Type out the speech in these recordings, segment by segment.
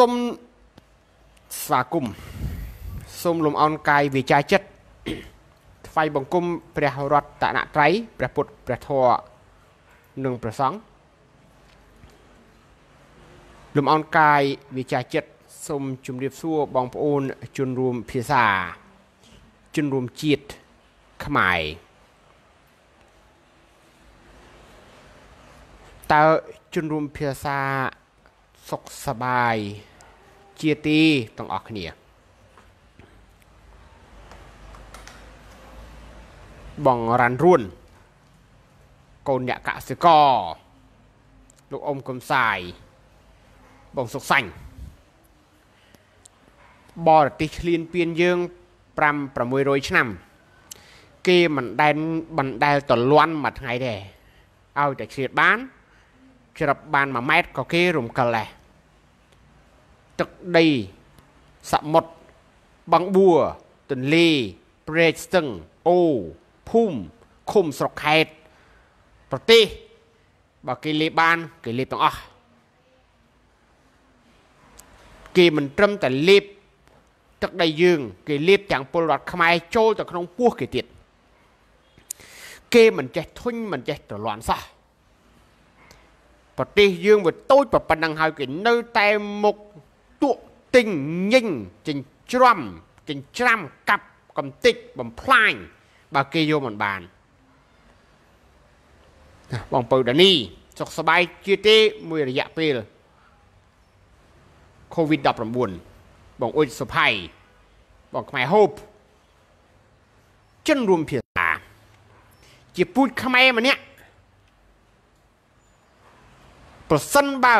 សូមស្វាគមន៍សូមលំអោនកាយវាចាចិត្តថ្វាយបង្គំព្រះរតនត្រ័យព្រះពុទ្ធព្រះធម៌និងព្រះសង្ឃលំអោនកាយវាចាចិត្តសូមជម្រាបសួរបងប្អូនជនរួមភាសា ជនរួមជាតិខ្មែរតើជនរួមភាសាសុខសบายជាទីទាំងអស់គ្នា បងរ៉ាន់រួន កូនអ្នកកសិករលោកអ៊ំកំសាយបងសុកសាញ់បរទេសឆ្លៀនពៀនយើង5 600ឆ្នាំ គេមិនដែនបណ្ដែលតលន់មួយថ្ងៃទេឲ្យតែជ្រៀតបានច្រឹបបាន1ម៉ែត្រក៏គេរំកិលដែរទឹកដីសមុទ្របឹងបួទន្លេព្រែកស្ទឹងអូភូមិឃុំស្រុកខេត្តប្រទេស បើគេលេបបានគេលេបទាំងអស់គេមិនត្រឹមតែលេបទឹកដីយើងគេលេបទាំងពលរដ្ឋខ្មែរចូលទៅក្នុងពោះគេទៀតគេមិនចេះធុញមិនចេះត្រលាន់សោះប្រទេសយើងវាតូចប៉ុណ្ណឹងហើយគេនៅតែមុខទក់ទិញញិញចិញ្ច្រាំចិញ្ច្រាំកាប់កំតិចបំផ្លាញបើគេយកមិនបានបងប្អូនដានីសុខសប្បាយជាទេមួយរយៈពេល COVID-19 បងអ៊ុចសុផៃបងខ្មែរហូបជនរួមភាសាជាពូជខ្មែរម្នាក់ប្រសិនបើ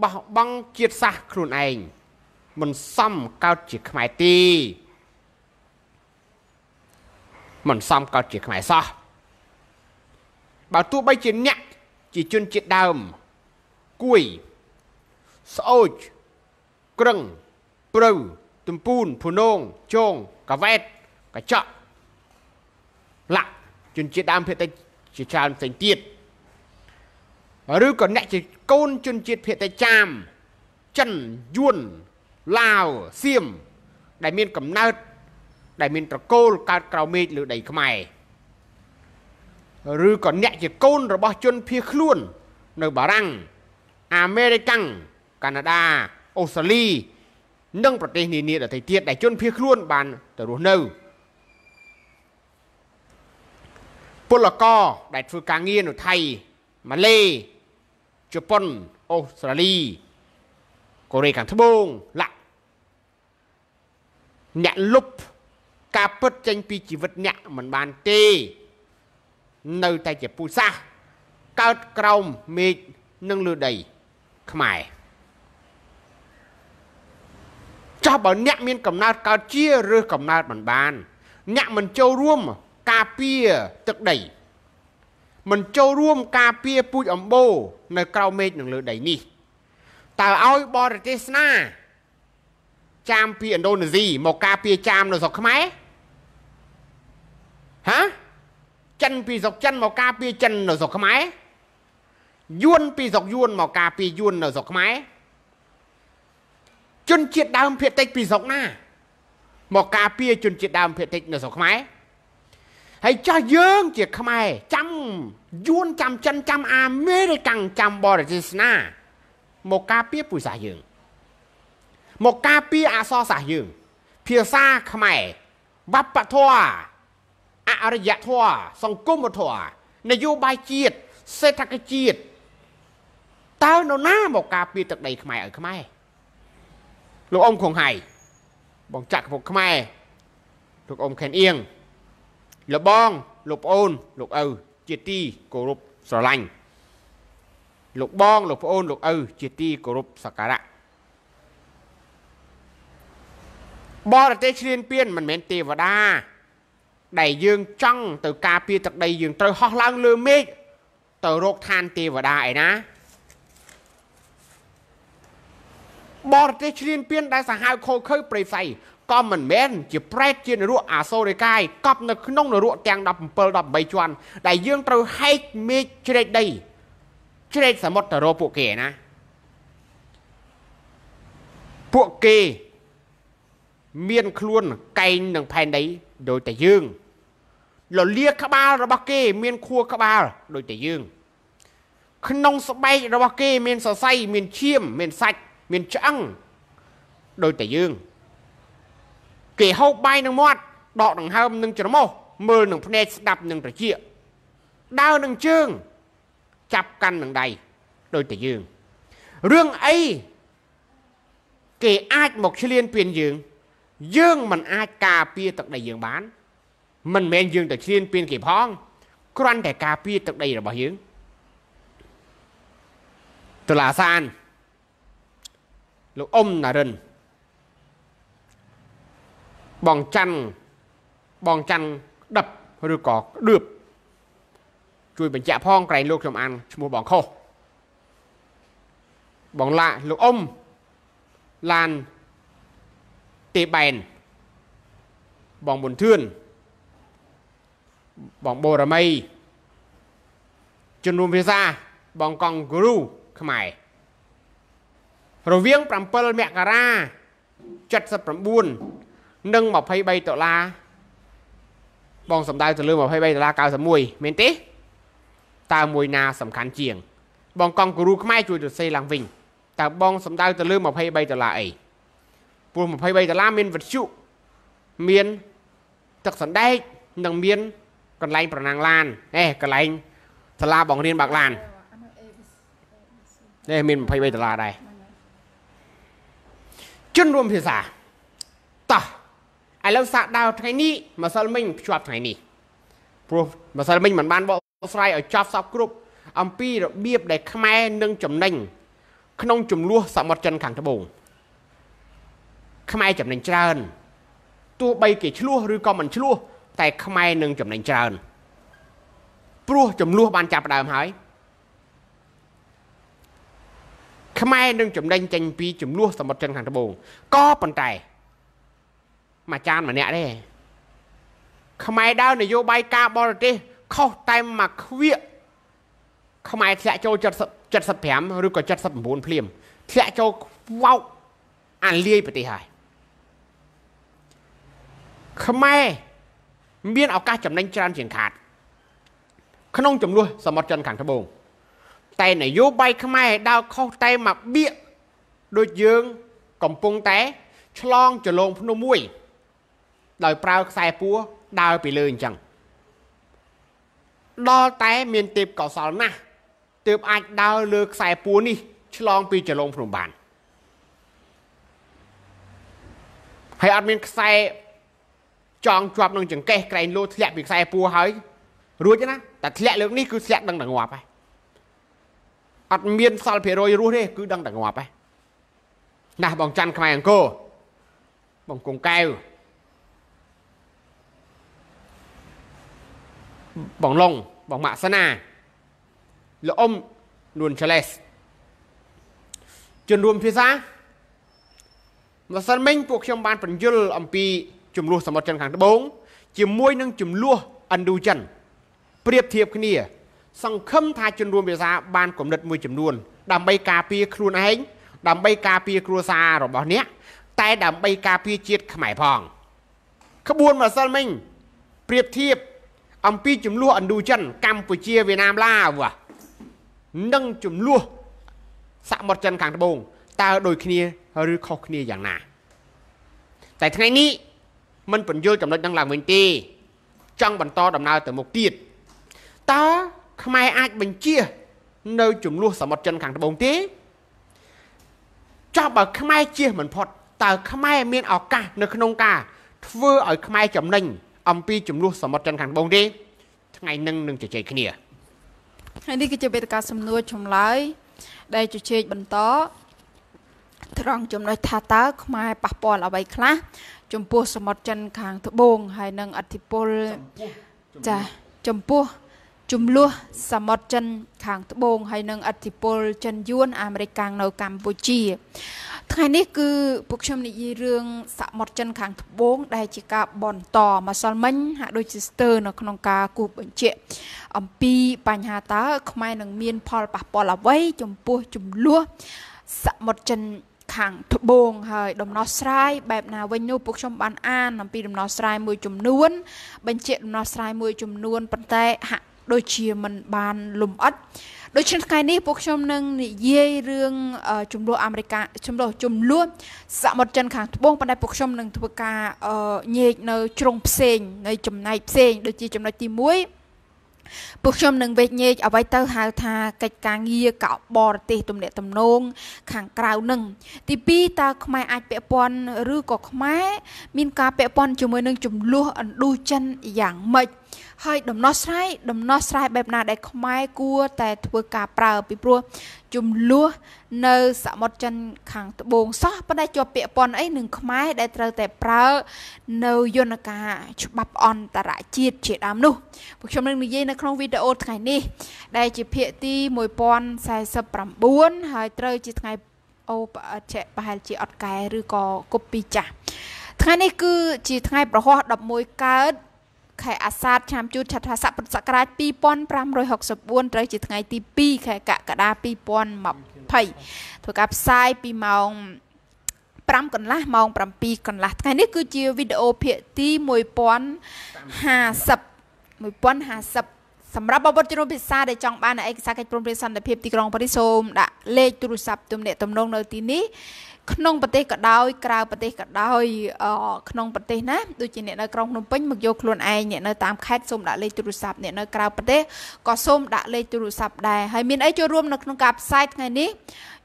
បោះបង់ជាតិសាសន៍ខ្លួនឯងមិនសមកើតជាខ្មែរទេមិនសមកើតជាខ្មែរសោះបើទោះបីជាអ្នកជាជនជាតិដើម គួយស្អូច ក្រឹងព្រៅទំពូនភូនងជងកាវ៉េតកញ្ចក់លាក់ជនជាតិដើមភាគតិចជាច្រើនផ្សេងទៀតឬក៏អ្នក ជាកូនជនជាតិភាគតិចចាមចិនយួនឡាវសៀមដែលមានកំណើត ដែលមានត្រកូលកើតក្រៅមេឃលើដីខ្មែរឬក៏អ្នកជាកូនរបស់ជនភៀសខ្លួននៅបារាំងអាមេរិកាំងកាណាដាអូស្ត្រាលីនិង ប្រទេសនានាដទៃទៀតដែលជនភៀសខ្លួន បានទៅរស់នៅពលករដែលធ្វើការងារនៅថៃម៉ាឡេជប៉ុនអូស្ត្រាលីកូរ៉េខាងត្បូងឡាក់អ្នកលុបការពិតចេញពីជីវិតអ្នកមិនបានទេ នៅតែជាពូជសាសកើតក្រោមមេឃនិងលើដី ខ្មែរចាស់បើអ្នកមានកំណើតកើតជាឬកំណើតមិនបាន អ្នកមិនចូលរួម ការពារទឹកដីមិនចូលរួម ការពារពូជអម្បូរនៅក្រៅមេឃនឹងលើដីនេះតើឲ្យបរទេសណាចាមពីឥណ្ឌូនេស៊ីមកការពារចាមនៅស្រុកខ្មែរហាចិនពីស្រុកចិនមកការពារចិននៅស្រុកខ្មែរយួនពីស្រុកយួនមកការពារយួននៅស្រុកខ្មែរជនជាតិដើមភាគតិចពីស្រុកណាមកការពារជនជាតិដើមភាគតិចនៅស្រុកខ្មែរហើយចាស់យើងជាខ្មែរចាំយួនចាំចិនចាំអាមេរិកាំងចាំបរទេសណាមកការពារពុសាសយើងមកការពារអសរសាស្ត្រយើង ភាសាខ្មែរបបធរអរិយធរសង្គមធរនយោបាយជាតិសេដ្ឋកិច្ចជាតិតើនរណាមកការពារទឹកដីខ្មែរឲ្យខ្មែរលោកអ៊ំខុងហៃបងចាក់ពុកខ្មែរលោកអ៊ំខេនអៀងលបង លោកប្អូនលោកឪជាទីគោរពស្រឡាញ់លោកបងលោកប្អូនលោកឪជាទីគោរពសក្ការៈបរទេសឈ្លានពានមិនមែនទេវតាដែលយើងចង់ទៅ ការពារទឹកដីយើងត្រូវហោះឡើង លើមេឃទៅរកឋានទេវតាឯណាបរទេសឈ្លានពានដែលសាហាវខូខើ ប្រេផ្សៃក៏មិនមែនជាប្រែតជានរកអាសូរកាយកប់ នៅក្នុងនរកទាំង17 18ជាន់ដែលយើងត្រូវហែកមេឃជ្រែកដី ជ្រែកសមុទ្រទៅរកពួកគេណា ពួកគេ មានខ្លួនកែងនឹងផែនដីដោយតែយើង លលាក្បាលរបស់គេ មានខួរក្បាលដោយតែយើង ក្នុងស្បែករបស់គេ មានសរសៃមានឈាម មានសាច់មានឆ្អឹងដោយតែយើងគេហូបបាយនឹងមាត់ដកដង្ហើមនឹងច្រមុះមើលនឹងភ្នែកស្ដាប់នឹងត្រចៀកដើរនឹងជើងចាប់កាន់នឹងដៃដូចតែយើងរឿងអីគេអាចមកឆ្លៀនពៀនយើង យើងមិនអាចការពារ ទឹកដីយើងបាន មិនមែនយើងទៅឆ្លៀនពៀនគេផងគ្រាន់តែការពារទឹកដីរបស់យើងតុលាសាន លោកអ៊ំណារិនបងច័ន្ទបងច័ន្ទដិបឬក៏ដឿបជួយបញ្ជាក់ផងក្រែងលោកខ្ញុំអានឈ្មោះបងខុសបងឡាលោកអ៊ំឡានទេបែនបងប៊ុនធឿនបងបូរមីជំនុំភាសាបងកង់គ្រូខ្មែររវាង7មករា79និង23ដុល្លារបងសំដៅទៅលើ23ដុល្លារ91មែនទេតើមួយណា សំខាន់ជាង បងកង់គូរូខ្មែរជួយទៅសេឡើងវិញតើបងសំដៅទៅលើ23ដុល្លារអីព្រោះ23ដុល្លារមានវិទ្យុមានទឹកសណ្ដែកនិងមានកន្លែងប្រណាំងឡានអេកន្លែងសាលាបង្រៀនបាក់ឡាននេះមាន23ដុល្លារដែរជនរួមភាសាតោះឥឡូវសាកដៅថ្ងៃនេះម្សិលមិញភ្ជាប់ថ្ងៃនេះព្រោះម្សិលមិញមិនបានបកស្រាយឲ្យចប់សពគ្រប់អំពីរបៀបដែលខ្មែរនឹងចំណេញក្នុង ចំនួនសមុទ្រចិនខាងត្បូង ខ្មែរចំណេញច្រើនទោះបីគេឆ្លោះឬក៏មិនឆ្លោះតែខ្មែរនឹងចំណេញច្រើន ព្រោះចំនួនបានចាប់ដើមហើយខ្មែរនឹងចំណេញចេញពី ចំនួនសមុទ្រចិនខាងត្បូងក៏ប៉ុន្តែមួយចានម្នាក់ទេខ្មែរដើរនយោបាយការបរទេសខុសតែមួយខ្វៀកខ្មែរធ្លាក់ចូល70 75ឬក៏79ភ្លាមធ្លាក់ចូលខ្វោកអាលាយប្រទេសហើយខ្មែរមានឱកាសចំណេញច្រើនជាងខាតក្នុងចំនួនសមុទ្រចិនខាងត្បូងតែនយោបាយខ្មែរដើរខុសតែមួយបៀកដូចយើង កំពុងតែឆ្លង ចលងភ្នំមួយដោយប្រើខ្សែពួរដើរពីលើអញ្ចឹងដល់តែមានទេពកោសលណាស់ទើបអាចដើរលើខ្សែពួរនេះ ឆ្លង ពីចលងភ្នំបានហើយអត់មានខ្សែចងជាប់នឹងចង្កេះក្រែងលោធ្លាក់ពីខ្សែពួរហើយរួចណាតែធ្លាក់លើកនេះគឺធ្លាក់ដឹងតែងាប់ហើយអត់មានសល់ភារយរស់ទេគឺដឹងតែងាប់ហើយណាស់បងច័ន្ទខ្មែរអង្គរបងកុងកែវបងឡុងបងម៉ាក់សណាលោកអ៊ំនួនឆាឡេសជនរួមភាសាបើសិនមិញពួកខ្ញុំបាន បញ្យលអំពី ចំនួនសមុទ្រចិនខាងត្បូងជាមួយនឹងចំនួនឥណ្ឌូចិនប្រៀបធៀបគ្នា សង្ឃឹមថាជនរួមភាសាបានកំណត់មួយចំនួនដើម្បីការពារខ្លួនឯងដើម្បីការពារគ្រួសាររបស់អ្នក តែដើម្បីការពារជាតិខ្មែរផងក្បួនម្សិលមិញប្រៀបធៀបអំពីចំនួនឥណ្ឌូចិនកម្ពុជាវៀតណាមឡាវនិងចំនួនសមុទ្រចិនខាងត្បូងតើដូចគ្នាឬខុសគ្នាយ៉ាងណាតែថ្ងៃនេះមិនបញ្យល់ចំណុចនឹងឡើងវិញទេចង់បន្តដំណើរទៅមុខទៀតតើខ្មែរអាចបញ្ជានៅចំនួនសមុទ្រចិនខាងត្បូងទេចោះបើខ្មែរជៀសមិនផុតតើខ្មែរមានឱកាសនៅក្នុងការ ធ្វើឲ្យខ្មែរចំណេញអំពីចំនួនសមុទ្រចិនខាងត្បូងទេថ្ងៃនឹងនឹងជជែកគ្នាហើយនេះគឺជាវេទិកាសំណួរចម្លើយដែលជជែកបន្តត្រង់ចំណុចថាតើខ្មែរប៉ះពាល់អ្វីខ្លះចំពោះសមុទ្រចិនខាងត្បូងហើយនឹងអធិពលចាចំពោះចំនួនសមុទ្រចិន ខាងត្បូង ហើយនិងអធិពលចិនយួនអាមេរិកខាងនៅកម្ពុជាថ្ងៃនេះគឺពួកខ្ញុំនិយាយរឿងសមុទ្រចិនខាងត្បូងដែលជាការបន្តម្សិលមិញហាក់ដូចជាស្ទើរនៅក្នុងការគូបញ្ជាក់អំពីបញ្ហាតើខ្មែរនឹងមាន ផលប៉ះពាល់អ្វីចំពោះចំនួនសមុទ្រចិនខាងត្បូងហើយដំណោះស្រាយបែបណាវិញនោះពួកខ្ញុំបានអានអំពីដំណោះស្រាយមួយចំនួន បញ្ជាក់ដំណោះស្រាយមួយចំនួនប៉ុន្តែហាក់ដូចជាมันបានលំអិតដូច្នេះថ្ងៃនេះពួកខ្ញុំនឹងនិយាយរឿងចំនួនអាមេរិកាចំនួនចំនួនសមុទ្រចិនខាងត្បូងប៉ុន្តែពួកខ្ញុំនឹងធ្វើការញែកនៅជ្រុងផ្សេងនៃចំណែកផ្សេងដូចជាចំណុចទី1ពួកខ្ញុំនឹងវេញែកអ្វីទៅហៅថាកិច្ចការងារកោបរទេសទំនាក់ទំនងខាងក្រៅនឹង ទី2តើខ្មែរអាចពាក់ព័ន្ធឬក៏ខ្មែរមានការពាក់ព័ន្ធជាមួយនឹងចំនួនឥណ្ឌូចិនយ៉ាងម៉េចហើយដំណោះស្រាយដំណោះស្រាយបែបណា ដែលខ្មែរគួរតែធ្វើការប្រើពីព្រោះចំនួននៅ សមុទ្រចិនខាងត្បូងសោះប៉ុន្តែជាប់ពាក់ព័ន្ធអីនឹងខ្មែរដែលត្រូវតែប្រើនៅយន្តការច្បាប់អន្តរជាតិជាដើមនោះពួកខ្ញុំនឹងនិយាយនៅក្នុងវីដេអូថ្ងៃនេះដែលជាភាគទី1049ហើយត្រូវជាថ្ងៃអូប្រហែលជាអត់កែឬក៏គប់ពីចាស់ថ្ងៃនេះគឺជាថ្ងៃប្រហោះ11កើតខែអាសាឍឆ្នាំជូតឆថាស័កពុទ្ធសករាជ2564ត្រូវជាថ្ងៃទី2ខែកក្កដា2020ធ្វើការផ្សាយពីម៉ោង5កន្លះម៉ោង7កន្លះថ្ងៃនេះគឺជាវីដេអូភាគទី1050 1050សម្រាប់បពុតជំនុំភាសាដែលចង់បានឯកសារកិច្ចព្រមព្រៀងសន្តិភាពទីក្រុងប៉ារីសសូមដាក់លេខទូរស័ព្ទទំនាក់ទំនងនៅទីនេះ0ក្នុងប្រទេសក៏ដោយក្រៅប្រទេសក៏ដោយក្នុងប្រទេសណាដូចជាអ្នកនៅក្រុងភ្នំពេញមកយកខ្លួនឯងអ្នកនៅតាមខេត្តសូមដាក់លេខទូរស័ព្ទអ្នកនៅក្រៅប្រទេសក៏សូមដាក់លេខទូរស័ព្ទដែរហើយមានអីចូលរួមនៅក្នុងការផ្សាយថ្ងៃនេះ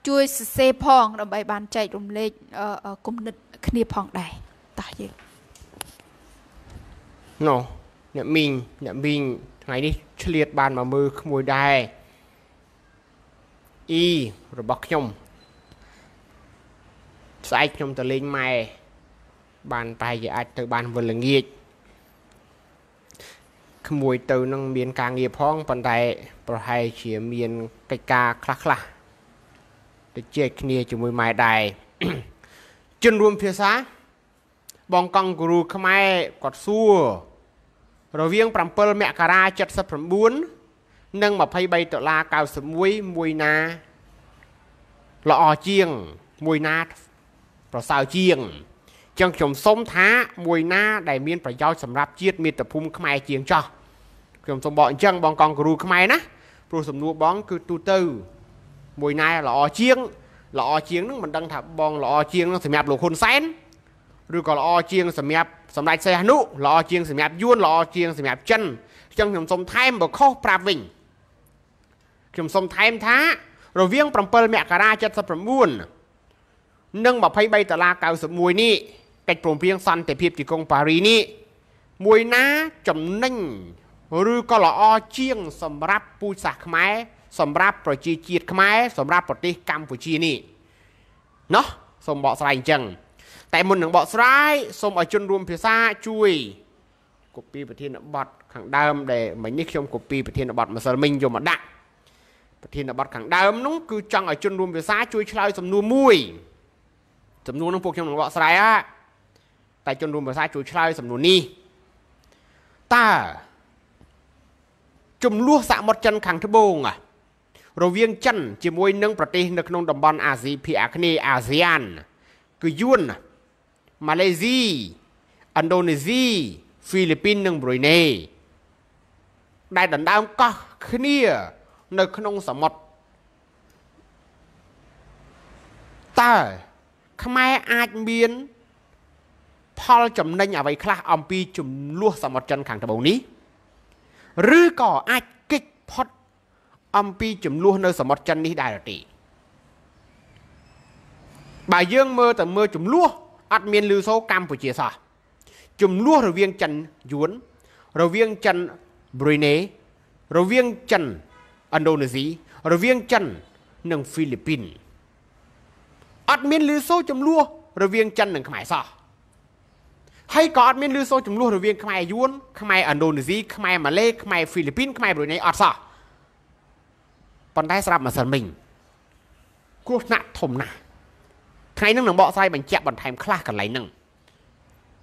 ជួយសរសេរផងដើម្បីបានចែករំលែកគុណិតគ្នាផងដែរតោះយើងណូអ្នកមីងអ្នកមីងថ្ងៃនេះឆ្លៀតបានមកមើលក្មួយដែរអ៊ីរបស់ខ្ញុំស្អែកខ្ញុំទៅលេងម៉ែបានប្រហែលជាអាចទៅបានវេលាល្ងាចក្មួយទៅនឹងមានការងារផងប៉ុន្តែ ប្រហែលជាមានកិច្ចការខ្លះខ្លះទៅជែកគ្នាជាមួយម៉ែដែរជនរួមភាសា បងកង់គូរូខ្មែរគាត់សួររវាង7មករា79និង23ដុល្លារ91មួយណាល្អជាងមួយណាប្រសើរជាងចឹងខ្ញុំសូមថាមួយណា ដែលមានប្រយោជន៍សម្រាប់ជាតិមាតុភូមិខ្មែរជាងចោះខ្ញុំសូមបកអញ្ចឹងបងកងគ្រូខ្មែរណា ព្រោះសំណួរបងគឺទូទៅមួយណែល្អជាងល្អជាងនឹងមិនដឹងថាបងល្អជាងនឹងសម្រាប់លោកហ៊ុនសែនឬក៏ល្អជាង សម្រាប់សម្ដេចសីហនុល្អជាង សម្រាប់យួនល្អជាងសម្រាប់ចិនអញ្ចឹងខ្ញុំសូមថែមបើខុសប្រាប់វិញខ្ញុំសូមថែមថារវាង7មករា79និង23ដុល្លារ91នេះកិច្ចព្រមព្រៀងសន្តិភាពទីក្រុងប៉ារីនេះមួយណាចំណេញឬក៏ល្អជាង សម្រាប់ពូជសាសន៍ខ្មែរសម្រាប់ប្រជាជាតិខ្មែរសម្រាប់ប្រទេសកម្ពុជានេះណោះសូមបកស្រាយអញ្ចឹង តែមុននឹងបកស្រាយសូមឲ្យជនរួមភាសាជួយ copy ប្រធានបទខាងដើមដែលមិញនេះខ្ញុំ copy ប្រធានបទម្សិលមិញយកមកដាក់ប្រធានបទខាងដើមនោះគឺចង់ឲ្យជនរួមភាសា ជួយឆ្លើយសំណួរមួយសំណួរនឹងពួកខ្ញុំនឹងបកស្រាយតែជនរួមភាសាជួយឆ្លើយសំណួរនេះតើចំនួនសមុទ្រចិន ខាងត្បូងរវាង ចិនជាមួយនឹងប្រទេស នៅក្នុងតំបន់អាស៊ីភាគអាគ្នេយ៍អាស៊ាន គឺយួនម៉ាឡេស៊ីឥណ្ឌូនេស៊ីហ្វីលីពីននិងប៊្រុយណេដែលដណ្ដើមកោះគ្នា នៅក្នុងសមុទ្រតើខ្មែរអាចមានផល ចំណេញអ្វីខ្លះអំពី ចំនួនសមុទ្រចិនខាងត្បូងនេះ ឬក៏អាចគេចផុត អំពី ចំនួននៅសមុទ្រចិននេះដែរទេបើយើងមើលទៅមើលចំនួនអត់មានលឺសូកម្ពុជាសោះចំនួនរវាងចិនយួនរវាងចិនប្រ៊ុយណេរវាងចិនឥណ្ឌូនេស៊ីរវាងចិននិងហ្វីលីពីនអត់មានលឺសូរចំនួនរវាងចិននិងខ្មែរសោះហើយក៏អត់មានលឺសូរចំនួនរវាងខ្មែរយួនខ្មែរឥណ្ឌូនេស៊ីខ្មែរម៉ាឡេខ្មែរហ្វីលីពីនខ្មែរប្រ៊ុយណេអត់សោះប៉ុន្តែស្រាប់ម្សិលមិញគ្រោះថ្នាក់ធំណាស់ថ្ងៃហ្នឹងនឹងបកស្រាយបញ្ជាក់បន្ថែមខ្លះកន្លែងហ្នឹង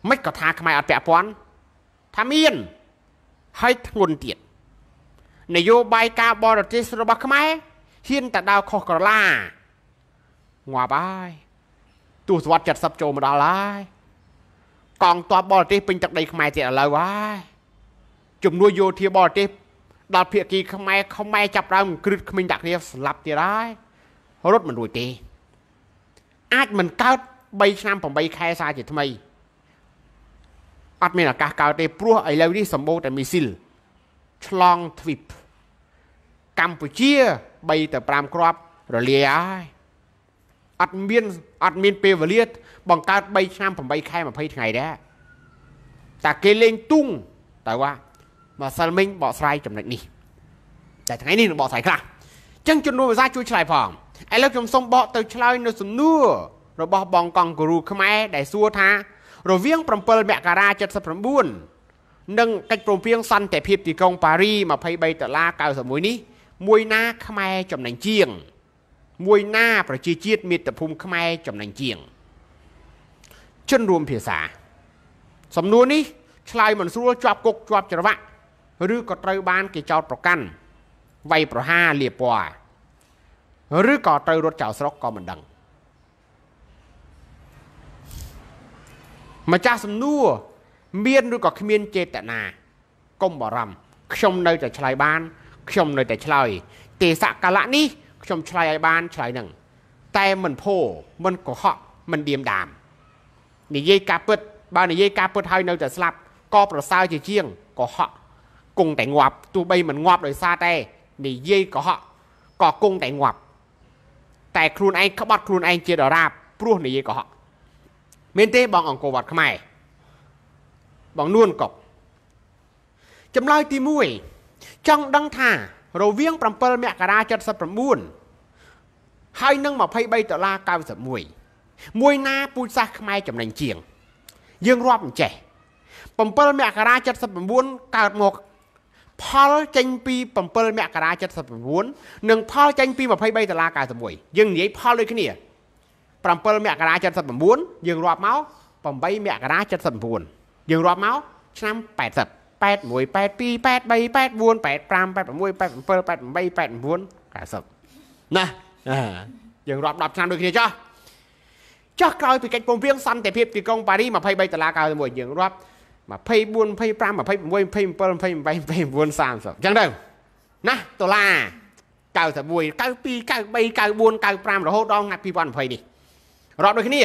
មិនក៏ថាខ្មែរអត់ពាក់ព័ន្ធថាមានហើយធ្ងន់ទៀតនយោបាយការបរទេសរបស់ខ្មែរហ៊ានតែដើរខុសក្រឡាងាប់ហើយទូសវ័ត70ចូលមកដល់ហើយ កងទ័ពបរទេសពេញទឹកដីខ្មែរទៀតឥឡូវហើយជំនួយយោធាបរទេសដល់ភៀកគី ខ្មែរខ្មែរចាប់ដើមគ្រឹតគ្មានដាក់គ្នាស្លាប់ទៀតហើយរត់មិនរួចទេ អាចមិនកើត3ឆ្នាំ8ខែសារជាថ្មីអត់មានឱកាសកើតទេព្រោះឥឡូវនេះសម្បូរតែមីស៊ីលឆ្លងទ្វីបកម្ពុជា3ទៅ5គ្រាប់រលាយហើយអត់មានអត់មានពេលវេលាបង្កើត3ឆ្នាំ8ខែ20ថ្ងៃដែរតែគេលេងទុងតើវ៉ាមកសិលមិញបកស្រាយចំណុចនេះតែថ្ងៃនេះនឹងបកស្រាយខ្លះអញ្ចឹងជំនួយភាសាជួយឆ្លើយផងឥឡូវខ្ញុំសូមបកទៅឆ្លើយនៅសំណួររបស់ បងកង់គូរូខ្មែរដែលសួរថា រវាង7មករា79និងកិច្ចព្រមព្រៀងសន្តិភាពទីក្រុងប៉ារី23ដុល្លារ91នេះមួយណា ខ្មែរចំណេញជាងមួយណាប្រជាជាតិមាតុភូមិខ្មែរចំណេញជាងជនរួមភាសា សំណួរនេះឆ្លើយមិនស្រួលជាប់គុកជាប់ច្រវាក់ឬក៏ត្រូវបានគេចោទប្រកាន់វាយប្រហារលាពណ៌ឬក៏ត្រូវរត់ចោលស្រុកក៏មិនដឹងម្ចាស់សំណួរមានឬក៏គ្មានចេតនាកុំបារម្ភខ្ញុំនៅតែឆ្លើយបានខ្ញុំនៅតែឆ្លើយទេសកលៈនេះខ្ញុំឆ្លើយឲ្យបានឆ្លើយនឹងតែមិនភោមិនកុហកមិនឌៀមដាមនិយាយការពិតបើនិយាយការពិតហើយនៅតែស្លាប់ក៏ប្រសើរជាជាងកុហកគង់តែងាប់ទោះបីមិនងាប់ដោយសារតែនិយាយកុហកក៏គង់តែងាប់តែខ្លួនឯងក្បត់ខ្លួនឯងជាដរាបព្រោះនិយាយកុហកមែនទេបងអង្គវត្តខ្មែរបងនួនកុកចម្លើយទី1ចង់ដឹងថារវាង7មករា79ហើយនឹង23ដុល្លារ91មួយណា ពូជសាសខ្មែរចំណេញជាង យើងរាប់មិនចេះ7មករា79កើតមកផលចេញពី7មករា79និងផល ចេញ ពី23ដុល្លារ91យើងនិយាយផលដូចគ្នា7មករា79យើងរាប់មក8មករា79យើងរាប់មកឆ្នាំ80 81 82 83 84 85 86 87 88 89 90ណាយើងរាប់10ឆ្នាំដូចគ្នាចុះចុះក្រោយពីកិច្ចព្រមព្រៀងសន្តិភាពទីក្រុងប៉ារី23ដុល្លារ91យើងរាប់24 25 26 27 28 29 30អញ្ចឹងទៅណាដុល្លារ91 92 93 94 95រហូតដល់ឆ្នាំ2020នេះរាប់ដូចគ្នា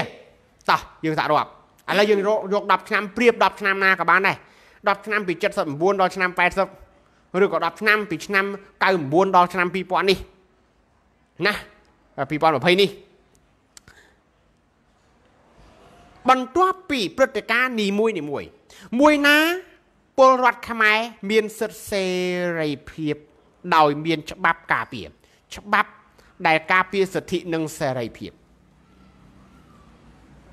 តោះយើងសាក់រាប់ឥឡូវយើងយក10ឆ្នាំព្រៀប10ឆ្នាំណាក៏បានដែរ10ឆ្នាំពី79ដល់ឆ្នាំ80ឬក៏10ឆ្នាំពីឆ្នាំ99ដល់ឆ្នាំ2000នេះណា2020នេះបន្ទាប់ពី ព្រឹត្តិការណ៍នីមួយនីមួយ មួយណាពលរដ្ឋខ្មែរមានសិទ្ធិសេរីភាព ដោយមាន ច្បាប់ការពារច្បាប់ ដែលការពារសិទ្ធិនិងសេរីភាព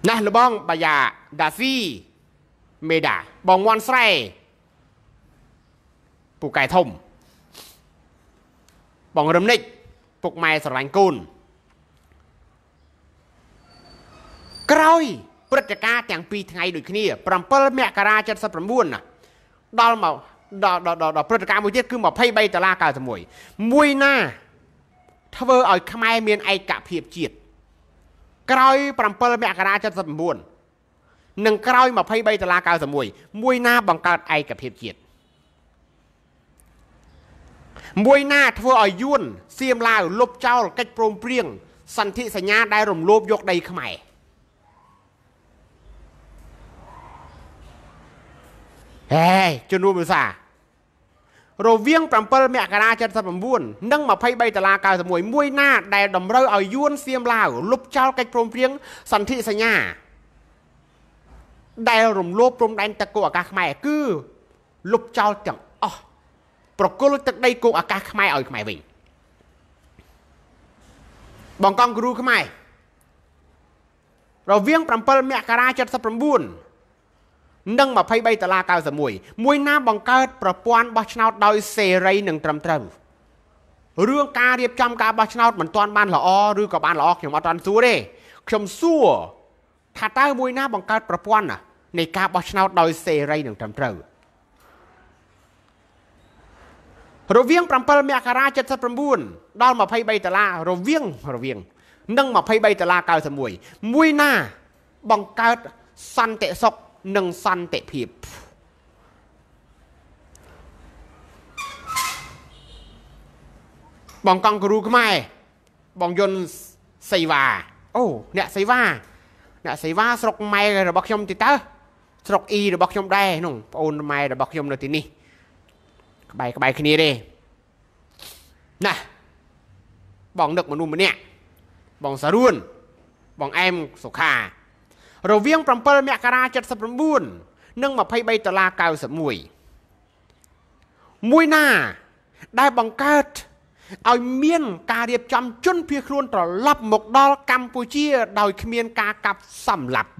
ណាស់លបងបាយ៉ាដាហ្វីមេដាបងមន់ស្រែពូកែធំ បងរំនិចពុកម៉ែស្រឡាញ់កូន ក្រោយព្រឹត្តិការណ៍ទាំងពីរថ្ងៃដូចគ្នា7មករា79ដល់មកដល់ដល់ព្រឹត្តិការណ៍មួយទៀតគឺ23ដុល្លារ91មួយណាធ្វើឲ្យ ខ្មែរមានឯកភាពជាតិក្រោយ7មករា79និងក្រោយ23ដុល្លារ91មួយណាបង្កើតឯកភាពជាតិមួយណា ធ្វើឲ្យយួនសៀមឡាវលុបចោលកិច្ចព្រមព្រៀងសន្ធិសញ្ញា ដែលរំលោភយកដីខ្មែរហេជំនួសភាសារវាង7មករា79និង23ដុល្លារ91មួយណាដែលតម្រូវឲ្យយួនសៀមឡាវលុបចោលកិច្ចព្រមព្រៀងសន្ធិសញ្ញាដែលរំលោភព្រំដែនទឹកគោអាកាសខ្មែរគឺលុបចោលទាំងអស់ប្រគល់ទឹកដីគោអាកាសខ្មែរឲ្យខ្មែរវិញបងកងគ្រូខ្មែររវាង7មករា79និង23ដុល្លារ91មួយណាបង្កើត ប្រព័ន្ធបោះឆ្នោតដោយ សេរីនិងត្រឹមត្រូវរឿងការរៀបចំការបោះឆ្នោតមិនទាន់បានល្អឬក៏បានល្អខ្ញុំអត់ទាន់សួរទេខ្ញុំសួរថាតើមួយណាបង្កើតប្រព័ន្ធនៃការបោះឆ្នោតដោយសេរីនិងត្រឹមត្រូវរវាង7មករា79ដល់23ដុល្លាររវាង រវាងនិង23ដុល្លារ91មួយណាបង្កើតសន្តិសុខនិងសន្តិភាពបងកង់គ្រូខ្មែរបងយន្តសីវ៉ាអូអ្នកសីវ៉ាអ្នកសេវាស្រុកម៉ែរបស់ខ្ញុំទីតើស្រុកអ៊ីរបស់ខ្ញុំដែរហ្នឹងប្អូនម៉ែរបស់ខ្ញុំនៅទីនេះក្បែរក្បែរគ្នាទេណាបងនឹកមនុស្សម្នាក់បងសារួនបងអែមសុខា រវាង7មករា79និង23ដុល្លារ91មួយណា ដែលបង្កើតឲ្យមាន ការរៀបចំជនភៀសខ្លួនត្រឡប់មកដល់កម្ពុជា ដោយគ្មាន ការកាប់សម្លាប់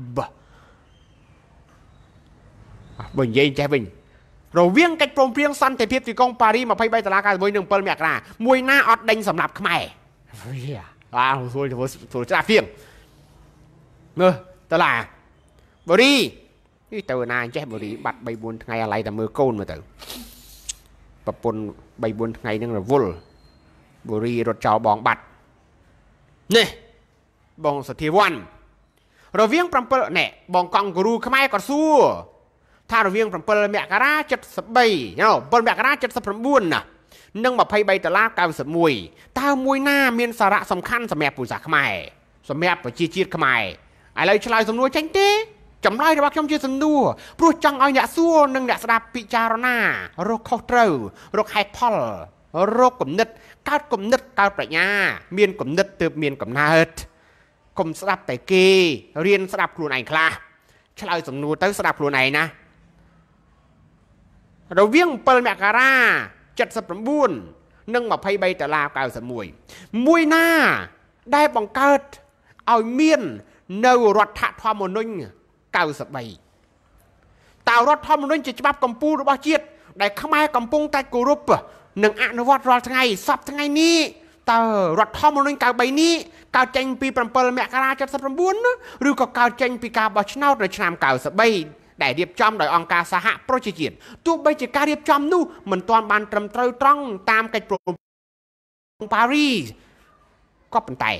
បើនិយាយចេះវិញរវាងកិច្ចព្រមព្រៀងសន្តិភាពទីក្រុងប៉ារី23ដុល្លារ91និង7មករាមួយណាអត់ដេញសម្រាប់ខ្មែរអាសួរចូលច្រាស់ទៀងមើលដុល្លារបូរីនេះទៅណាអញ្ចេះបូរីបាត់3 4ថ្ងៃអាឡៃតែមើលកូនមើលទៅប្រពន្ធ3 4ថ្ងៃនឹងរវល់បូរីរត់ចោលបងបាត់នេះបងសធាវ័នរវាង7ណែបងកង់គរូខ្មែរក៏សួរថារវាង7មករា73ណូ7មករា79ណានិង23ដុល្លារ91តើមួយណាមានសារៈសំខាន់សម្រាប់ពលសាខ្មែរសម្រាប់ប្រជាជាតិខ្មែរឥឡូវឆ្លើយសំណួរចេញទេចម្លើយរបស់ខ្ញុំជាសំណួរព្រោះចង់ឲ្យអ្នកសួរ និងអ្នកស្ដាប់ពិចារណារកខុសត្រូវរកហេតុផលរកគំនិតកើតគំនិតកើតប្រាជ្ញាមានគំនិតទើបមានកំណើតកុំស្ដាប់តែគេរៀនស្ដាប់ខ្លួនឯងខ្លះឆ្លើយសំណួរទៅស្ដាប់ខ្លួនឯងណារវាង7មករា79និង23ដុល្លារ91មួយណាដែលបង្កើតឲ្យមាននៅរដ្ឋធម្មនុញ្ញ93តើរដ្ឋធម្មនុញ្ញជាច្បាប់កម្ពុជារបស់ជាតិដែលខ្មែរកំពុងតែគោរពនិងអនុវត្តរាល់ថ្ងៃសពថ្ងៃនេះតើរដ្ឋធម្មនុញ្ញ93នេះកើតចេញពី7មករា79ឬក៏កើតចេញពីការបោះឆ្នោតនៅឆ្នាំ93ដែលរៀបចំដោយអង្គការសហប្រជាជាតិទោះបីជាការរៀបចំនោះមិនទាន់បានត្រឹមត្រូវត្រង់តាមកិច្ចព្រមប៉ារីសក៏ប៉ុន្តែ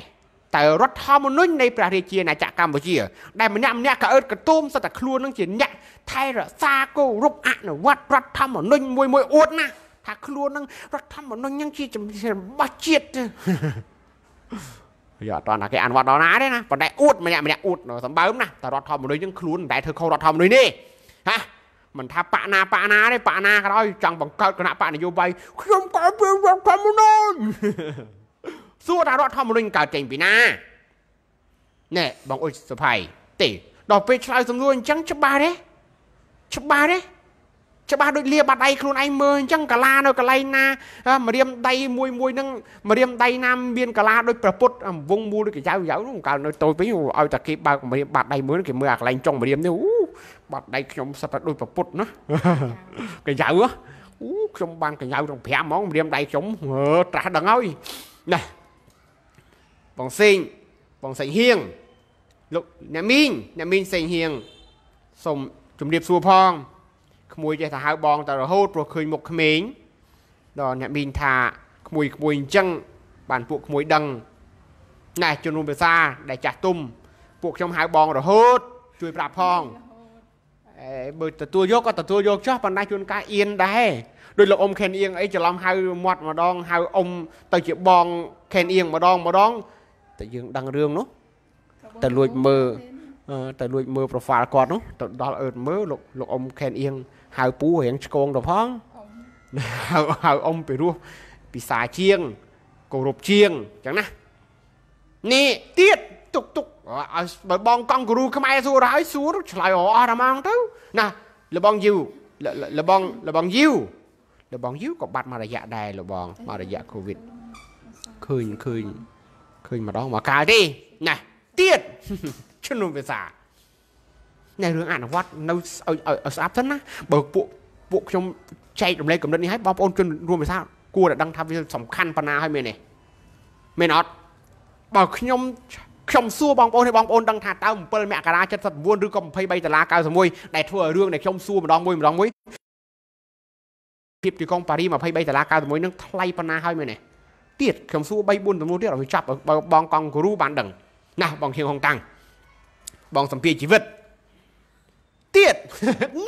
តើរដ្ឋធម្មនុញ្ញនៃព្រះរាជាណាចក្រកម្ពុជា ដែលម្នាក់ម្នាក់ក៏អើតកទូមសិតតែខ្លួននឹងជាអ្នកថែរក្សាគោរពអនុវត្តរដ្ឋធម្មនុញ្ញមួយមួយអួតណាស់ថាខ្លួននឹងរដ្ឋធម្មនុញ្ញនឹងជាចម្បាច់ជាតិយអត់ដល់ណាគេអនុវត្តដល់ណាទេណាប៉ុន្តែអួតម្នាក់ម្នាក់អួតសម្បើមណាតែរដ្ឋធម្មនុញ្ញនឹងខ្លួនមិនដែលធ្វើខុសរដ្ឋធម្មនុញ្ញទេហាមិនថាបកណាបកណាទេបកណាក៏ដោយចង់បង្កើតគណៈបកនយោបាយខ្ញុំក៏ពីរដ្ឋធម្មនុញ្ញសួរថារដ្ឋធម្មនុញ្ញកើតចេញពីណាណែបងអ៊ុចសុផៃទេដល់ពេលឆ្លើយសំណួរអញ្ចឹងច្បាស់ទេច្បាស់ទេច្បាស់ដូចលាបាត់ដៃខ្លួនឯងមើលអញ្ចឹងកាឡានៅកន្លែងណាម្រាមដៃមួយមួយនឹងម្រាមដៃណាមានកាឡាដូចប្រពុតវងមូលដូចកាយយ៉ាវកាលនៅតូចវិញឲ្យតែគេបើកម្រាមបាត់ដៃមើលគេមើលអាកន្លែងចុងម្រាមនេះអូបាត់ដៃខ្ញុំសិតតែដូចប្រពុតណាកាយយ៉ាវអូខ្ញុំបានកញ្ញៅក្នុង5ហ្មងម្រាមដៃខ្ញុំត្រាស់ដឹងហើយណាបងសេងបងសេងហៀងលោកអ្នកមីងអ្នកមីងសេងហៀងសូមជម្រាបសួរផងក្មួយចេះតែហៅបងតែរហូតព្រោះឃើញមុខក្មេងដល់អ្នកមីងថាក្មួយក្មួយអញ្ចឹង បានពួកក្មួយដឹងណែជំនុំភាសា ដែលចាស់ទុំពួកខ្ញុំហៅបងរហូតជួយប្រាប់ផងអេបើទទួលយកក៏ទទួលយកចោះប៉ុន្តែជួនកាលអៀនដែរដោយលោកអ៊ំខេនអៀងអីច្រឡំហៅមាត់ម្ដងហៅអ៊ំទៅជាបងខេនអៀងម្ដង ម្ដងតែយើងដឹងរឿងនោះទៅលួចមើលទៅលួចមើល profile គាត់នោះទៅដល់អឺតមើលលោកលោកអ៊ំខេនអៀងហៅពូរៀងឆ្កងទៅផងហៅហៅអ៊ំពីរោះពិសាជាងគោរពជាងចឹងណានេះទៀតទុកទុកឲ្យបើបងកង់គ្រូខ្មែរសួរហើយសួរ ឆ្លើយអស់តែហ្មងទៅ ណាលបងយូលបងលបងយូលបងយូក៏បាត់មករយៈដែរលបងមករយៈកូវីដឃើញឃើញឃើញម្ដងមកកាលទេណាទៀតឈ្នួនភាសានៅរឿងអនុវត្តនៅឲ្យស្អាប់ទៅណាបើពួកពួកខ្ញុំចែករំលែកកំណត់នេះឲ្យបងប្អូនជនរួមភាសាគួរតែដឹងថាវាសំខាន់ប៉ុណ្ណាហើយមែនទេមែនអត់បើខ្ញុំខ្ញុំសួរបងប្អូននេះបងប្អូនដឹងថាតើ7មករា79ឬក៏23ដុល្លារ91ដែលធ្វើឲ្យរឿងដែលខ្ញុំសួរម្ដងមួយម្ដងមួយពីទីកងប៉ារី23ដុល្លារ91នឹងថ្លៃប៉ុណ្ណាហើយមែនទេទៀតខ្ញុំសួរ3 4ចំនួនទៀតឲ្យចាប់បើបងកងគ្រូបានដឹងណាបងខៀវហុងតាំងបងសម្ភារជីវិតទៀត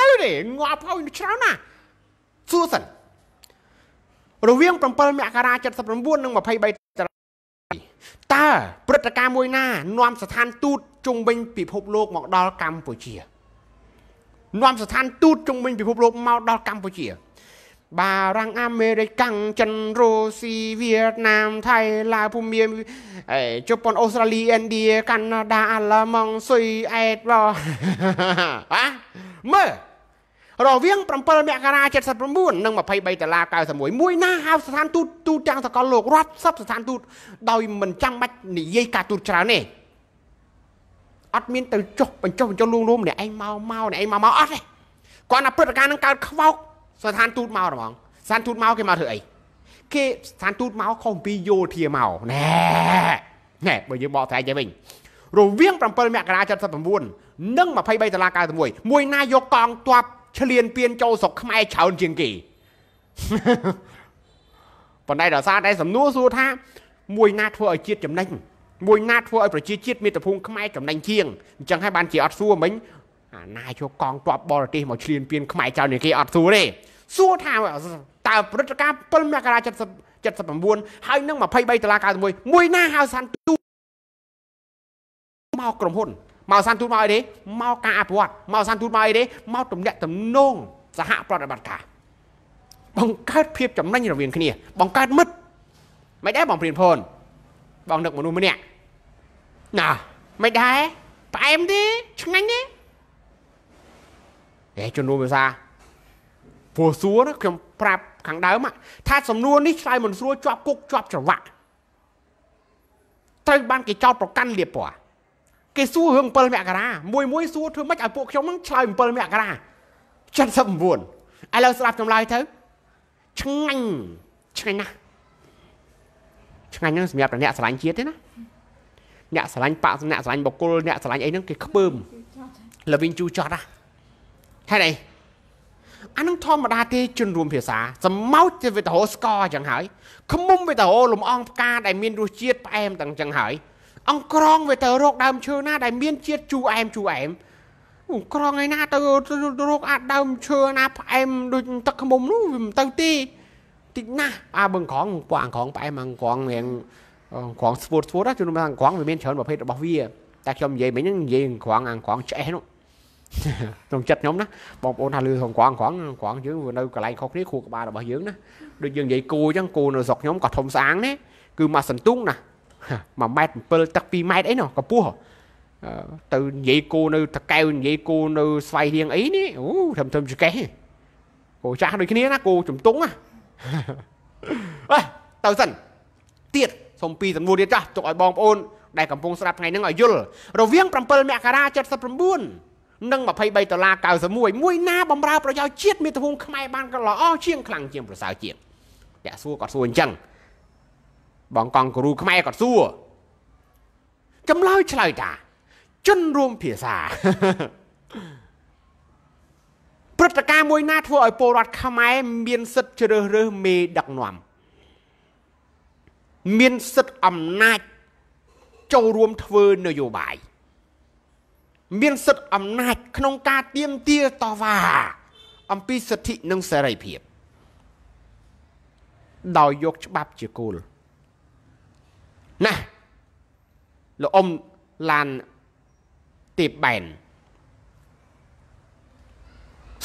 នៅទេងាប់ហើយច្រើនណាស់សួរសិនរវាង7មករា79និង23តាតើព្រឹត្តិការណ៍មួយណានាំស្ថានទូតជុំវិញពិភពលោក មកដល់កម្ពុជានាំស្ថានទូតជុំវិញពិភពលោកមកដល់កម្ពុជាបារាំងអាមេរិកាំងចិនរុស្ស៊ីវៀតណាមថៃឡាវភូមាជប៉ុនអូស្ត្រាលីឥណ្ឌាកាណាដាអាល្លឺម៉ង់ស៊ុយអែតឡហ៎មើលរវាង7មករា79និង23ដុល្លារ91មួយណាហៅស្ថានទូតទូតទាំងសកលលោករាប់សិបស្ថានទូតដោយមិនចាំបាច់និយាយការទូតច្រើនទេអត់មានទៅចុះបញ្ចុះបញ្ចុះលួងលោមអ្នកឯងមកមកអ្នកឯងមកមកអត់ទេគាត់ថាព្រឹត្តិការណ៍នឹងកើតខ្វោកស្ថានទូតមកហ្មងស្ថានទូតមកគេមកធ្វើអីគេស្ថានទូតមកខុសពីយោធាមកណែណែបើយើងបកស្រាយទៅវិញរវាង7មករា79និង23ដុល្លារ91មួយណាយកកងទ័ពឆ្លៀនពៀនចូលស្រុកខ្មែរច្រើនជាងគេប៉ុន្តែដោយសារតែសំណួរសួរថាមួយណាធ្វើឲ្យជាតិចំណេញមួយណាធ្វើឲ្យប្រជាជាតិមាតុភូមិខ្មែរចំណេញជាងអញ្ចឹងហើយបានជាអត់សួរមិញអាណាជួកងទ័ពបរទេសមកឈ្លានពានខ្មែរចៅនេះគេអត់សួរទេសួរថាតើព្រឹត្តិការណ៍7មករា70 79ហើយនឹង23ដុល្លារ91មួយណាហៅសាន់ទូមកក្រុមហ៊ុនមកសាន់ទូមកអីទេមកការអភិវឌ្ឍមកសាន់ទូមកអីទេមកទំនាក់ទំនងសហប្រតិបត្តិការបង្កើតភាពចំណេញរវាងគ្នា បង្កើតមិត្តមិនដែរបងព្រៀនផនបងនឹកមនុស្សម្នាក់ណាមិនដែរផ្អែមទេឆ្ងាញ់ទេហេជំនួសភាសាព្រោះសួរខ្ញុំប្រាប់ខាងដើមថា សំណួរនេះឆ្លើយមិនស្រួលជាប់គុកជាប់ច្រវាក់ត្រូវបានគេចោតប្រកាន់លៀបពណ៌គេសួររឿង7មករាមួយមួយសួរធ្វើម៉េចឲ្យពួកខ្ញុំហ្នឹងឆ្លើយ7មករា79ឥឡូវស្ដាប់ចម្លើយទៅឆ្ងាញ់ឆ្ងាញ់ណាស់ឆ្ងាញ់ហ្នឹងសម្រាប់អ្នកស្រឡាញ់ជាតិទេណាអ្នកស្រឡាញ់បាក់អ្នកស្រឡាញ់បកគលអ្នកស្រឡាញ់អីហ្នឹងគេខ្ពើមល្វីងជូចត់ណាហេតុអីអានឹងធម្មតាទេជនរួម ភាសា សម្ោចជាវីដេអូស្ករអញ្ចឹងហើយឃុំវីដេអូលំអងផ្កាដែលមានរសជាតិផ្អែមទាំងអញ្ចឹងហើយអង្ក្រងវាទៅរកដើមឈើណាដែលមានជាតិជូរអែមជូរអែមអង្ក្រងឯណាទៅរកអាដើមឈើណាផ្អែមដូចទឹកខ្មុំនោះវាមិនទៅទេតិចណាស់អាបងក្រងពួកអង្ក្រងផ្អែមអង្ក្រងរៀងអង្ក្រងស្ពួតស្ពួតណាជំនុំអង្ក្រងវាមានច្រើនប្រភេទរបស់វាតែខ្ញុំនិយាយមិញនិយាយអង្ក្រងអង្ក្រងឆ្អេះនោះក្នុងចិត្តខ្ញុំណាបងប្អូនថាលឺក្នុងក្រងក្រងក្រងយើងនៅកន្លែងខុសគ្នាខួរក្បាលរបស់យើងណាដូចយើងនិយាយគោអញ្ចឹងគោនៅស្រុកខ្ញុំក៏ធំស្អាងដែរគឺមកសន្ទុងណា1ម៉ែត្រ7ទឹក2ម៉ែត្រអីនោះកម្ពស់ទៅនិយាយគោនៅតកែវនិយាយគោនៅស្វាយរៀងអីនេះអូ ធំធំចកេះគោចាស់ដូចគ្នាណាគោជំទង់ណាអេទៅសិនទៀតសូមពីសំណួរទៀតចាស់ទុកឲ្យបងប្អូនដែលកំពុងស្ដាប់ថ្ងៃហ្នឹងឲ្យយល់រវាង7មករា79និង23ដុល្លារ91មួយណាបំរើប្រយោជន៍ជាតិមាតុភូមិខ្មែរបានក៏ល្អជាងខ្លាំងជាងប្រសើរជាងអ្នកសួរគាត់សួរអញ្ចឹងបងកងគ្រូខ្មែរគាត់សួរចម្លើយឆ្លើយថាជនរួមភាសាព្រឹត្តិការណ៍មួយណាធ្វើឲ្យពលរដ្ឋខ្មែរមានសិទ្ធិជ្រើសរើសមេដឹកនាំមានសិទ្ធិអំណាចចូលរួមធ្វើនយោបាយមានសិទ្ធិអំណាចក្នុងការទៀមទាតវ៉ាអំពីសិទ្ធិនិងសេរីភាព ដោយយកច្បាប់ជាគោលណាលោកអ៊ំឡានទេបបែន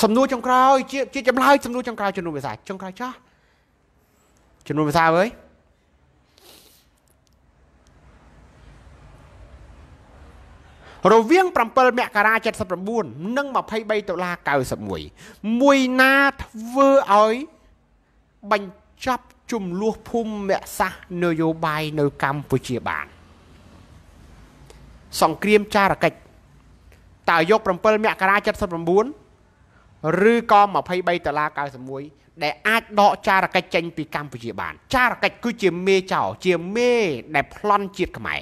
សំណួរចុងក្រោយជាជាចម្លើយសំណួរចុងក្រោយជំនុំភាសាចុងក្រោយចោះជំនុំភាសាអើយរវាង7មករា79និង23ដុល្លារ91មួយណាធ្វើឲ្យ បញ្ចប់ជំនួសភូមិសាស្ត្រនយោបាយនៅកម្ពុជាបាន សង្គ្រាមចារកិច្ចតើយក7មករា79ឬក៏23ដុល្លារ91ដែលអាចដក ចារកិច្ចចេញពីកម្ពុជាបាន ចារកិច្ចគឺជាមេចោ ជាមេ ដែលប្លន់ជាតិខ្មែរ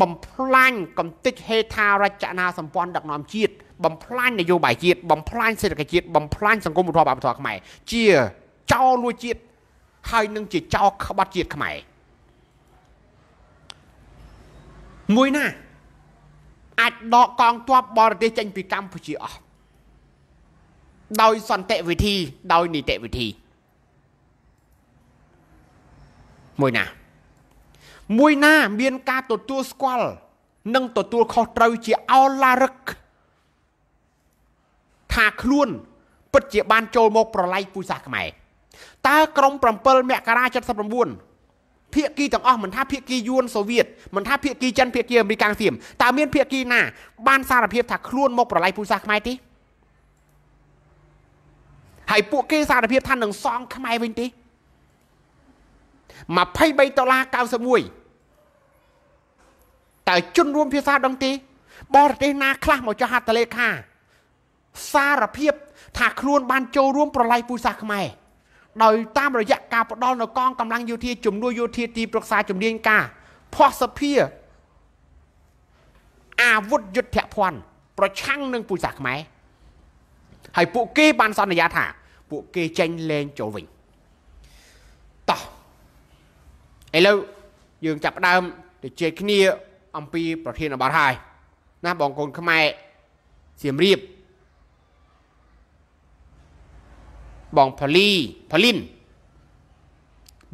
បំផ្លាញកំតិចហេដ្ឋារចនាសម្ព័ន្ធដឹកនាំជាតិបំផ្លាញនយោបាយជាតិបំផ្លាញសេដ្ឋកិច្ចជាតិបំផ្លាញសង្គមធម៌អបធរខ្មែរជាចោលលួចជាតិហើយនឹងជាចោលក្បត់ជាតិខ្មែរមួយណាអាចដកកងទ័ពបរទេសចេញពីកម្ពុជាអស់ដោយសន្តិវិធីដោយនីតិវិធីមួយណាមួយណាមានការ ទទួលស្គាល់និង ទទួលខុសត្រូវជាអលារឹកថាខ្លួន ពិតជាបាន ចូលមក ប្រឡ័យពូជសាសន៍ខ្មែរតើក្រម7មករា79ភៀកគីទាំងអស់មិនថាភៀកគីយួនសូវៀតមិនថាភៀកគីចិនភៀកគីអាមេរិកកាំងសៀមតើមានភៀកគីណាបានសារភាពថាខ្លួនមកប្រឡ័យពូជសាសន៍ខ្មែរទេហើយពួកគេសារភាពថានឹងសងខ្មែរវិញទេ23ដុល្លារ91តើជនរួមភាសាដឹងទេបរទេសណាខ្លះមកចុះហត្ថលេខាសារភាពថាខ្លួនបានចូលរួមប្រឡាយពូជសាសន៍ខ្មែរដោយតាមរយៈការផ្ដល់នៅកងកម្លាំងយោធាជំនួយយោធាទី ប្រឹក្សាជំនាញការភ័ស្តុភារអាវុធយុទ្ធភ័ណ្ឌប្រឆាំងនឹងពូជសាសន៍ខ្មែរហើយពួកគេបានសន្យាថា ពួកគេចេញលេងចូលវិញតោះឥឡូវយើងចាប់ដើមទៅជែកគ្នា អំពី ប្រធានបទហើយណាបងប្អូនខ្មែរសៀមរាបបងផលីផលីន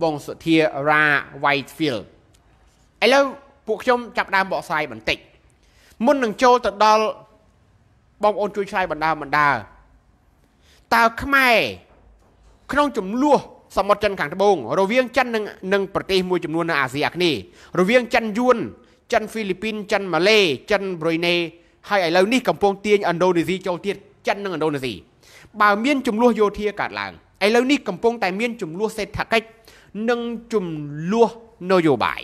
បងសុធារា Whitefield ឥឡូវពួកខ្ញុំចាប់ដើមបកស្រាយបន្តិចមុននឹងចូលទៅដល់បងប្អូនជួយឆ្លើយបណ្ដាបណ្ដាតើខ្មែរក្នុងចំនួនសមុទ្រចិនខាងត្បូងរវាងចិននិងនិងប្រទេសមួយចំនួននៅអាស៊ីអាគ្នេយ៍រវាង ចិនយួនចិនហ្វីលីពីន ចិនម៉ាឡេចិនប៊្រុយណេហើយឥឡូវនេះកំពុងទាញឥណ្ឌូនេស៊ីចូលទៀតចិននិងឥណ្ឌូនេស៊ីបើមានចំនួនយោធាកើតឡើងឥឡូវនេះកំពុងតែមានចំនួនសេដ្ឋកិច្ចនិងចំនួននយោបាយ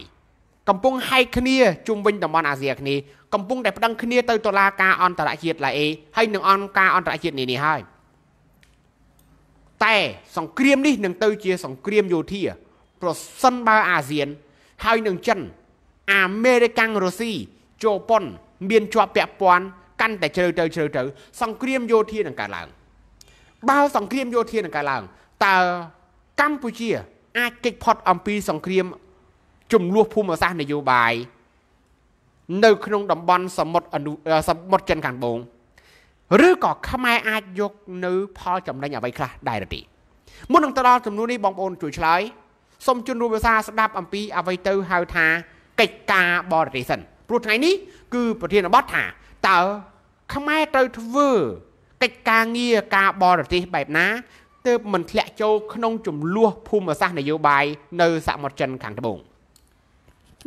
កំពុងហែកគ្នាជុំវិញតំបន់អាស៊ីអាគ្នេយ៍កំពុងតែប្តឹងគ្នាទៅតុលាការអន្តរជាតិឡាអេហើយនឹងអង្គការអន្តរជាតិនេះនេះហើយតែសង្គ្រាមនេះនឹងទៅជាសង្គ្រាមយោធា ប្រសិនបើអាស៊ាន ហើយនឹងចិនអាមេរិករុស្ស៊ីជប៉ុន មានជាប់ពាក់ព័ន្ធកាន់តែជ្រៅទៅជ្រៅទៅសង្គ្រាមយោធានឹងកើតឡើង បើសង្គ្រាមយោធានឹងកើតឡើងតើកម្ពុជាអាចគេចផុតអំពីសង្គ្រាមចំនួនភូមិសាស្ត្រនយោបាយនៅ ក្នុងតំបន់សមុទ្រសមុទ្រចិនខាងត្បូងឬក៏ខ្មែរអាចយកនៅផលចំណេញអ្វីខ្លះដែរទេមុននឹងទៅដល់ចំនួននេះបងប្អូនជួយឆ្លើយសូមជន់រួមភាសាស្ដាប់អំពីអ្វីទៅហៅថា កិច្ចការបរទេសសិនព្រោះថ្ងៃនេះ គឺប្រធានបទថាតើខ្មែរត្រូវធ្វើកិច្ចការងារការបរទេស បែបណាទើបមិនធ្លាក់ចូលក្នុងចំនួនភូមិសាស្ត្រនយោបាយនៅសមុទ្រចិនខាងត្បូង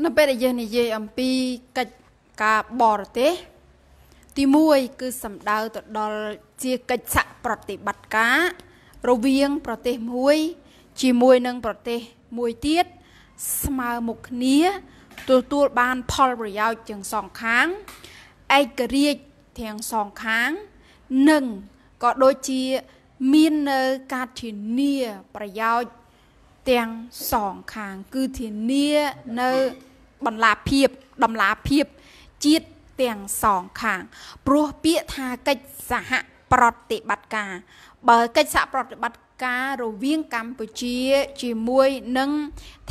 នៅពេលដែលយើងនិយាយអំពីកិច្ចការបរទេសទី1គឺសំដៅទៅដល់ជាកិច្ចសហប្រតិបត្តិការ រវាងប្រទេសមួយ ជាមួយនឹងប្រទេសមួយទៀតស្មើមុខគ្នាទទួលបានផលប្រយោជន៍ទាំងសងខាងឯករាជ្យទាំងសងខាងនិងក៏ដូចជាមាននៅការធានាប្រយោជន៍ទាំងសងខាងគឺធានានៅបន្លាភាពតម្លាភាពជាតិទាំងសងខាងព្រោះពាក្យថាកិច្ចសហប្រតិបត្តិការ បើកិច្ចសហប្រតិបត្តិការ រវាងកម្ពុជាជាមួយនឹង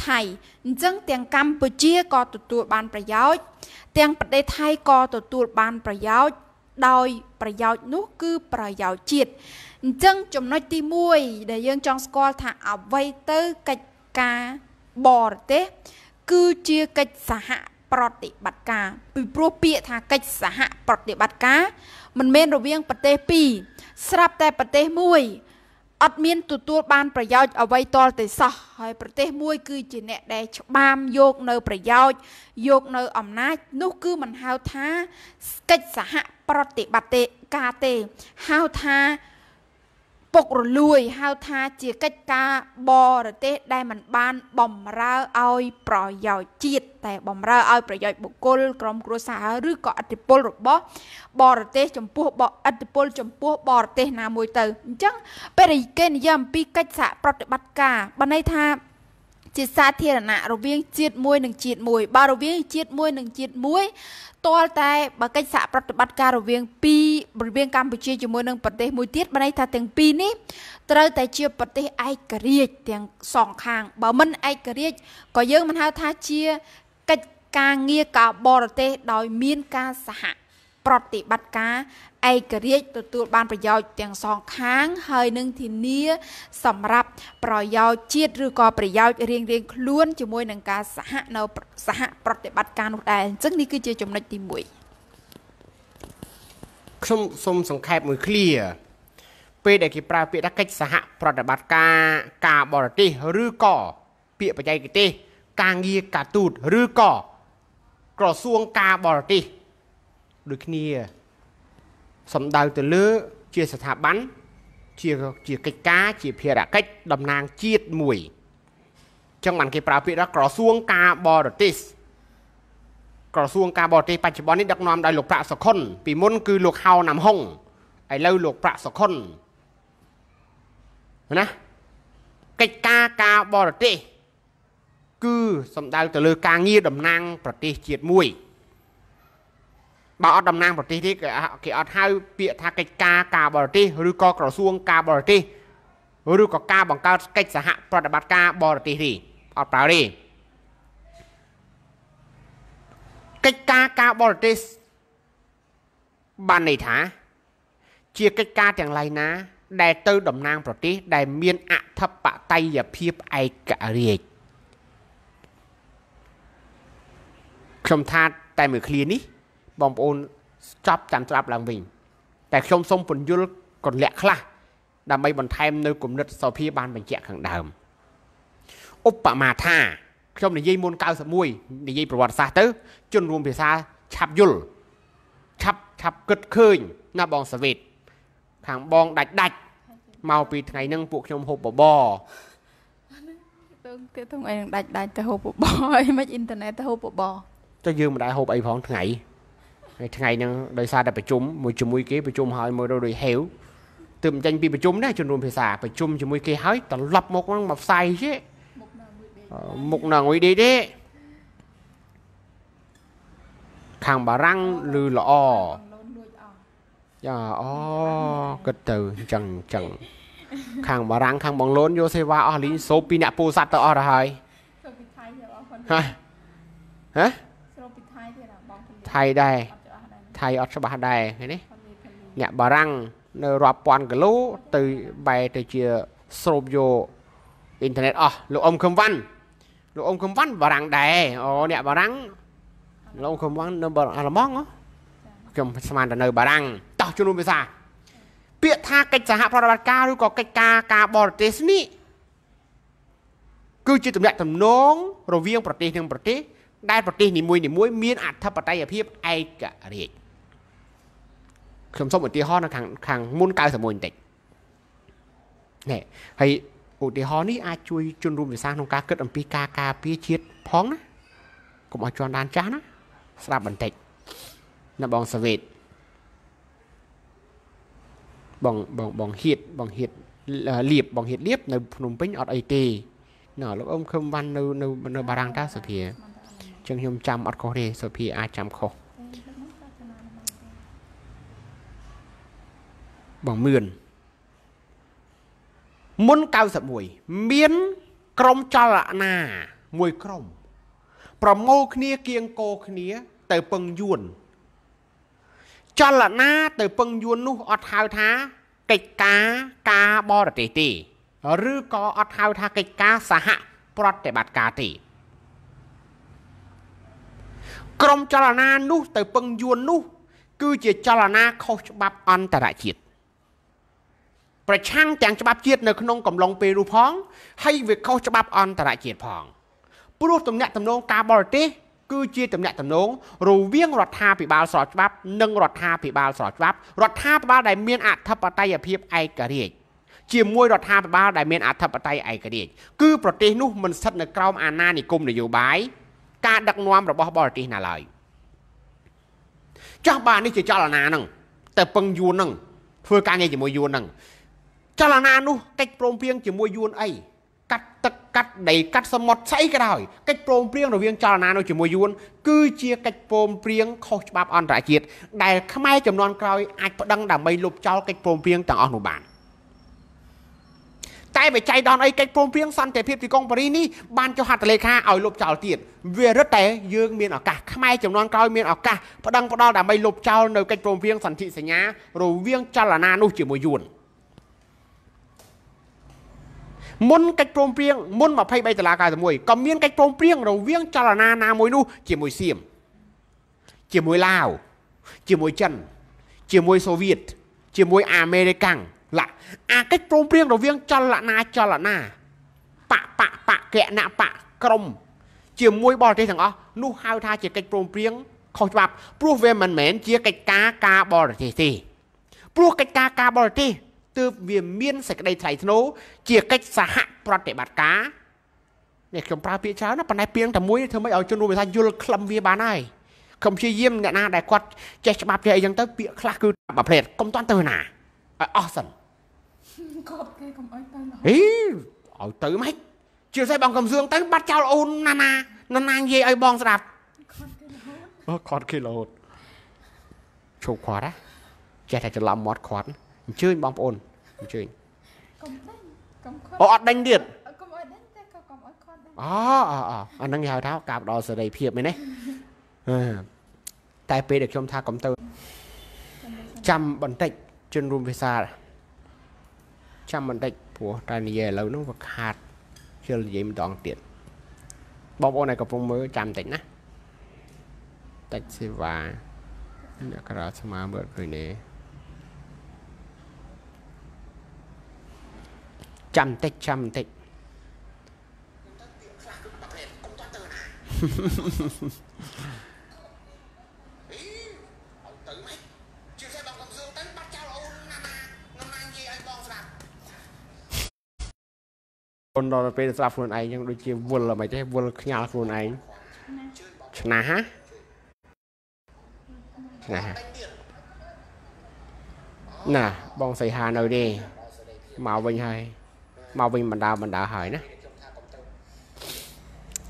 ថៃអញ្ចឹងទាំងកម្ពុជាក៏ទទួលបានប្រយោជន៍ទាំងប្រទេសថៃក៏ទទួលបានប្រយោជន៍ដោយប្រយោជន៍នោះគឺប្រយោជន៍ជាតិអញ្ចឹងចំណុចទី1ដែលយើងចង់ស្គាល់ថាអ្វីទៅកិច្ចការបរទេសគឺជាកិច្ចសហប្រតិបត្តិការពីព្រោះពាក្យថាកិច្ចសហប្រតិបត្តិការមិនមែនរវាងប្រទេសពីរស្រាប់តែប្រទេសមួយអត់មានទទួលបានប្រយោជន៍អ្វីតលទៅសោះហើយ ប្រទេសមួយគឺជាអ្នកដែលច្បាមយកនៅប្រយោជន៍យកនៅ អំណាច នោះគឺមិនហៅថាកិច្ចសហប្រតិបត្តិការទេហៅថាពុករលួយហៅថាជាកិច្ចការ បរទេស ដែលมันបានបំរើឲ្យ ប្រយោជន៍ជាតិតែបំរើឲ្យប្រយោជន៍បុគ្គលក្រុមគ្រួសារឬក៏អធិបុលរបស់ បរទេសចំពោះបអធិបុលចំពោះបរទេសណាមួយទៅអញ្ចឹងពេលគេនិយាយអំពីកិច្ចសហប្រតិបត្តិការបើន័យថាជាសាធារណៈរវាងជាតិមួយនិងជាតិមួយបើរវាងជាតិមួយនិងជាតិមួយទាល់តែបើកិច្ចសហប្រតិបត្តិការរវាង ពីររវាងកម្ពុជាជាមួយនឹងប្រទេសមួយទៀតបានន័យថាទាំងពីរនេះត្រូវតែជាប្រទេសឯករាជ្យទាំងសងខាង បើមិនឯករាជ្យក៏យើងមិនហៅថាជាកិច្ចការងារការបរទេសដោយមានការសហប្រតិបត្តិការឯករាជ្យទទួលបាន ប្រយោជន៍ទាំងសងខាង ហើយនឹងធានា សម្រាប់ប្រយោជន៍ជាតិឬក៏ប្រយោជន៍រៀងៗខ្លួនជាមួយ នឹងការសហនៅសហប្រតិបត្តិការនោះដែរអញ្ចឹងនេះគឺជាចំណុចទី1ខ្ញុំសូមសង្ខេបមួយឃ្លាពេលដែលគេប្រើពាក្យថាកិច្ចសហប្រតិបត្តិការការបរទេស ឬក៏ពាក្យបច្ចេកទេស ការងារការទូតឬក៏ក្រសួងការបរទេសដូចគ្នាសំដៅទៅលើជាស្ថាប័នជាជាកិច្ចការជា ភារកិច្ចតំណាងជាតិមួយអញ្ចឹងបានគេប្រើពាក្យថាក្រសួងការបរទេសក្រសួងការបរទេសបច្ចុប្បន្ននេះដឹកនាំដោយលោកប្រាក់សុខុន ពីមុន គឺលោកហៅណាំហុងឥឡូវលោកប្រាក់សុខុនណាកិច្ចការការបរទេស គឺសំដៅទៅលើការងារតំណាង ប្រទេសជាតិមួយបើអត់តំណាងប្រទេសទេគេគេអត់ហៅពាក្យថាកិច្ចការការបរទេសឬក៏ក្រសួងការបរទេសឬក៏ការបង្កើតកិច្ចសហប្រតិបត្តិការបរទេសទេអត់ប្រើទេកិច្ចការការបរទេសបានន័យថា ជាកិច្ចការទាំងឡាយណាដែលទៅតំណាងប្រទេស ដែលមានអធិបតេយ្យភាពឯករាជ្យខ្ញុំថាតែមួយឃ្លានេះបងប្អូនចប់តាមស្ដាប់ឡើងវិញ តែខ្ញុំសូមពន្យល់កលៈខ្លះដើម្បីបន្ថែមនៅគំនិតសោភាបានបញ្ជាក់ខាងដើមឧបមាថា ខ្ញុំនិយាយមុន91និយាយប្រវត្តិសាស្ត្រទៅជនរួមភាសាឆាប់យល់ឆាប់ឆាប់គិតឃើញណាបងសាវេតខាងបងដាច់ដាច់មកពីថ្ងៃហ្នឹងពួកខ្ញុំហូបបបរទៅគេទៅអីនឹងដាច់ដាច់ទៅហូបបបរអីមិនអ៊ីនធឺណិតទៅហូបបបរចុះយើងមិនដែរហូបអីផងថ្ងៃហើយថ្ងៃហ្នឹងដោយសារតែប្រជុំមួយជាមួយគេប្រជុំហើយមើលទៅដូចហេវទើបចេញពីប្រជុំណាជំនុំភាសាប្រជុំជាមួយគេហើយត្រឡប់មកហ្នឹងមកផ្សាយជិមុខណាងុយដេទេខាងបារាំងឬល្អយ៉ាអូគិតទៅអញ្ចឹងអញ្ចឹងខាងបារាំងខាងបងលូនយកសេវាអស់លីងសូពីអ្នកពូស័តទៅអស់ទៅហើយហ៎ហ៎ថៃដែរថៃអត់ច្បាស់ដែរឃើញទេអ្នកបារាំងនៅរាប់ពាន់គីឡូទៅបែរទៅជាស្រូបយកអ៊ីនធឺណិតអស់លោកអ៊ំខឹមវ៉ាន់លោកអ៊ំខឹមវ៉ាន់បារាំងដែរអូអ្នកបារាំងលោកអ៊ំខឹមវ៉ាន់នៅបារាំងអាឡម៉ង់ខ្ញុំស្មានតែនៅបារាំងតោះជំនុំភាសា ពាក្យថាកិច្ចសហប្រតិបត្តិការឬក៏កិច្ចការការបរទេសនេះគឺជាទំនាក់ទំនងរវាងប្រទេសនិងប្រទេសដែលប្រទេសនីមួយៗមានអធិបតេយ្យភាពឯករាជ្យខ្ញុំសូមឧទាហរណ៍នៅខាងខាងមុន91បន្តិចនេះហើយឧទាហរណ៍នេះអាចជួយជំរុញវិសាក្នុងការគិតអំពីការការពារជាតិផងណាកុំឲ្យជន់ដានចាស់ណាស្ដាប់បន្តិចនៅបងសាវេតបងបងបងហៀតបងហៀតលៀបបងហៀតលៀបនៅភ្នំពេញអត់អីទេណ៎លោកអ៊ំខឹមវ៉ាន់នៅនៅបារាំងតាសុភាចឹងខ្ញុំចាំអត់ខុសទេសុភាអាចចាំខុសបងមឿនមុន91មាន ក្រុមចលនាមួយក្រុមប្រមូលគ្នាគៀងកោគ្នា ទៅពឹងយួន ចលនាទៅពឹងយួននោះអត់ហៅថា កិច្ចការការបរទេសទេ ឬក៏អត់ហៅថាកិច្ចការសហ ប្រតិបត្តិការទេ ក្រមចលនានោះ ទៅពឹងយួននោះ គឺជាចលនាខុសច្បាប់អន្តរជាតិប្រឆាំងទាំងច្បាប់ជាតិនៅក្នុងកំឡុងពេលនោះផងហើយវាខុសច្បាប់អន្តរជាតិផង ព្រោះទំនាក់ទំនងការបរទេសគឺជាទំនាក់ទំនងរវាងរដ្ឋាភិបាលស្របច្បាប់និងរដ្ឋាភិបាលស្របច្បាប់រដ្ឋាភិបាលដែលមានអធិបតេយ្យភាពឯករាជ្យជាមួយរដ្ឋាភិបាលដែលមានអធិបតេយ្យឯករាជ្យគឺប្រទេសនោះមិនស្ថិតនៅក្រោមអាណានិគមនយោបាយការដឹកនាំរបស់បរទេសណាឡើយចាស់បាទនេះជាចលនាហ្នឹងតែពឹងយួនហ្នឹងធ្វើការងារជាមួយយួនហ្នឹងចលនានោះកិច្ចព្រមព្រៀងជាមួយយួនអីកាត់ទឹកកាត់ដីកាត់សមុទ្រស្អីក៏ដោយកិច្ចព្រមព្រៀងរវាង ចលនានោះជាមួយយួនគឺជាកិច្ចព្រមព្រៀងខុសច្បាប់អន្តរជាតិដែលខ្មែរចំនួនក្រោយអាចប្តឹងដើម្បីលុបចោលកិច្ចព្រមព្រៀងទាំងអស់នោះបានតែបច្ច័យដនអីកិច្ចព្រមព្រៀងសន្តិភាពទីក្រុងប៉ារីសនេះបានចុះហត្ថលេខាឲ្យលុបចោលទៀតវារឹតតែយើងមានឱកាសខ្មែរចំនួនក្រោយមានឱកាសប្តឹងផ្ដាល់ដើម្បីលុបចោលនៅកិច្ចព្រមព្រៀងសន្ធិសញ្ញារវាងចលនានោះជាមួយយួន។មុនកិច្ចព្រមព្រៀងមុន23ដុល្លារ91ក៏មានកិច្ចព្រមព្រៀងរវាងចលនាណាមួយនោះជាមួយសៀមជាមួយឡាវជាមួយចិនជាមួយសូវៀតជាមួយអាមេរិកាំងឡាអាកិច្ចព្រមព្រៀងរវាងចលនាចលនាបកបកបកកណបកក្រមជាមួយបរទេសទាំងអស់នោះហៅថាជាកិច្ចព្រមព្រៀងខុសច្បាប់ព្រោះវាមិនមែនជាកិច្ចការការបរទេសទេព្រោះកិច្ចការការបរទេសទើបវាមានសេចក្តីថ្លៃថ្នូរជាកិច្ចសហប្រតិបត្តិការនេះខ្ញុំប្រើពាក្យច្រើនណាប៉ុន្តែពាក្យតែមួយធ្វើម៉េចឲ្យជនរួមភាសាយល់ខ្លឹមវាបានហើយខ្ញុំព្យាយាមអ្នកណាដែលគាត់ចេះច្បាប់ចេះអីចឹងទៅពាក្យខ្លះគឺប្រភេទកុំតន់ទៅណាឲ្យអស់សិនគាត់គេកុំអោយទៅហីឲ្យទៅម៉េចជាស្អីបងកំសឿងទៅបាត់ចោលអូនណាណាណាណានិយាយឲ្យបងស្ដាប់គាត់គេរហូតឈប់គាត់ណាចេះតែច្រឡំមាត់គាត់អញ្ជើញបងប្អូនអញ្ជើញកុំដេញកុំខត់អូអត់ដេញទៀតកុំអត់ដេញតែក៏កុំអត់ខត់ដែរអូអូអូអាហ្នឹងគេហៅថាការផ្ដល់សេរីភាពមែនទេតែពេលដែលខ្ញុំថាកុំទៅចាំបន្តិចជនរួមភាសាចាំបន្តិចព្រោះតែនិយាយឥឡូវហ្នឹងវាខាតជិលនិយាយម្ដងទៀតបងប្អូនដែលកំពុងមើលចាំតិចណាតិចសេវាអ្នកក្រៅស្មាមើលឃើញទេចាំបន្តិចចាំបន្តិចអូនដល់ពេលស្រាប់ខ្លួនឯងចឹងដូចជាវល់មិនទេវល់ខ្ញាល់ខ្លួនឯងឆ្នាឆ្នាណា បងសៃហានៅទេមកវិញហើយមកវិញបណ្ដាបណ្ដាហើយណា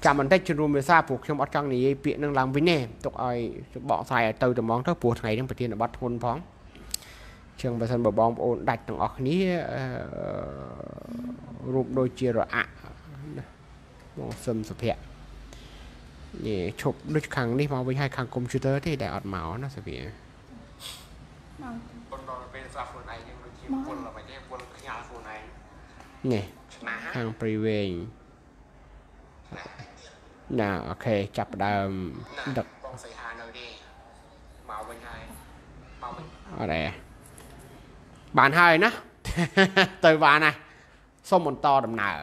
ចាំបន្តិចជំរុំវាសាព្រោះខ្ញុំអត់ចង់និយាយពាក្យនឹងឡើងវិញទេទុកឲ្យបកស្រាយឲ្យទៅត្មងទៅព្រោះថ្ងៃនេះប្រធានបတ်ធ្ងន់ផងជាងបើសិនបើបងប្អូនដាច់ទាំងអស់គ្នារូបដូចជារអាក់បងសឹមសុភ័ក្រនេះឈប់ដូចខាងនេះមកវិញឲ្យខាងកុំព្យូទ័រទេដែលអត់មកណាសុភ័ក្របងបងដល់ពេលសាហ្វូនឯងនឹងដូចជាពុលនេះខាងព្រីវែងណាអូខេចាប់ដើមដឹកបងសីហានៅទេមកវិញហើយមកវិញអរេបានហើយណាទៅបានណាសូមបន្តដំណើរ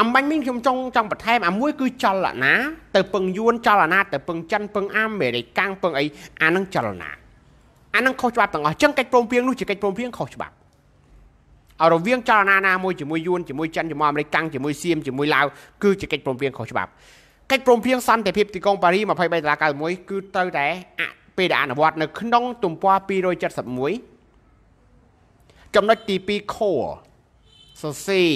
អំបញ្ញមីនខ្ញុំចង់ចង់បន្ថែមអាមួយ គឺចលនាទៅពឹងយួនចលនាទៅពឹងចិនពឹងអាមេរិកកាំងពឹងអីអានឹងចលនាអានឹងខុសច្បាប់ទាំងអស់អញ្ចឹងកិច្ចព្រមព្រៀងនោះជាកិច្ចព្រមព្រៀងខុសច្បាប់រវាងចលនាណាមួយជាមួយយួនជាមួយចិនជាមួយអាមេរិកកាំងជាមួយសៀមជាមួយឡាវគឺជាកិច្ចព្រមព្រៀងខុសច្បាប់កិច្ចព្រមព្រៀងសន្តិភាពទីក្រុងប៉ារី23ដុល្លារ91គឺត្រូវតែអពេលដែលអនុវត្តនៅក្នុងទំព័រ271ចំណុចទី2 core សរសេរ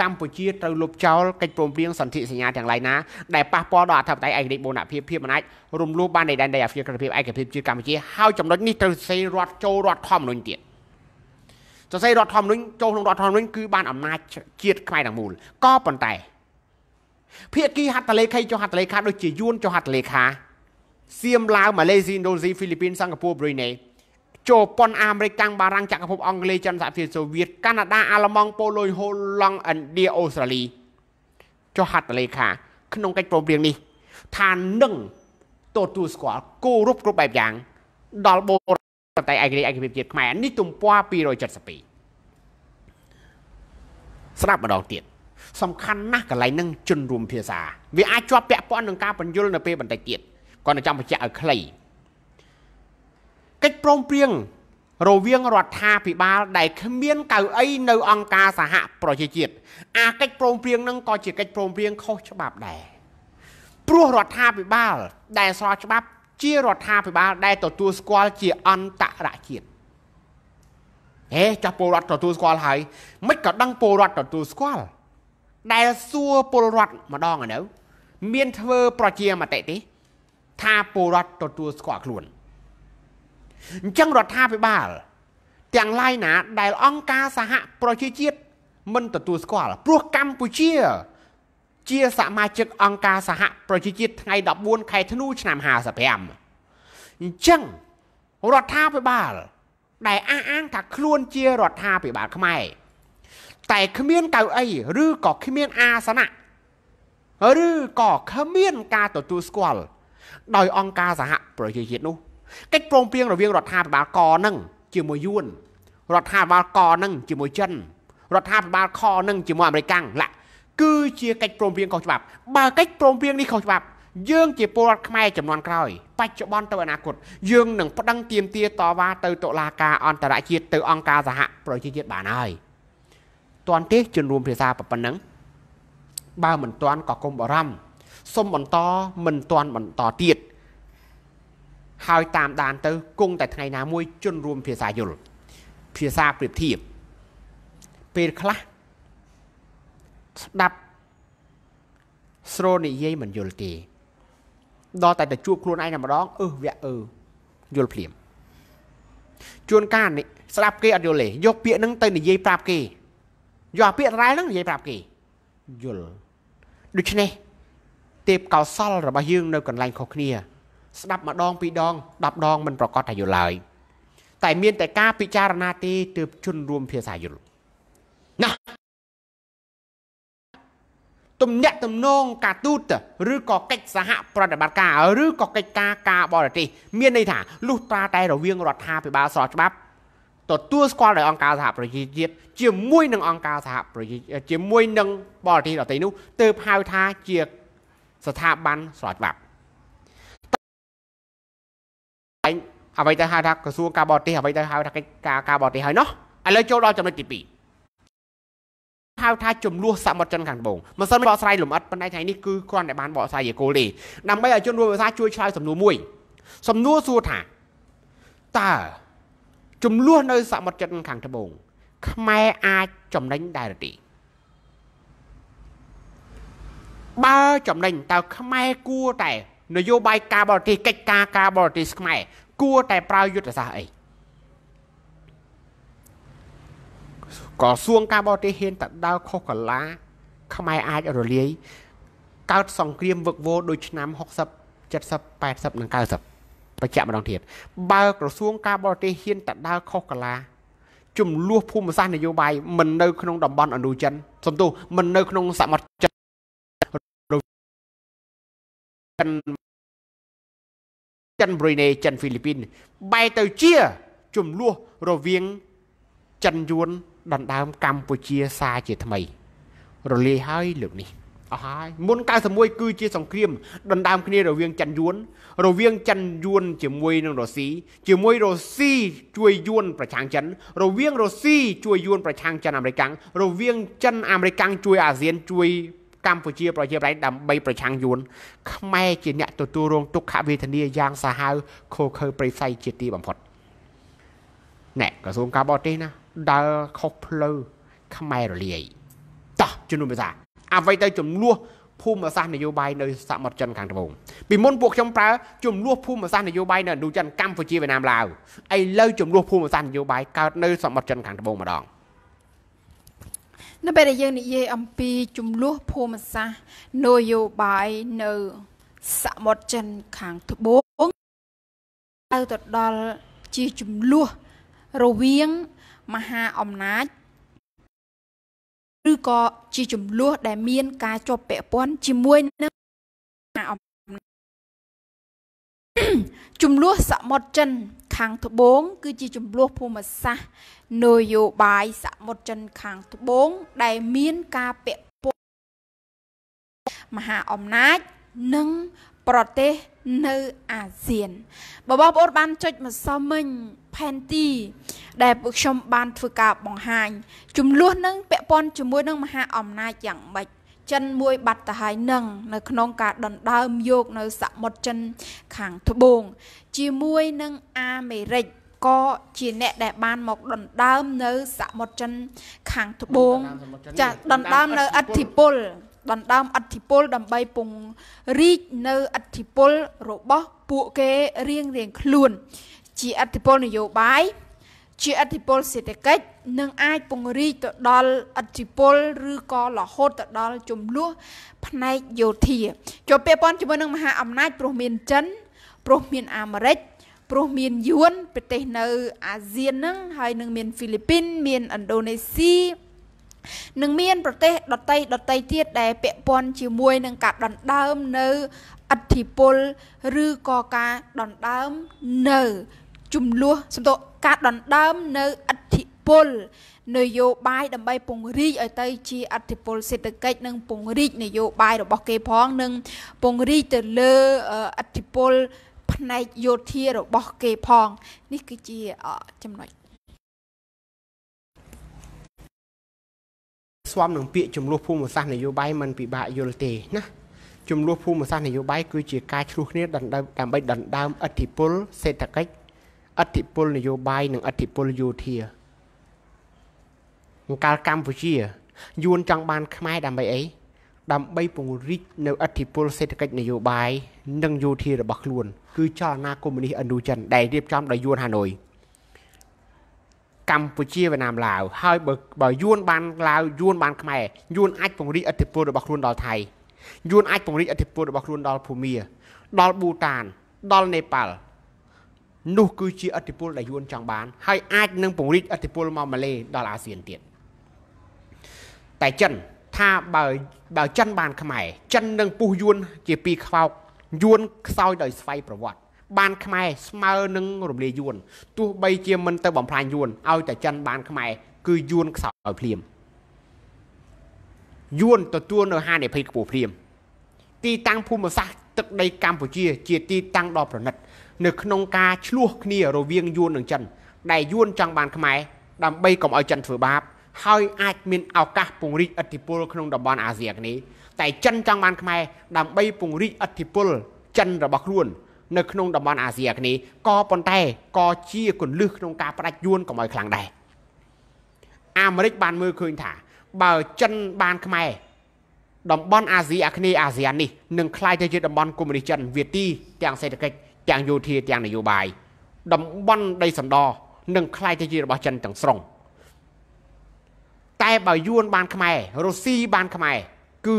កម្ពុជាត្រូវលុបចោលកិច្ចព្រមព្រៀងសន្ធិសញ្ញាទាំងឡាយណាដែលប៉ះពាល់ដល់អធិបតេយ្យឯករាជ្យបូរណភាពភាពអំណាចរំលោភបាននៃដែនដីអាហ្វ្រិកប្រជាភាពឯកភាពជាតិកម្ពុជាហើយចំណុចនេះត្រូវសេរដ្ឋចូលរដ្ឋធម្មនុញ្ញទៀតសរសេររដ្ឋធម្មនុញ្ញចូលក្នុងរដ្ឋធម្មនុញ្ញគឺបានអំណាចជាតិខ្មែរទាំងមូលក៏ប៉ុន្តែភាគីហត្ថលេខីចុះហត្ថលេខាដូចជាយួនចុះហត្ថលេខាសៀមឡាវម៉ាឡេស៊ីឥណ្ឌូនេស៊ីហ្វីលីពីនសិង្ហបុរីប្រ៊ុយណេជប៉ុនអាមេរិកកាំងបារាំងចក្រភពអង់គ្លេសចិនសហភាពសូវៀតកាណាដាអាល្លឺម៉ង់ប៉ូលុយហូឡង់ឥណ្ឌាអូស្ត្រាលីចុះហត្ថលេខា ក្នុងកិច្ចព្រមព្រៀងនេះថានឹងទទួលស្គាល់គោរពគ្រប់បែបយ៉ាង ដល់បូរប៉ុន្តែឯករាជ្យឯកភាពជាតិខ្មែរនេះទំព័រ272ស្ដាប់ម្ដងទៀតសំខាន់ណាស់កន្លែងហ្នឹងជនរួមភាសាវាអាចជាប់ពាក់ព័ន្ធនឹងការបញ្យលនៅពេលបន្តិចទៀតគាត់នឹងចាំបញ្ជាក់ឲ្យខ្លីកិច្ចព្រមព្រៀងរវាងរដ្ឋាភិបាល ដែលគ្មានកៅអីនៅ អង្គការសហប្រជាជាតិអាកិច្ចព្រមព្រៀងនឹងក៏ជាកិច្ចព្រមព្រៀងខុសច្បាប់ដែរព្រោះរដ្ឋាភិបាលដែលស្របច្បាប់ជារដ្ឋាភិបាលដែលទទួលស្គាល់ជាអន្តរជាតិហេចាស់ពលរដ្ឋទទួលស្គាល់ហើយមិនក៏ដឹងពលរដ្ឋទទួលស្គាល់ដែលសួរពលរដ្ឋម្ដងឥឡូវមានធ្វើប្រជាមតិទេថាពលរដ្ឋទទួលស្គាល់ខ្លួនអញ្ចឹងរដ្ឋាភិបាល ទាំងឡាយណា ដែលអង្គការសហប្រជាជាតិមិនទទួលស្គាល់ព្រោះកម្ពុជាជាសមាជិកអង្គការសហប្រជាជាតិថ្ងៃ14ខែធ្នូឆ្នាំ55អញ្ចឹងរដ្ឋាភិបាលដែលអះអាងថាខ្លួនជារដ្ឋាភិបាលខ្មែរតែគ្មានកៅអីឬក៏គ្មានអាសនៈឬក៏គ្មានការទទួលស្គាល់ដោយអង្គការសហប្រជាជាតិនោះកិច្ចព្រមព្រៀងរវាងរដ្ឋាភិបាលកនឹងជាមួយយួនរដ្ឋាភិបាលកនឹងជាមួយចិនរដ្ឋាភិបាលខនឹងជាមួយអាមេរិកឡាក់គឺជាកិច្ចព្រមព្រៀងខុសច្បាប់បើកិច្ចព្រមព្រៀងនេះខុសច្បាប់ យើងជាពលរដ្ឋខ្មែរចំនួនក្រោយបច្ចុប្បន្នទៅអនាគតយើងនឹងប្តឹងទាមទារតវ៉ាទៅតុលាការអន្តរជាតិទៅអង្គការសហប្រជាជាតិបានហើយតន់ទេជំនុំភាសាប៉ុណ្ណឹង បើមិនតន់ក៏កុំបារម្ភសុំបន្តមិនតន់បន្តទៀតហើយតាមដានទៅគង់តែថ្ងៃណាមួយជំនុំភាសាយល់ភាសាប្រៀបធៀបពេលខ្លះស្ដាប់ស្រោនិយាយមិនយល់ទេដល់តែទៅជួបខ្លួនឯងតែម្ដងអឺវៈអឺយល់ភ្លាមជួនកាលស្ដាប់គេអត់យល់ទេយក ពាក្យហ្នឹងទៅ និយាយប្រាប់គេយកអាពាក្យរ៉ែហ្នឹងនិយាយប្រាប់គេយល់ដូច្នេះទេពកោសលរបស់យើងនៅកន្លែងខុសគ្នា ស្ដាប់ម្ដងពីរដង10ដងមិនប្រកាសថាយល់ឡើយ តែមាន តែការពិចារណាទេទើបជន់រួមភាសាយល់ណាទំនាក់ទំនងការទូតឬក៏កិច្ចសហប្រតិបត្តិការឬក៏កិច្ចការការបរទេសមានន័យថាលុះត្រាតែ រវាងរដ្ឋាភិបាលស្របច្បាប់ទទួលស្គាល់ដោយអង្គការសហប្រជាជាតិជាមួយនឹងអង្គការសហប្រជា ជាមួយនឹងបរទេសដទៃនោះទើបហៅថាជាស្ថាប័នស្របច្បាប់អ្វីទៅហៅថាក្រសួងការបរទេសអ្វីទៅហៅថាកិច្ចការការបរទេសហើយនោះឥឡូវចូលដល់ចំណុចទី2ហៅថាចំនួនសមុទ្រចិនខាងបងមិនសិនបកស្រាយលំអិតប៉ុន្តែថ្ងៃនេះគឺគ្រាន់តែបានបកស្រាយយេគោលទេដើម្បីឲ្យជនរួមភាសាជួយឆ្លើយសំណួរមួយសំណួរសួរថាតើចំនួននៅ សមុទ្រចិនខាងត្បូងខ្មែរអាចចំណេញដែរឬទេបើចំណេញតើខ្មែរគួរតែ នយោបាយការបរទេសកិច្ចការការបរទេសខ្មែរគួរតែប្រើយុទ្ធសាស្ត្រអីក្រសួងការបរទេសហ៊ានតដើរខុសកលាខ្មែរអាចរលាយកើតសង្គ្រាមវឹកវរដូចឆ្នាំ60 70 80និង90បញ្ជាក់ម្ដងទៀតបើក្រសួងការបរទេសហ៊ានតដើរខុសកលាចំនួនភូមិសាស្ត្រនយោបាយមិននៅក្នុងតំបន់អនុចិនសំទោសមិននៅក្នុងសមត្ថកិច្ចចិនប្រ៊ុយណេចិនហ្វីលីពីនបែរទៅជាចំនួនរវាងចិនយួនដណ្ដើមកម្ពុជាសាជាថ្មី រលាយហើយលើកនេះអស់ហើយមុន91គឺជាសង្គ្រាមដណ្ដើមគ្នារវាងចិនយួន រវាង ចិនយួន ជាមួយនឹងរុស្ស៊ីជាមួយរុស្ស៊ីជួយយួនប្រឆាំងចិនរវាងរុស្ស៊ីជួយយួនប្រឆាំងចិនអាមេរិករវាង ចិនអាមេរិកជួយអាស៊ាន ជួយកម្ពុជា ប្រជាប្រិយដើម្បីប្រឆាំងយួនខ្មែរជាអ្នកទទួលរងទុក្ខវេទនាយ៉ាងសាហាវខូខើប្រិស័យជាទីបំផុតណែក្រសួងការបរទេសណាដើរខុសផ្លូវខ្មែររលាយតោះជំនួសភាសា អ្វីទៅចំនួនភូមិសាស្ត្រនយោបាយនៅសមុទ្រចិនខាងត្បូងពីមុនពួកខ្ញុំប្រើចំនួនភូមិសាស្ត្រនយោបាយនៅឥណ្ឌូចិនកម្ពុជាវៀតណាមឡាវឥឡូវចំនួនភូមិសាស្ត្រនយោបាយកើតនៅសមុទ្រចិនខាងត្បូងម្ដងនៅពេលដែលយើងនិយាយអំពីចំនួនភូមិសាស្ត្រនយោបាយនៅសមុទ្រចិនខាងត្បូងទៅទៅដល់ជាចំនួនរវាងមហាអំណាច ឬក៏ជាចំនួនដែល មាន ការជាប់ពាក់ព័ន្ធជាមួយនឹងអំណាចចំនួនសមុទ្រចិន ខាងត្បូងគឺជា ចំនួនភូមិសាស្ត្រនយោបាយសមុទ្រចិន ខាងត្បូង ដែលមានការពាក់ព័ន្ធមហាអំណាចនិងប្រទេសនៅអាស៊ានបើបងប្អូនបានចុចមកសមមិញផែនទី ដែលពួកខ្ញុំបានធ្វើការបង្ហាញចំនួននឹងពាក់ព័ន្ធជាមួយនឹងមហា អំណាចយ៉ាងម៉េចចិនមួយបាត់ទៅហើយនឹងនៅក្នុងការដណ្ដើមយកនៅសមុទ្រចិនខាងត្បូងជាមួយនឹងអាមេរិកក៏ជាអ្នកដែលបានមកដណ្ដើមនៅសមុទ្រចិនខាងត្បូងចាដណ្ដើមនៅអធិពលដណ្ដើមអធិពលដើម្បីពង្រីកនៅអធិពលរបស់ពួកគេរៀងរៀងខ្លួនជាអធិបុលនយោបាយជាអធិបុលសេដ្ឋកិច្ចនិងអាចពង្រីកទៅដល់អធិបុលឬក៏រហូតទៅដល់ចំនួនផ្នែកយោធាជាប់ពាក់ព័ន្ធជាមួយនឹងមហាអំណាចព្រោះមានចិនព្រោះមានអាមេរិកព្រោះមានយួន ប្រទេសនៅ អាស៊ានហ្នឹងហើយនឹងមានហ្វីលីពីនមានឥណ្ឌូនេស៊ីនឹងមានប្រទេសដតីដតីទៀតដែលពាក់ព័ន្ធជាមួយនឹងការដណ្ដើមនៅអធិពលឬក៏ការដណ្ដើមនៅជំនួសសំដៅការដណ្ដើមនៅអធិពលនយោបាយដើម្បី ពង្រីកឲ្យទៅជាអធិពលសេដ្ឋកិច្ចនិងពង្រីកនយោបាយរបស់គេផង និង ពង្រីកទៅលើអធិពលផ្នែកយោធារបស់គេផង នេះគឺជាចំណុចស្វមនឹងពាក្យចំនួនភូមិសាស្ត្រនយោបាយมันពិបាកយល់ទេណាចំនួនភូមិសាស្ត្រនយោបាយគឺជាការឆ្លុះគ្នាដើម្បីដណ្ដើមអធិពលសេដ្ឋកិច្ចឥទ្ធិពលនយោបាយនិងឥទ្ធិពលយោធាអង្ការកម្ពុជាយួនចង់បាន ខ្មែរដើម្បីអីដើម្បីពង្រីកនៅឥទ្ធិពល សេដ្ឋកិច្ចនយោបាយនិងយោធារបស់ខ្លួន គឺចលនាកុម្មុយនីសឥណ្ឌូចិនដែលរៀបចំដោយយួនហាណូយកម្ពុជាវៀតណាមឡាវហើយបើបើយួនបានឡាវយួនបានខ្មែរយួនអាចពង្រីកឥទ្ធិពលរបស់ខ្លួន ដល់ថៃយួនអាចពង្រីកឥទ្ធិពលរបស់ខ្លួនដល់ភូមា ដល់ប៊ូតាន ដល់នេប៉ាល់នោះគឺជាអធិពលដែលយួន ចង់បានហើយអាចនឹងពង្រីកអធិពលមកម៉ាឡេដល់អាស៊ានទៀតតែចិនថាបើបើចិនបាន ខ្មែរចិននឹងពុះយួន ជាពីរខ្វោកយួនខ្សោយដោយស្វ័យប្រវត្តិបានខ្មែរស្មើនឹងរំលាយយួនទោះបីជាមិនទៅបំផ្លាញយួនឲ្យតែចិនបាន ខ្មែរគឺយួនខ្សោយឲ្យភ្លាមយួនទទួលនៅហានិភ័យខ្ពស់ភ្លាមទីតាំងភូមិសាស្ត្រទឹកដីកម្ពុជា ជាទីតាំងដ៏ប្រណិតនៅក្នុងការឆ្លោះគ្នារវាងយួននិងចិន ដែលយួនចង់បានខ្មែរដើម្បីកុំឲ្យចិនធ្វើបាបហើយអាចមានឱកាសពង្រីកឥទ្ធិពលក្នុងតំបន់អាស៊ីអាគ្នេយ៍តែចិនចង់បានខ្មែរដើម្បីពង្រីកឥទ្ធិពល ចិនរបស់ខ្លួន នៅក្នុងតំបន់អាស៊ីអាគ្នេយ៍ក៏ប៉ុន្តែក៏ជាគន្លឹះក្នុងការផ្ដាច់យួនកុំឲ្យខ្លាំងដែរអាមេរិកបានមើលឃើញថា បើចិនបានខ្មែរតំបន់អាស៊ីអាគ្នេយ៍អាស៊ាននេះនឹងក្លាយទៅជាតំបន់កុម្មុយនីសចិន វាទីទាំងសេដ្ឋកិច្ចទាំងយោធាទាំងនយោបាយតំបន់ដីសណ្ដនឹងคล้ายទៅជារបស់ចិនទាំងស្រុងតែបើយួនបានខ្មែររុស្ស៊ីបានខ្មែរគឺ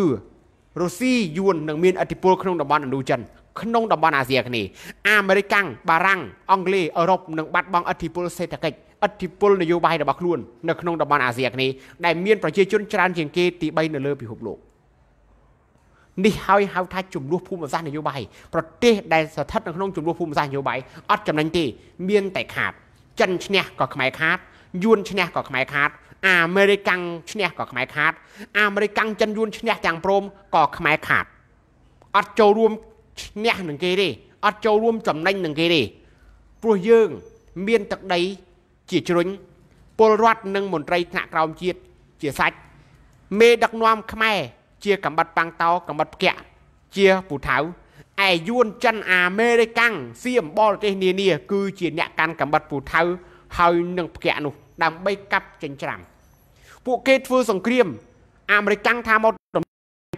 រុស្ស៊ីយួននឹងមានឥទ្ធិពល ក្នុងតំបន់ឥណ្ឌូចិនក្នុងតំបន់អាស៊ីអាគ្នេយ៍អាមេរិកបារាំងអង់គ្លេសអឺរ៉ុបនឹងបាត់បង់ឥទ្ធិពលសេដ្ឋកិច្ចឥទ្ធិពល នយោបាយរបស់ខ្លួននៅក្នុងតំបន់អាស៊ីអាគ្នេយ៍ដែលមានប្រជាជនច្រើនជាងគេទី3នៅលើពិភពលោកនេះហើយហៅថាចំនួនភូមិសាស្ត្រនយោបាយប្រទេស ដែលស្ថិតនៅក្នុងចំនួនភូមិសាស្ត្រនយោបាយអត់ចំណេញទេមានតែខាត ចិនឈ្នះក៏ខ្មែរខាតយួនឈ្នះក៏ខ្មែរខាត អាមេរិកាំងឈ្នះក៏ខ្មែរខាតអាមេរិកាំងចិនយួនឈ្នះទាំងព្រមក៏ខ្មែរខាតអត់ចូលរួមឈ្នះនឹងគេទេអត់ចូលរួមចំណេញនឹងគេទេព្រោះយើងមានទឹកដីជាជ្រុញពលរដ្ឋនិងមន្ត្រីថ្នាក់ក្រោមជាតិជាសាច់មេដឹកនាំខ្មែរជាកំបិតប៉ាំងតោកំបិតផ្គាក់ជាពូថៅឯយួនចិនអាមេរិកាំងសៀមបរទេសនានា គឺជា អ្នកកាន់កំបិតពូថៅហើយនឹងផ្គាក់នោះដើម្បីកាប់ចិញ្ច្រាំពួកគេធ្វើសង្គ្រាមអាមេរិកាំងថាមក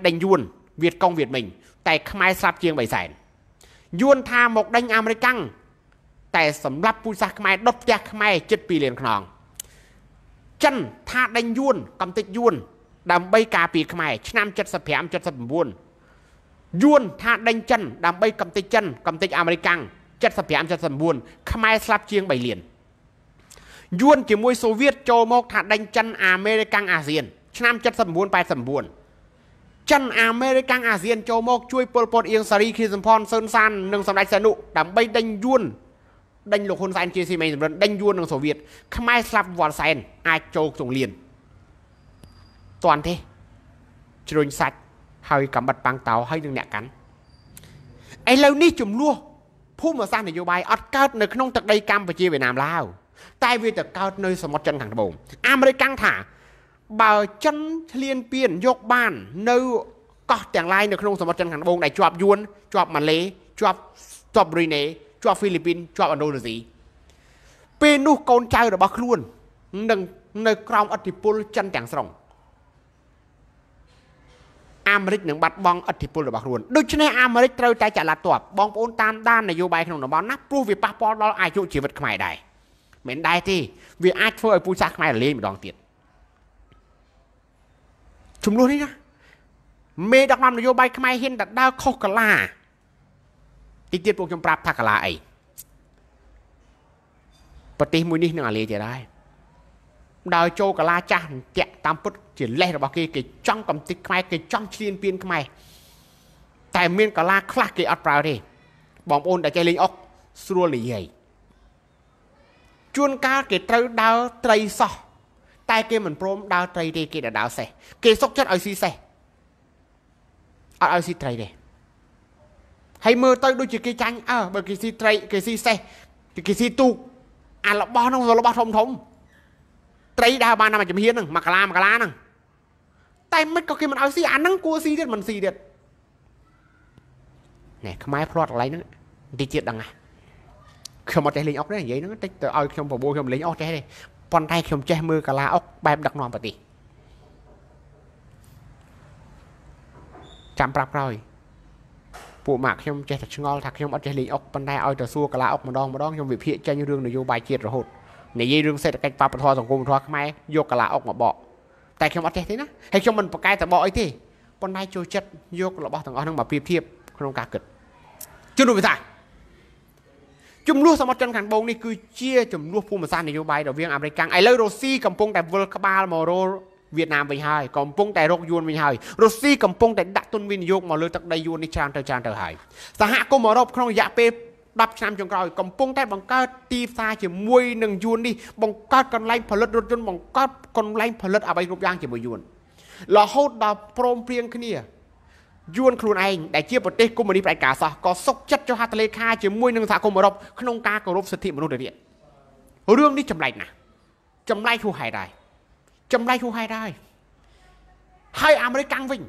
ដេញយួនវៀតកុងវៀតមិញតែ ខ្មែរស្លាប់ជាង3សែនយួនថាមកដេញ អាមេរិកាំងតែសម្រាប់ពូជសាសខ្មែរដុតផ្ទះខ្មែរចិត្ត2លានខ្នងចិនថាដេញយួនកំទេចយួនដើម្បីការពារខ្មែរឆ្នាំ75 79យួនថាដេញចិនដើម្បីកំទេចចិន កំទេចអាមេរិកាំង75 79ខ្មែរស្លាប់ជាង3លានយួនជាមួយសូវៀតចូលមកថាដេញចិន អាមេរិកាំងអាស៊ានឆ្នាំ79 89ចិនអាមេរិកាំងអាស៊ានចូលមកជួយពលពតអៀងសារីខៀវសំផនសឿនសាននិងសម្ដេចសែនុដើម្បីដេញយួនដេញលោកហ៊ុនសែនជាស៊ីមេនសម្រិនដេញយួននឹងសូវៀតខ្មែរស្លាប់វ៉ាល់សែនអាចចូលក្នុងលៀនតាន់ទេជ្រុញសាច់ហើយកំបិតប៉ាំងតោហើយនឹងអ្នកកាន់ឥឡូវនេះចំនួនភូមិសាស្ត្រនយោបាយអត់កើតនៅក្នុងទឹកដីកម្ពុជាវៀតណាមឡើយតែវាទៅកើតនៅសមុទ្រចិនខាងត្បូងអាមេរិកកាំងថា បើចិនឆ្លៀនពៀនយកបាន នៅកោះទាំងឡាយនៅក្នុងសមុទ្រចិនខាងត្បូងដែលជាប់យួនជាប់ម៉ាឡេជាប់ជាប់ប៊្រីណេជាប់ហ្វីលីពីនជាប់ឥណ្ឌូនេស៊ីពេលនោះកូនចៅរបស់ខ្លួននឹងនៅ ក្រោមអធិបុលចិនទាំងស្រុងអាមេរិកនឹងបាត់បង់ឥទ្ធិពលរបស់ខ្លួនដូច្នេះអាមេរិកត្រូវតែចល័តតបបងប្អូនតាមដាននយោបាយក្នុងតំបន់ណាព្រោះវាប៉ះពាល់ដល់អាយុជីវិតខ្មែរដែរមិនដែរទេវាអាចធ្វើឲ្យពូជសាសន៍ខ្មែររលាយម្ដងទៀតចំនួននេះណាមេដឹកនាំនយោបាយខ្មែរហ៊ានតែដើរខុសកាលាតិចទៀតពួកខ្ញុំប្រាប់ថាកាលាអីប្រទេសមួយនេះនឹងអាលេជាដែរដើរចូលកាលាចាស់តាក់តាមពុតជាលេសរបស់គេគេចង់កំទេចខ្មែរគេចង់ឈ្លានពានខ្មែរតែមានកលាខ្លះគេអត់ប្រើទេបងប្អូនដែលចេះលេងអុកស្រួលនិយាយជួនកាលគេត្រូវដើរត្រីសោះតែគេមិនព្រមដើរត្រីទេគេដើរសេះគេសុកចិត្តឲ្យស៊ីសេះអត់ឲ្យស៊ីត្រីទេហើយមើលទៅដូចជាគេចាញ់អើបើគេស៊ីត្រី គេស៊ីសេះគេស៊ីទូកអារបស់ហ្នឹងរបស់ធំធំ ត្រីដើរបានតាមចំហៀនហ្នឹងមួយកលាមួយកលាហ្នឹងតែមិនក៏គេមិនឲ្យស៊ីអាហ្នឹងគួរស៊ីទៀតមិនស៊ីទៀតណែខ្មែរផ្លាត់កន្លែងហ្នឹងតិចទៀតដឹងហ่ะខ្ញុំអត់ចេះលេងអុកទេនិយាយហ្នឹងតិចទៅឲ្យខ្ញុំប្របួរខ្ញុំលេងអុកចេះទេប៉ុន្តែខ្ញុំចេះមើលកាឡាអុកបែបដឹកនាំប្រទេសចាំប្រាប់ក្រោយពួកម៉ាក់ខ្ញុំចេះតែឆ្ងល់ថាខ្ញុំអត់ចេះលេងអុកប៉ុន្តែឲ្យទៅសួរកាឡាអុកម្ដងម្ដងខ្ញុំវិភាគចេញរឿងនយោបាយជាតិរហូតនិយាយរឿងសេដ្ឋកិច្ចបព្វធម៌សង្គមធម៌ខ្មែរយកកាឡាអុកមកបកតែខ្ញុំអត់ចេះទេណាហើយខ្ញុំមិនប្រកែកតបអីទេប៉ុន្តែចូលចិត្តយករបស់ទាំងអស់ហ្នឹងមកប្រៀបធៀបក្នុងការគិតជំនួសវិសាជំនួសសមុទ្រចិនខាងត្បូងនេះគឺជាជំនួសភូមិសាស្ត្រនយោបាយរវាងអាមេរិកឥឡូវរុស្ស៊ីកំពុងតែវិលក្បាលមករលវៀតណាមវិញហើយកំពុងតែរកយួនវិញហើយរុស្ស៊ីកំពុងតែដាក់ទុនវិនិយោគមកលើទឹកដីយួននេះច្រើនទៅច្រើនទៅហើយសហគមន៍អឺរ៉ុបក្នុងរយៈពេល10ឆ្នាំចុងក្រោយកំពុងតែបង្កើតទីផ្សារជាមួយនឹងយួននេះបង្កើតកន្លែង ផលិតរថយន្តបង្កើតកន្លែងផលិតអ្វីគ្រប់យ៉ាងជាមួយយួនរហូតដល់ព្រមព្រៀងគ្នាយួនខ្លួនឯងដែលជាប្រទេសកុម្មុយនីសផ្ដាច់ការសោះក៏សុកចិត្តចុះហត្ថលេខាជាមួយនឹងសហគមន៍អឺរ៉ុបក្នុងការគោរពសិទ្ធិមនុស្សរយៈរឿងនេះចម្លែកណាស់ចម្លែកហួសហេតុដែរចម្លែកហួសហេតុដែរហើយអាមេរិកកាំងវិញ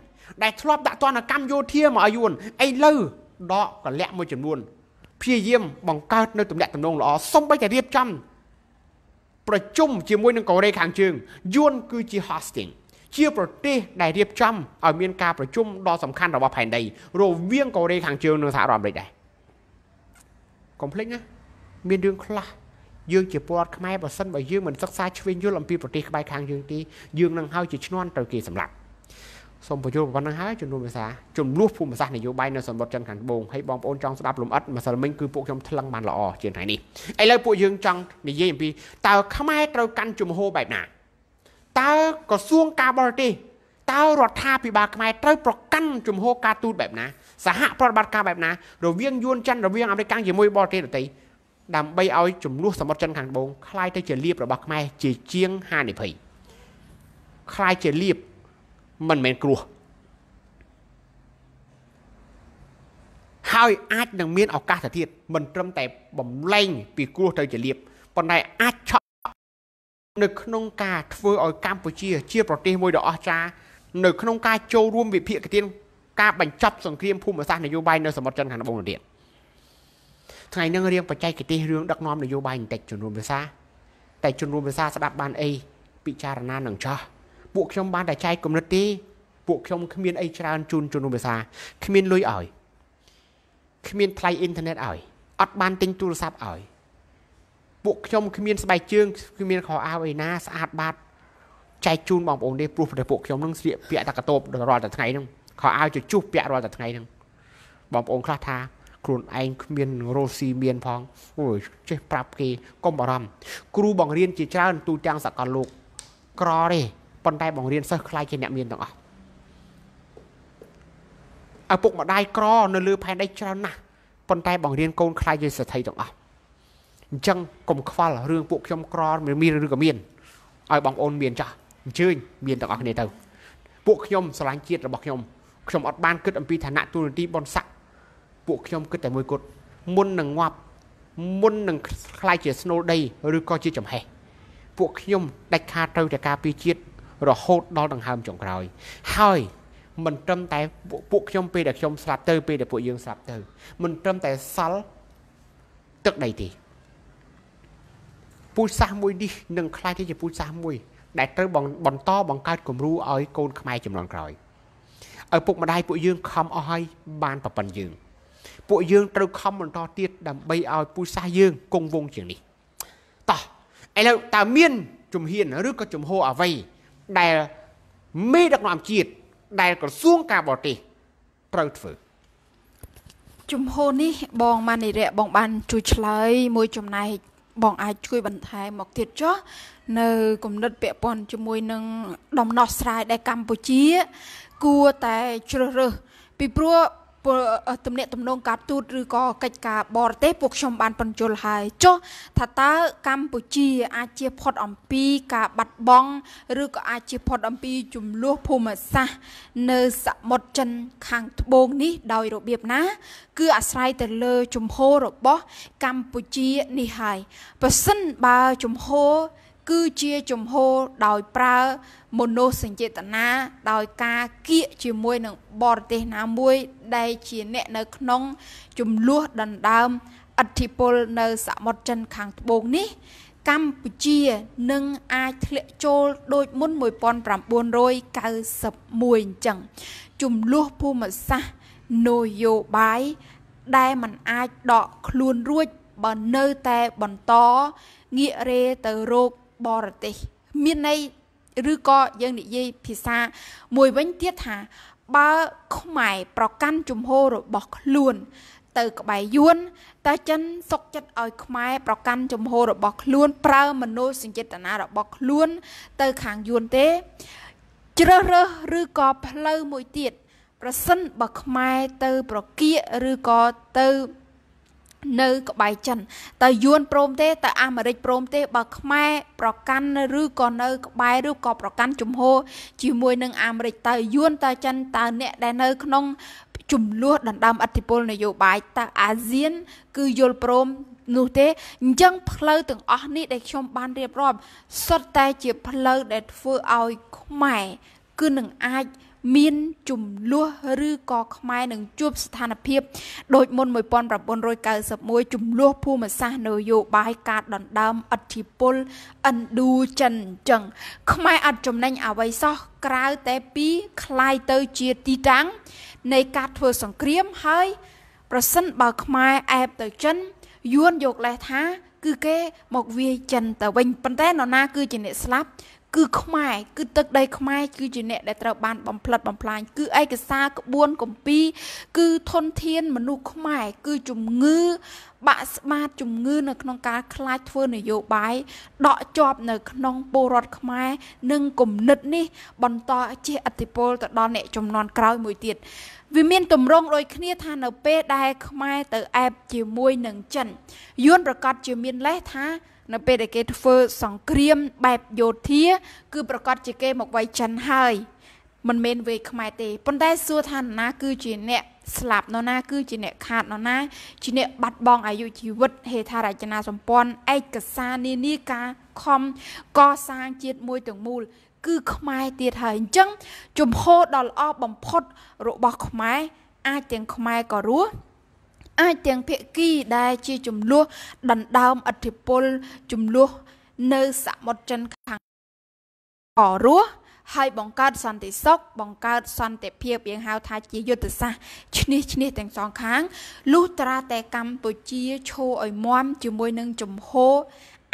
ដែលធ្លាប់ដាក់ទណ្ឌកម្មយោធាមកឲ្យយួនឥឡូវដកកលាក់មួយចំនួនព្យាយាមបង្កើតនៅទំនាក់ទំនងល្អសូម្បីតែរៀបចំប្រជុំជាមួយនឹងកូរ៉េខាងជើងយួនគឺជា hosting ជាប្រទេសដែលរៀបចំឲ្យមានការប្រជុំដ៏សំខាន់របស់ផែនដីរវាងកូរ៉េខាងជើងនិងសហរដ្ឋអាមេរិកដែរកុំភ្លេចណាមានរឿងខ្លះយើងជាពលរដ្ឋខ្មែរបើសិនបើយើងមិនសិក្សាឆ្វេងយល់អំពីប្រទេសក្បែរខាងយើងទេយើងនឹងហើយជាឈ្នន់ត្រូវគេសម្លាប់សូមបញ្យល់ប៉ុណ្ណឹងហើយជំនួសភាសាចំនួនភូមិសាស្ត្រនយោបាយនៅសម្បត្តិចិនខាងត្បូងហើយបងប្អូនចង់ស្ដាប់លំអិតម្សិលមិញគឺពួកខ្ញុំថ្លឹងបានល្អជាងថ្ងៃនេះឥឡូវពួកយើងចង់និយាយអំពីតើខ្មែរត្រូវកាន់ជំហរបែបណាតើក្រសួងការបរទេសតើរដ្ឋាភិបាលខ្មែរត្រូវប្រកាន់ជំហរការទូតបែបណាសហប្រតិបត្តិការបែបណារវាងយួនចិនរវាងអាមេរិកជាមួយបរទេសដទៃដើម្បីឲ្យចំនួនសម្បត្តិចិនខាងត្បូងคล้ายទៅជាលៀបរបស់ខ្មែរជាជាងហានិភ័យคล้ายជាលៀបមិនមែនគ្រោះហើយអាចនឹងមានឱកាសទៅទៀតមិនត្រឹមតែបំលែងពីគ្រោះទៅជាលៀបប៉ុន្តែអាចឆក់នៅក្នុងការធ្វើឲ្យកម្ពុជា ជាប្រទេសមួយដ៏អស្ចារ្យនៅ ក្នុងការចូលរួមវិភាគទានការបញ្ចប់ សង្គ្រាមភូមិសាស្ត្រនយោបាយនៅសមុទ្រចិនខាងត្បូងនេះទៀតថ្ងៃនេះរៀងបច្ចេកទេសរឿងដឹកនាំនយោបាយបន្តិចជំនួមភាសាតែជំនួមភាសាស្ដាប់បានអីពិចារណានឹងចោះពួកខ្ញុំបានតែចែកគំនិតទេពួកខ្ញុំគ្មានអីច្រើនជូនជំនុំភាសា គ្មានលុយឲ្យគ្មានថ្លៃអ៊ីនធឺណិតឲ្យអត់បានទិញទូរស័ព្ទឲ្យពួកខ្ញុំគ្មានស្បែកជើងគ្មានខោអាវអីណាស្អាតបាតចែកជូនបងប្អូនទេព្រោះតែពួកខ្ញុំនឹងស្លៀកពាក់តែកតបរាល់តែថ្ងៃហ្នឹងខោអាវជជុះពាក់រាល់តែថ្ងៃហ្នឹងបងប្អូនខ្លះថាខ្លួនឯងគ្មានរោស៊ីមានផងអូយចេះប្រាប់គេកុំបារម្ភគ្រូបង្រៀនជាច្រើនទូទាំងសកលលោកក្រទេប៉ុន្តែបង្រៀនសិស្សខ្លាយជាអ្នកមានទាំងអស់ឪពុកម្ដាយក្រនៅលើផែនដីច្រើនណាស់ប៉ុន្តែបង្រៀនកូនខ្លាយជាសេដ្ឋីទាំងអស់អញ្ចឹងកុំខ្វល់រឿងពួកខ្ញុំក្រមានឬក៏មានឲ្យបងប្អូន មានចាស់អញ្ជើញមានទាំងអស់គ្នាទៅពួកខ្ញុំស្រឡាញ់ជាតិរបស់ខ្ញុំខ្ញុំអត់បានគិតអំពីឋានៈទូរនីតិបនស័កពួកខ្ញុំគិតតែមួយគត់ មុននឹងងាប់មុននឹងខ្លាយជា ស្នូលដីឬក៏ជាចំហេះពួកខ្ញុំដាច់ខាតត្រូវតែការពារជាតិរហូតដល់ដង្ហើមចុងក្រោយ ហើយ មិនត្រឹមតែពួកខ្ញុំពេលដែលខ្ញុំស្លាប់ទៅពេលដែលពួកយើងស្លាប់ទៅមិនត្រឹមតែសល់ទឹកដីទេពូជសាសមួយនេះនឹងខ្លាយទៅជាពូជសាសមួយ ដែលត្រូវបន្តបង្កើតគំរូឲ្យកូនខ្មែរចំនួនក្រោយឪពុកម្ដាយពួកយើងខំអស់ហើយបានប្រពន្ធយើង ពួកយើងត្រូវខំបន្តទៀតដើម្បីឲ្យពូជសាសយើងគង់វង្សជាងនេះតោះឥឡូវតើមានជំហានឬក៏ជំហរអ្វីដែលមេដឹកនាំជាតិដែលក្រសួងការបរទេសត្រូវធ្វើជំហរនេះបងម៉ានីរៈបងបាន ជួយឆ្លើយ មួយចំណែកបងអាច ជួយបន្ថែមមកទៀតចុះនៅគណិត ពាក់ព័ន្ធជាមួយនឹងដំណោះស្រាយដែលកម្ពុជា គួរតែជ្រើសរើសពីព្រោះពលទំនាក់ទំនងការទូតឬក៏កិច្ចការបរទេសពួកខ្ញុំបានបញ្ជុលហើយ ចុះថាតើកម្ពុជាអាចជៀសផុតអំពីការបាត់បង់ឬក៏អាចជៀសផុតអំពីចំនួនភូមិសាស្ត្រនៅសមុទ្រចិន ខាងត្បូងនេះដោយរបៀបណា គឺអាស្រ័យទៅលើជំហររបស់ កម្ពុជានេះហើយបើសិនបើជំហរគឺជាជំហរដោយប្រើមនោសញ្ចេតនាដោយការគៀកជាមួយនឹងបរទេសណាមួយ ដែលជាអ្នកនៅ ក្នុងចំនួនដណ្ដើមអធិពលនៅសមុទ្រចិនខាងត្បូងនេះ កម្ពុជានឹងអាចធ្លាក់ចូលដូចមុន1991អញ្ចឹងចំនួនភូមិសាស្ត្រនយោបាយដែលมันអាចដកខ្លួនរួចបើនៅតែបន្តងាករេទៅរោគបរទេសមានន័យឬក៏យើងនិយាយភាសា មួយវិញទៀតថា បើខ្មែរប្រកាន់ជំហររបស់ខ្លួន ទៅ ក្បែរយួនតើចិនសុកចិត្តឲ្យខ្មែរប្រកាន់ជំហររបស់ខ្លួន ប្រើមនោសញ្ចេតនារបស់ខ្លួន ទៅខាងយួនទេជ្រើសរើសឬក៏ផ្លូវមួយទៀតប្រសិនបើខ្មែរទៅប្រគៀកឬក៏ទៅនៅក្បែរចិនតើយួនព្រមទេតើអាមេរិកព្រមទេបើខ្មែរប្រកាន់ឬក៏នៅក្បែរឬក៏ប្រកាន់ជំហរជាមួយនឹងអាមេរិកតើយួនតើចិនតើអ្នកដែលនៅ ក្នុងជំនួសដណ្ដើមអធិបុលនយោបាយតើអាស៊ាន គឺយល់ព្រម នោះទេអញ្ចឹងផ្លូវទាំងអស់នេះដែលខ្ញុំបានរៀបរាប់សុទ្ធតែ ជាផ្លូវដែលធ្វើឲ្យខ្មែរគឺនឹងអាចមាន ចំនួនឬក៏ខ្មែរនឹងជួបស្ថានភាពដូចមុន1991ចំនួនភូមិសាស្ត្រនយោបាយការដណ្ដើមឥទ្ធិពលឥណ្ឌូចិនអញ្ចឹងខ្មែរអត់ចំណេញអ្វីសោះក្រៅតែពីคล้ายទៅជាទីតាំង នៃការធ្វើសង្គ្រាមហើយ ប្រសិនបើខ្មែរអែបទៅចិនយួនយកលេសថា គឺគេមកវាយចិនទៅវិញប៉ុន្តែនរណាគឺជាអ្នកស្លាប់គឺខ្មែរគឺទឹកដីខ្មែរគឺជាអ្នកដែលត្រូវបានបំផ្លិតបំផ្លាញគឺឯកសារក្បួនកម្ពី គឺធនធានមនុស្សខ្មែរគឺជំងឺបាក់ស្បាតជំងឺ នៅក្នុងការខ្លាចធ្វើនយោបាយ ដកជាប់នៅក្នុងពលរដ្ឋខ្មែរនិងគណិតនេះ បន្តជាអធិពលទៅដល់អ្នកចំនួនក្រោយមួយទៀតវាមានទម្រង់ដូចគ្នា ថានៅ ពេលដែលខ្មែរទៅអែបជាមួយនឹងចិនយួនប្រកាសជាមានលេសថានៅពេលដែលគេធ្វើសង្គ្រាមបែបយោធាគឺប្រកាសជាគេមកវាយចិនហើយ មិនមែនវេខ្មែរទេប៉ុន្តែសួរថានរណាគឺជាអ្នកស្លាប់នរណាគឺជាអ្នកខាតនរណាជាអ្នកបាត់បង់អាយុជីវិតហេដ្ឋារចនាសម្ព័ន្ធឯកសារនានាការខំកសាងជាតិមួយទាំងមូលគឺខ្មែរទៀតហើយអញ្ចឹងជំហរដ៏ល្អបំផុតរបស់ខ្មែរអាចទាំងខ្មែរក៏រស់អាចទាំងភាគីដែល ជាចំនួនដណ្ដើមអធិពលចំនួននៅសមុទ្រចិនខាងក៏រស់ហើយបង្កើតសន្តិសុខបង្កើតសន្តិភាពយើងហៅថាជាយុទ្ធសាស្ត្រឈ្នះឈ្នះទាំងសងខាងលុះត្រាតែកម្ពុជាឈរឲ្យមាំជាមួយនឹងជំហរ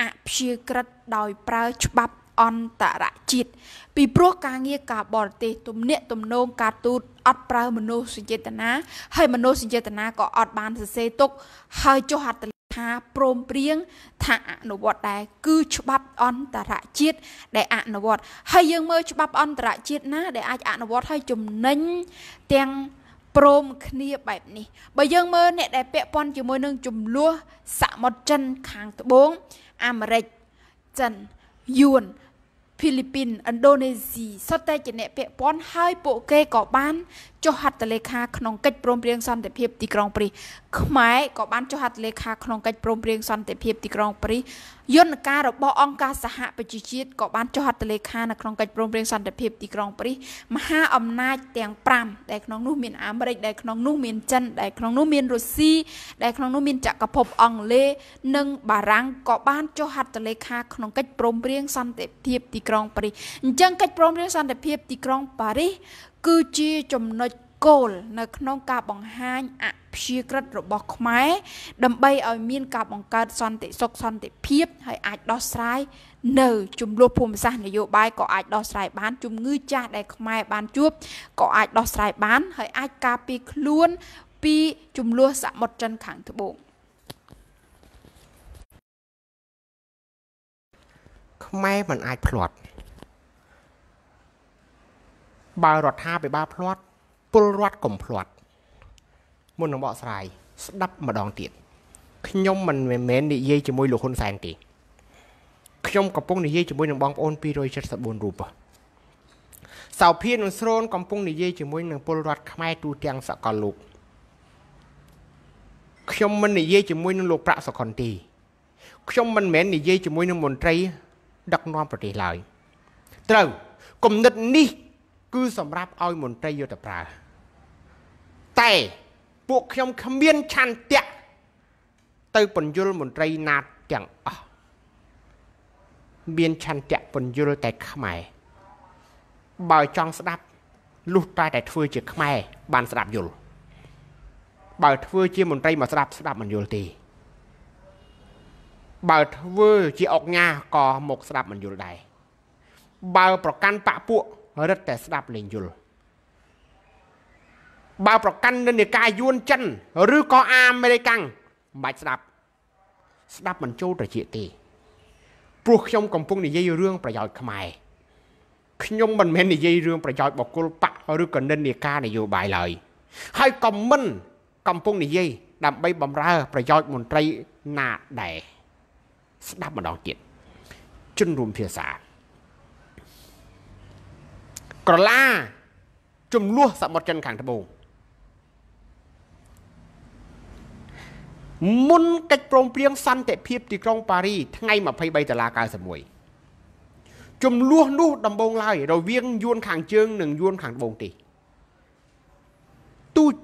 អព្យាក្រឹតដោយប្រើច្បាប់អន្តរជាតិពីព្រោះការងារការបរទេសទំនាក់ទំនងការទូតអត់ប្រើមនោសញ្ចេតនាហើយមនោសញ្ចេតនាក៏អត់បានសរសេរទុកហើយចុះហត្ថលេខាព្រមព្រៀងថាអនុវត្តដែរគឺច្បាប់អន្តរជាតិដែលអនុវត្តហើយយើងមើលច្បាប់អន្តរជាតិណា ដែលអាចអនុវត្តហើយចំណេញ ទាំងព្រមគ្នា បែបនេះបើយើងមើលអ្នកដែលពាក់ព័ន្ធជាមួយនឹងចំនួនសមុទ្រចិនខាងត្បូងអាមេរិកចិនយួនហ្វីលីពីនឥណ្ឌូនេស៊ីសុទ្ធតែជាអ្នកពាក់ព័ន្ធហើយពួកគេក៏បានចុះហត្ថលេខាក្នុងកិច្ចព្រមព្រៀងសន្តិភាពទីក្រុងប៉ារីសខ្មែរក៏បានចុះហត្ថលេខាក្នុងកិច្ចព្រមព្រៀងសន្តិភាពទីក្រុងប៉ារីសយន្តការរបស់អង្គការសហប្រជាជាតិក៏បានចុះហត្ថលេខានៅក្នុងកិច្ចព្រមព្រៀងសន្តិភាពទីក្រុងប៉ារីសមហាអំណាចទាំង5ដែលក្នុងនោះមានអាមេរិកដែលក្នុងនោះមានចិនដែលក្នុងនោះមានរុស្ស៊ីដែលក្នុងនោះមានចក្រភពអង់គ្លេសនិងបារាំងក៏បានចុះហត្ថលេខាក្នុងកិច្ចព្រមព្រៀងសន្តិភាពទីក្រុងប៉ារីសអញ្ចឹងកិច្ចព្រមព្រៀងសន្តិភាពទីក្រុងប៉ារីសគឺជាចំណុចគោលនៅ ក្នុងការបង្ហាញអព្យាក្រឹតរបស់ខ្មែរដើម្បីឲ្យមានការបង្កើត សន្តិសុខសន្តិភាព ហើយអាចដោះស្រាយនៅចំនួនភូមិសាស្ត្រនយោបាយក៏អាចដោះស្រាយបាន ជំងឺ ចាស់ដែលខ្មែរបានជួបក៏អាចដោះស្រាយបាន ហើយអាចការពារខ្លួន ពីចំនួនសមុទ្រចិនខាងត្បូងខ្មែរមិនអាចផ្លាត់បើរដ្ឋាភិបាលភ្លាត់ពលរដ្ឋកុំភ្លាត់មុននឹងបកស្រាយស្ដាប់ម្ដងទៀតខ្ញុំមិនមែននិយាយជាមួយលោកហ៊ុនសែនទេខ្ញុំកំពុងនិយាយជាមួយនឹងបងប្អូន274រូបសោភានឹងស្រូនកំពុងនិយាយជាមួយនឹងពលរដ្ឋខ្មែរទូទាំងសកលលោកខ្ញុំមិននិយាយជាមួយនឹងលោកប្រាក់សុខុនទេខ្ញុំមិនមែននិយាយជាមួយនឹងមន្ត្រី ដឹកនាំប្រទេសឡើយត្រូវគំនិតនេះគឺសម្រាប់ឲ្យមន្ត្រីយកទៅប្រើតែពួកខ្ញុំគ្មានឆន្ទៈទៅពន្យល់មន្ត្រីណាតទាំងអស់មានឆន្ទៈពន្យល់តែខ្មែរបើចង់ស្ដាប់លុះតែតែធ្វើជាខ្មែរបានស្ដាប់យល់បើធ្វើជាមន្ត្រីមកស្ដាប់ស្ដាប់មិនយល់ទេបើធ្វើ ជាអុកញ៉ាក៏មកស្ដាប់មិនយល់ដែរបើប្រកាន់បពពួករឹតតែស្ដាប់លែងយល់បើប្រកាន់និន្នាការយួនចិន ឬក៏អាមេរិកាំងមិនបាច់ស្ដាប់ស្ដាប់មិនចូលត្រជាទេព្រោះខ្ញុំកំពុងនិយាយរឿងប្រយោជន៍ខ្មែរខ្ញុំមិនមែននិយាយរឿងប្រយោជន៍បុគ្គលបកឬក៏និន្នាការនយោបាយឡើយហើយក៏មិនកំពុងនិយាយ ដើម្បីបំរើប្រយោជន៍មន្ត្រីណាដែរស្ដាប់ម្ដងទៀតជនរួមភាសាក្រឡាចំនួនសមុទ្រចិនខាងត្បូងមុនកិច្ចព្រមព្រៀងសន្តិភាពទីក្រុងប៉ារី ថ្ងៃ23ដុល្លារ91ចំនួននោះដំបូងឡើយរវាងយួនខាងជើង និងយួនខាងត្បូងទេទូច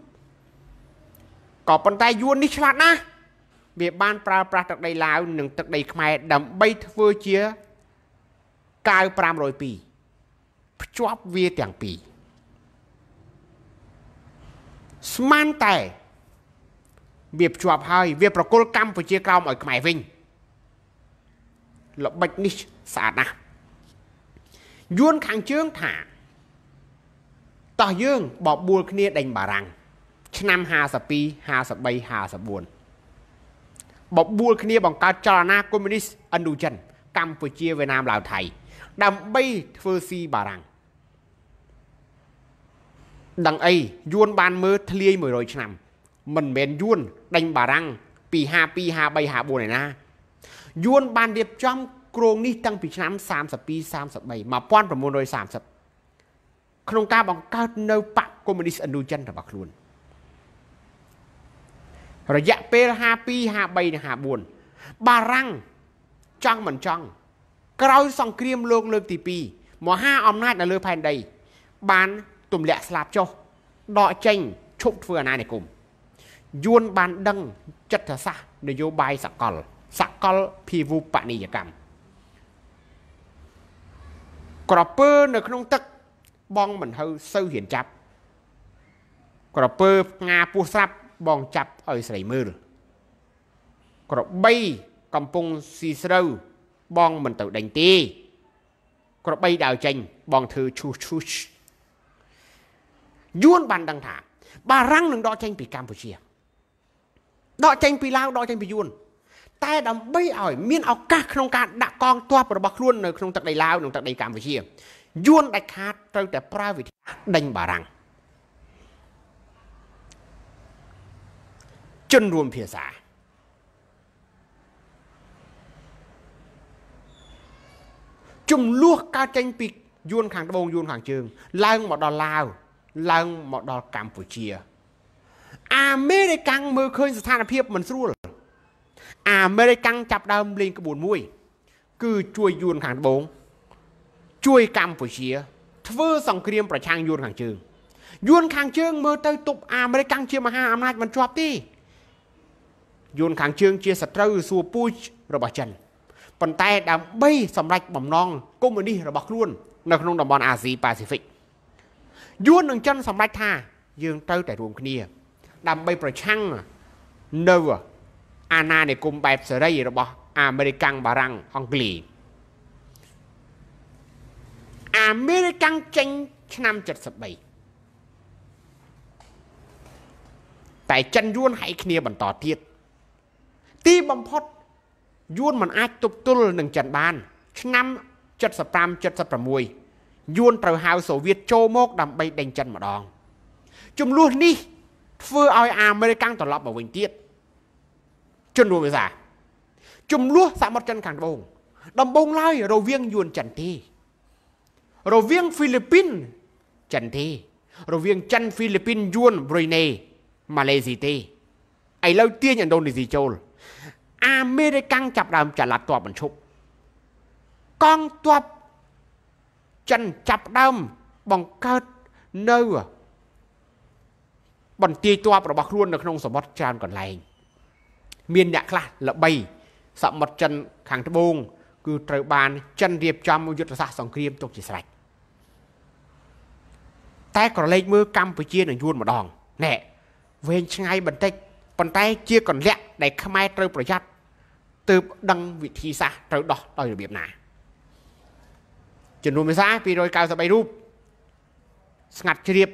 ក៏ប៉ុន្តែយួននេះឆ្លាតណាស់វាបានប្រើប្រាស់ទឹកដីឡាវនិងទឹកដីខ្មែរដើម្បីធ្វើជាកាវ502ភ្ជាប់វាទាំងពីរស្មានតែវាភ្ជាប់ហើយ វា ប្រគល់កម្ពុជាក្រោមឲ្យខ្មែរវិញល្បិចនេះស្អាតណាស់យួនខាងជើងថាតោះយើងបបួលគ្នាដេញបារាំង ឆ្នាំ52 53 54បបួលគ្នាបង្កើតចលនាកុម្មុយនីសឥណ្ឌូចិនកម្ពុជាវៀតណាមឡាវថៃ ដើម្បី ធ្វើស៊ីបារាំងដឹងអីយួនបានមើលធ្លាយ100ឆ្នាំ មិនមែនយួនដេញបារាំងពី52 53 54ឯណាយួនបានរៀបចំគ្រោងនេះតាំងពីឆ្នាំ32 33 1930ក្នុងការបង្កើត នៅបកកុម្មុយនីសឥណ្ឌូចិនរបស់ខ្លួនរយៈពេល52 53និង54បារាំងចង់មិនចង់ក្រោយសង្គ្រាមលោកលើកទី2មហាអំណាចនៅលើផែនដីបានទម្លាក់ស្លាប់ចុះដកចេញឈប់ធ្វើអាណានិគមយួនបានដឹង ចិត្តសាស្ត្រនយោបាយសកលសកលភាវូបនីយកម្មក្រពើនៅក្នុងទឹកបងមិនហូវសូវហ៊ានចាប់ ក្រពើផ្ងាពោះស្រាប់បងចាប់ឲ្យស្រីមើលក្របីកំពុងស៊ីស្រូវ បងមិនទៅដេញទេក្របីដើរចេញ បងធ្វើឈូសឈូសយួនបានដឹងថា បារាំងនឹងដកចេញពីកម្ពុជាដកចេញពីឡាវដកចេញពីយួនតែដើម្បីឲ្យមានឱកាសក្នុងការដាក់កងទ័ពរបស់ខ្លួននៅក្នុងទឹកដីឡាវនិងទឹកដីកម្ពុជាយួនដាច់ខាតត្រូវតែប្រើវិធីដេញបារាំងជនរួមភាសាចំនួនកើតចេញពីយួនខាងត្បូងយួនខាងជើងឡើងមកដល់ឡាវឡើងមកដល់កម្ពុជាអាមេរិកាំងមើលឃើញស្ថានភាពមិនស្រួលអាមេរិកាំងចាប់ដើមលេងក្បួនមួយ គឺជួយយួនខាងត្បូងជួយកម្ពុជា ធ្វើ សង្គ្រាមប្រឆាំងយួនខាងជើងយួនខាងជើង មើលទៅទប់អាមេរិកាំងជាមហាអំណាចមិនជាប់ទេយួនខាងជើង ជាសត្រូវសួរពូជរបស់ចិនប៉ុន្តែដើម្បីសម្រេចបំណងកុម្មុយនីសរបស់ខ្លួននៅក្នុងតំបន់អាស៊ីប៉ាស៊ីហ្វិកយួននឹងចិនសម្រេចថាយើងទៅ តែរួមគ្នា ដើម្បីប្រឆាំងនៅអាណានិគមបែបសេរី របស់ អាមេរិកាំងបារាំងអង់គ្លេសអាមេរិកាំងចេញឆ្នាំ73តែចិនយួនហែកគ្នាបន្តទៀតទីបំផុតយួនមិនអាចទប់ទល់នឹងចិនបាន ឆ្នាំ75 76យួនត្រូវហៅសូវៀតចូលមកដើម្បីដេញចិនម្ដងចំនួននេះធ្វើឲ្យអាមេរិកត្រឡប់មកវិញទៀតជនរួមភាសាចំនួនសមុទ្រចិនខាងត្បូង ដំបូងឡើយរវាងយួនចិនទេរវាងហ្វីលីពីនចិនទេរវាងចិនហ្វីលីពីនយួនប្រ៊ុយណេម៉ាឡេស៊ីទេឥឡូវទាញឥណ្ឌូនេស៊ីចូល អាមេរិកចាប់ដើមចល័តតបបញ្ឈប់កងទ័ពចិនចាប់ដើមបង្កើតនៅបន្ទាយទ័ពរបស់ខ្លួននៅក្នុងសមុទ្រច្រើនកន្លែង មានអ្នកខ្លះល្បីសមុទ្រចិន ខាងត្បូង គឺត្រូវបាន ចិនរៀបចំយុទ្ធសាស្ត្រសង្គ្រាមទុកជាស្រេចតែក្រឡេកមើលកម្ពុជានឹងយួនម្ដងណែវែងឆ្ងាយបន្តិចប៉ុន្តែ ជាកលក្ខដែលខ្មែរត្រូវប្រយ័ត្នទើបដឹងវិធីសាស្ត្រត្រូវដោះដោយរបៀបណាជំនុំភាសា293រូបស្ងាត់ជ្រាប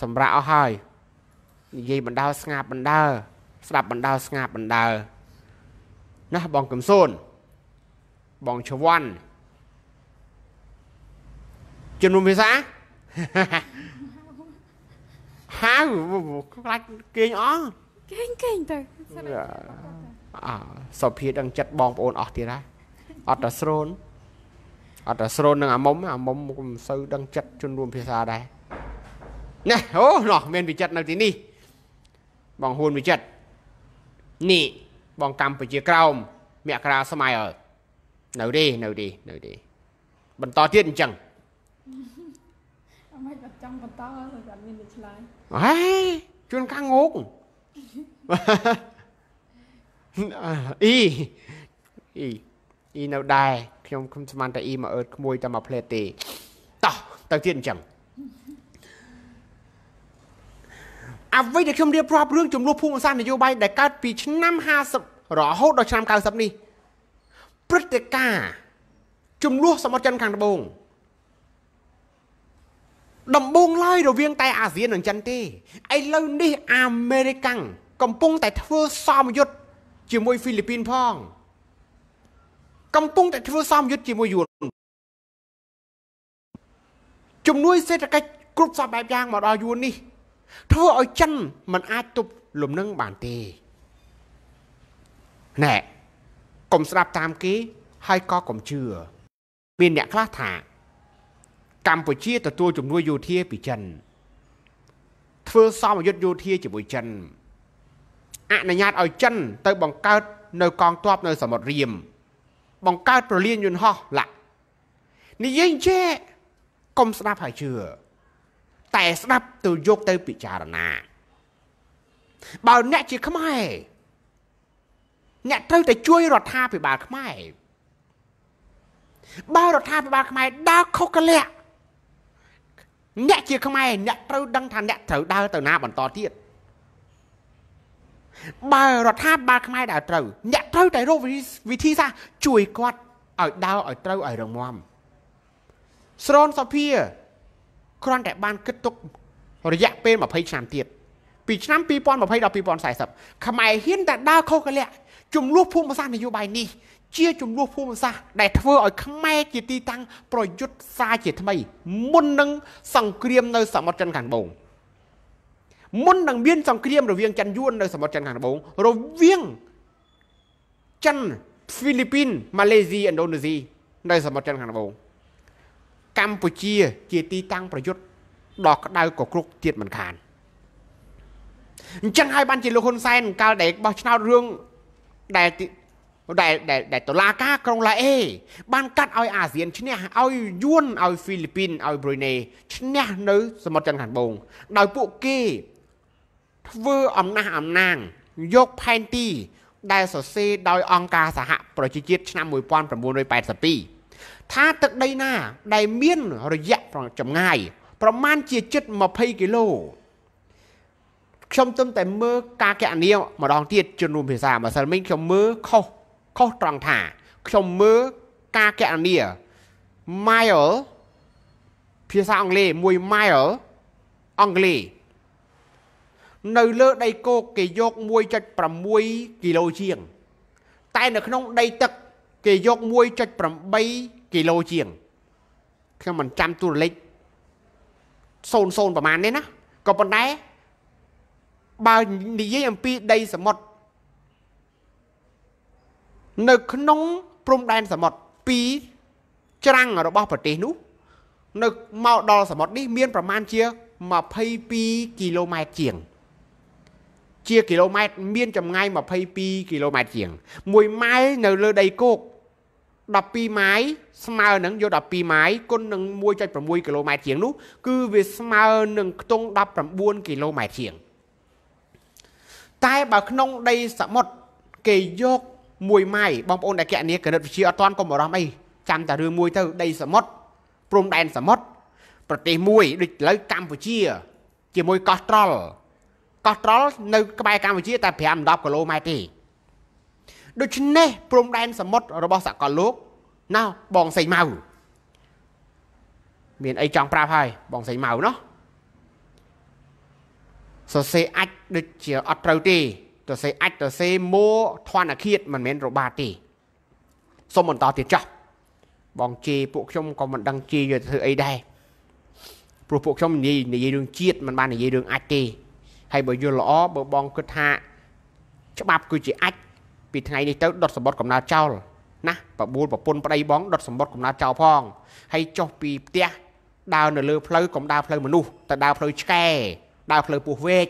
សម្រាប់អស់ហើយនិយាយបណ្ដើស្ងាប់បណ្ដើស្ដាប់បណ្ដើស្ងាប់បណ្ដើណាបងកំសូន បងឈវ័នជំនុំភាសាហៅខ្លាច់គេងអស់គេងគេងទៅអាសុភាដឹងចិត្តបងប្អូនអស់ទៀតហើយអត់តែស្រូនអត់តែស្រូននឹងអាមុំអាមុំមិនសូវដឹងចិត្តជនរួមភាសាដែរណែអូណោះមានវិចិត្រនៅទីនេះបងហ៊ួនវិចិត្រនេះ បងកម្ពុជាក្រោមមករាស្មៃអើនៅទេនៅទេនៅទេបន្តទៀតអញ្ចឹងអត់មិនចង់បន្តហើយតែមានឆ្លើយហេជួនកាំងងោកអីអីអីនៅដែរខ្ញុំខ្ញុំស្មានតែអ៊ីមកអឺតក្មួយតែមកផ្លែទេតោះទៅទៀតអញ្ចឹងអ្វីដែលខ្ញុំរៀបរាប់រឿងចំនួនភូមិសាស្ត្រនយោបាយដែលកើតពីឆ្នាំ50រហូតដល់ឆ្នាំ90នេះព្រឹត្តិការណ៍ចំនួនសមុទ្រចិនខាងត្បូង ដំបូងឡើយរវាងតែ អាស៊ាននិងចិនទេឥឡូវនេះអាមេរិកកំពុងតែធ្វើសមយុទ្ធជាមួយហ្វីលីពីនផងកំពុងតែធ្វើសមយុទ្ធជាមួយយួនជំនួយសេដ្ឋកិច្ចគ្រប់សពបែបយ៉ាងមកដល់យួននេះ ធ្វើឲ្យចិនមិនអាចទប់លំនឹងបានទេណែកុំស្ដាប់តាមគេ ហើយក៏កុំជឿមានអ្នកខ្លះថាកម្ពុជាទទួលជំនួយយោធាពីចិន ធ្វើសមយុទ្ធយោធាជាមួយចិនអនុញ្ញាតឲ្យចិន ទៅបង្កើត នៅកងទ័ពនៅសមុទ្ររៀមបង្កើតប្រលានយន្តហោះឡាក់និយាយជេកុំស្ដាប់ហើយជឿតែស្ដាប់ទៅយកទៅពិចារណា បើអ្នកជាខ្មែរអ្នកត្រូវតែជួយរដ្ឋាភិបាលខ្មែរបើរដ្ឋាភិបាលខ្មែរដើរខុសកលៈអ្នកជាខ្មែរអ្នកត្រូវដឹងថាអ្នកត្រូវដើរទៅណាបន្តទៀតបើរដ្ឋាភិបាលខ្មែរដើរត្រូវអ្នកត្រូវតែរកវិធីសាស្ត្រជួយគាត់ឲ្យដើរឲ្យត្រូវឲ្យរងមាំស្រនសភាគ្រាន់តែបានគិតទុករយៈពេល20ឆ្នាំទៀតពីឆ្នាំ2020ដល់2040ខ្មែរហ៊ានតែដើរខុសកលៈចំនួនភូមិសាស្ត្រនយោបាយនេះជាចំនួនភូមិសាស្ត្រដែលធ្វើឲ្យខ្មែរជាទីតាំងប្រយុទ្ធសាជា ថ្មី មុននឹងសង្គ្រាមនៅសមុទ្រចិនខាងត្បូងមុននឹងមានសង្គ្រាមរវាងចិនយួននៅសមុទ្រចិនខាងត្បូងរវាងចិនហ្វីលីពីនម៉ាឡេស៊ីឥណ្ឌូនេស៊ីនៅសមុទ្រចិនខាងត្បូងកម្ពុជា ជាទីតាំងប្រយុទ្ធដ៏ក្តៅកគ្រកទៀតមិនខានអញ្ចឹងហើយបានជាលោកហ៊ុនសែនកាលដែលបោះឆ្នោតរឿងដែលដែលដែលតុលាការក្រុងឡាអេបានកាត់ឲ្យអាស៊ានឈ្នះឲ្យយួនឲ្យហ្វីលីពីនឲ្យប្រ៊ុយណេឈ្នះនៅសមុទ្រចិនខាងត្បូងដោយពួកគេធ្វើអំណះអំណាងយកផែនទីដែលសរសេរដោយអង្គការសហប្រជាជាតិឆ្នាំ1982ថាទឹកដីណា ដែលមានរយៈចម្ងាយប្រមាណជាជិត20គីឡូខ្ញុំទើបតែមើលការកណនីម្ដងទៀតជំនុំភាសាម្សិលមិញខ្ញុំមើលខុសខុសត្រង់ថាខ្ញុំមើលការកណនី mile ភាសាអង់គ្លេស1 mile អង់គ្លេសនៅលើដីគោកគេយក1.6គីឡូជាងតែនៅក្នុងដីទឹកគេយក1.8គីឡូជាងខ្ញុំមិនចាំតួលេខ00ប្រហែលនេះណាក៏ប៉ុន្តែបើនិយាយអំពីដីសមុទ្រនៅក្នុង ព្រំដែនសមុទ្រពីច្រាំងរបស់ប្រទេសនោះ នៅមកដល់សមុទ្រនេះ មាន ប្រមាណជា22គីឡូម៉ែត្រជាងជាគីឡូម៉ែត្រមានចម្ងាយ22គីឡូម៉ែត្រជាង1ម៉ាយនៅលើដីគោក12ម៉ាយស្មើនឹងយក12ម៉ាយគុណនឹង1.6គីឡូម៉ែត្រជាងនោះគឺវាស្មើនឹងខ្ទង់19គីឡូម៉ែត្រជាងតែបើក្នុងដីសមុទ្រគេយក1ម៉ាយបងប្អូនដែលគណនាគណិតវិទ្យាអត់ទាន់កុំបារម្ភអីចាំតែរឿងមួយទៅដីសមុទ្រព្រំដែនសមុទ្រប្រទេសមួយដូចឥឡូ व កម្ពុជា ជាមួយកោះត្រល់កោះត្រល់នៅក្បែរកម្ពុជាតែ5 10គីឡូម៉ែត្រទេដូច្នេះព្រំដែនសមុទ្ររបស់សកលលោកណាបងសីម៉ៅមានអីចង់ប្រាប់ហើយបងសីម៉ៅណោះសរសេរអាចដូចជាអត់ត្រូវទេសរសេរអាចសរសេរមួធនធាតមិនមែនរបាទេសូមបន្តទៀតចោះបងជេពួកខ្ញុំក៏មិនដឹងជេយកធ្វើអីដែរព្រោះពួកខ្ញុំនិយាយនិយាយរឿងជាតិមិនបាននិយាយរឿងអាចទេហើយបើយល់ល្អបើបងគិតថាច្បាប់គឺជាអាចពីថ្ងៃនេះទៅដុតសម្បត្តិកំណើចោលណាបបួលប្រពន្ធប្តីបងដុតសម្បត្តិកំណើចោលផងហើយចុះពីផ្ទះដើរនៅលើផ្លូវកំដើរផ្លូវមនុស្សទៅដើរផ្លូវឆ្កែដើរផ្លូវពស់វែក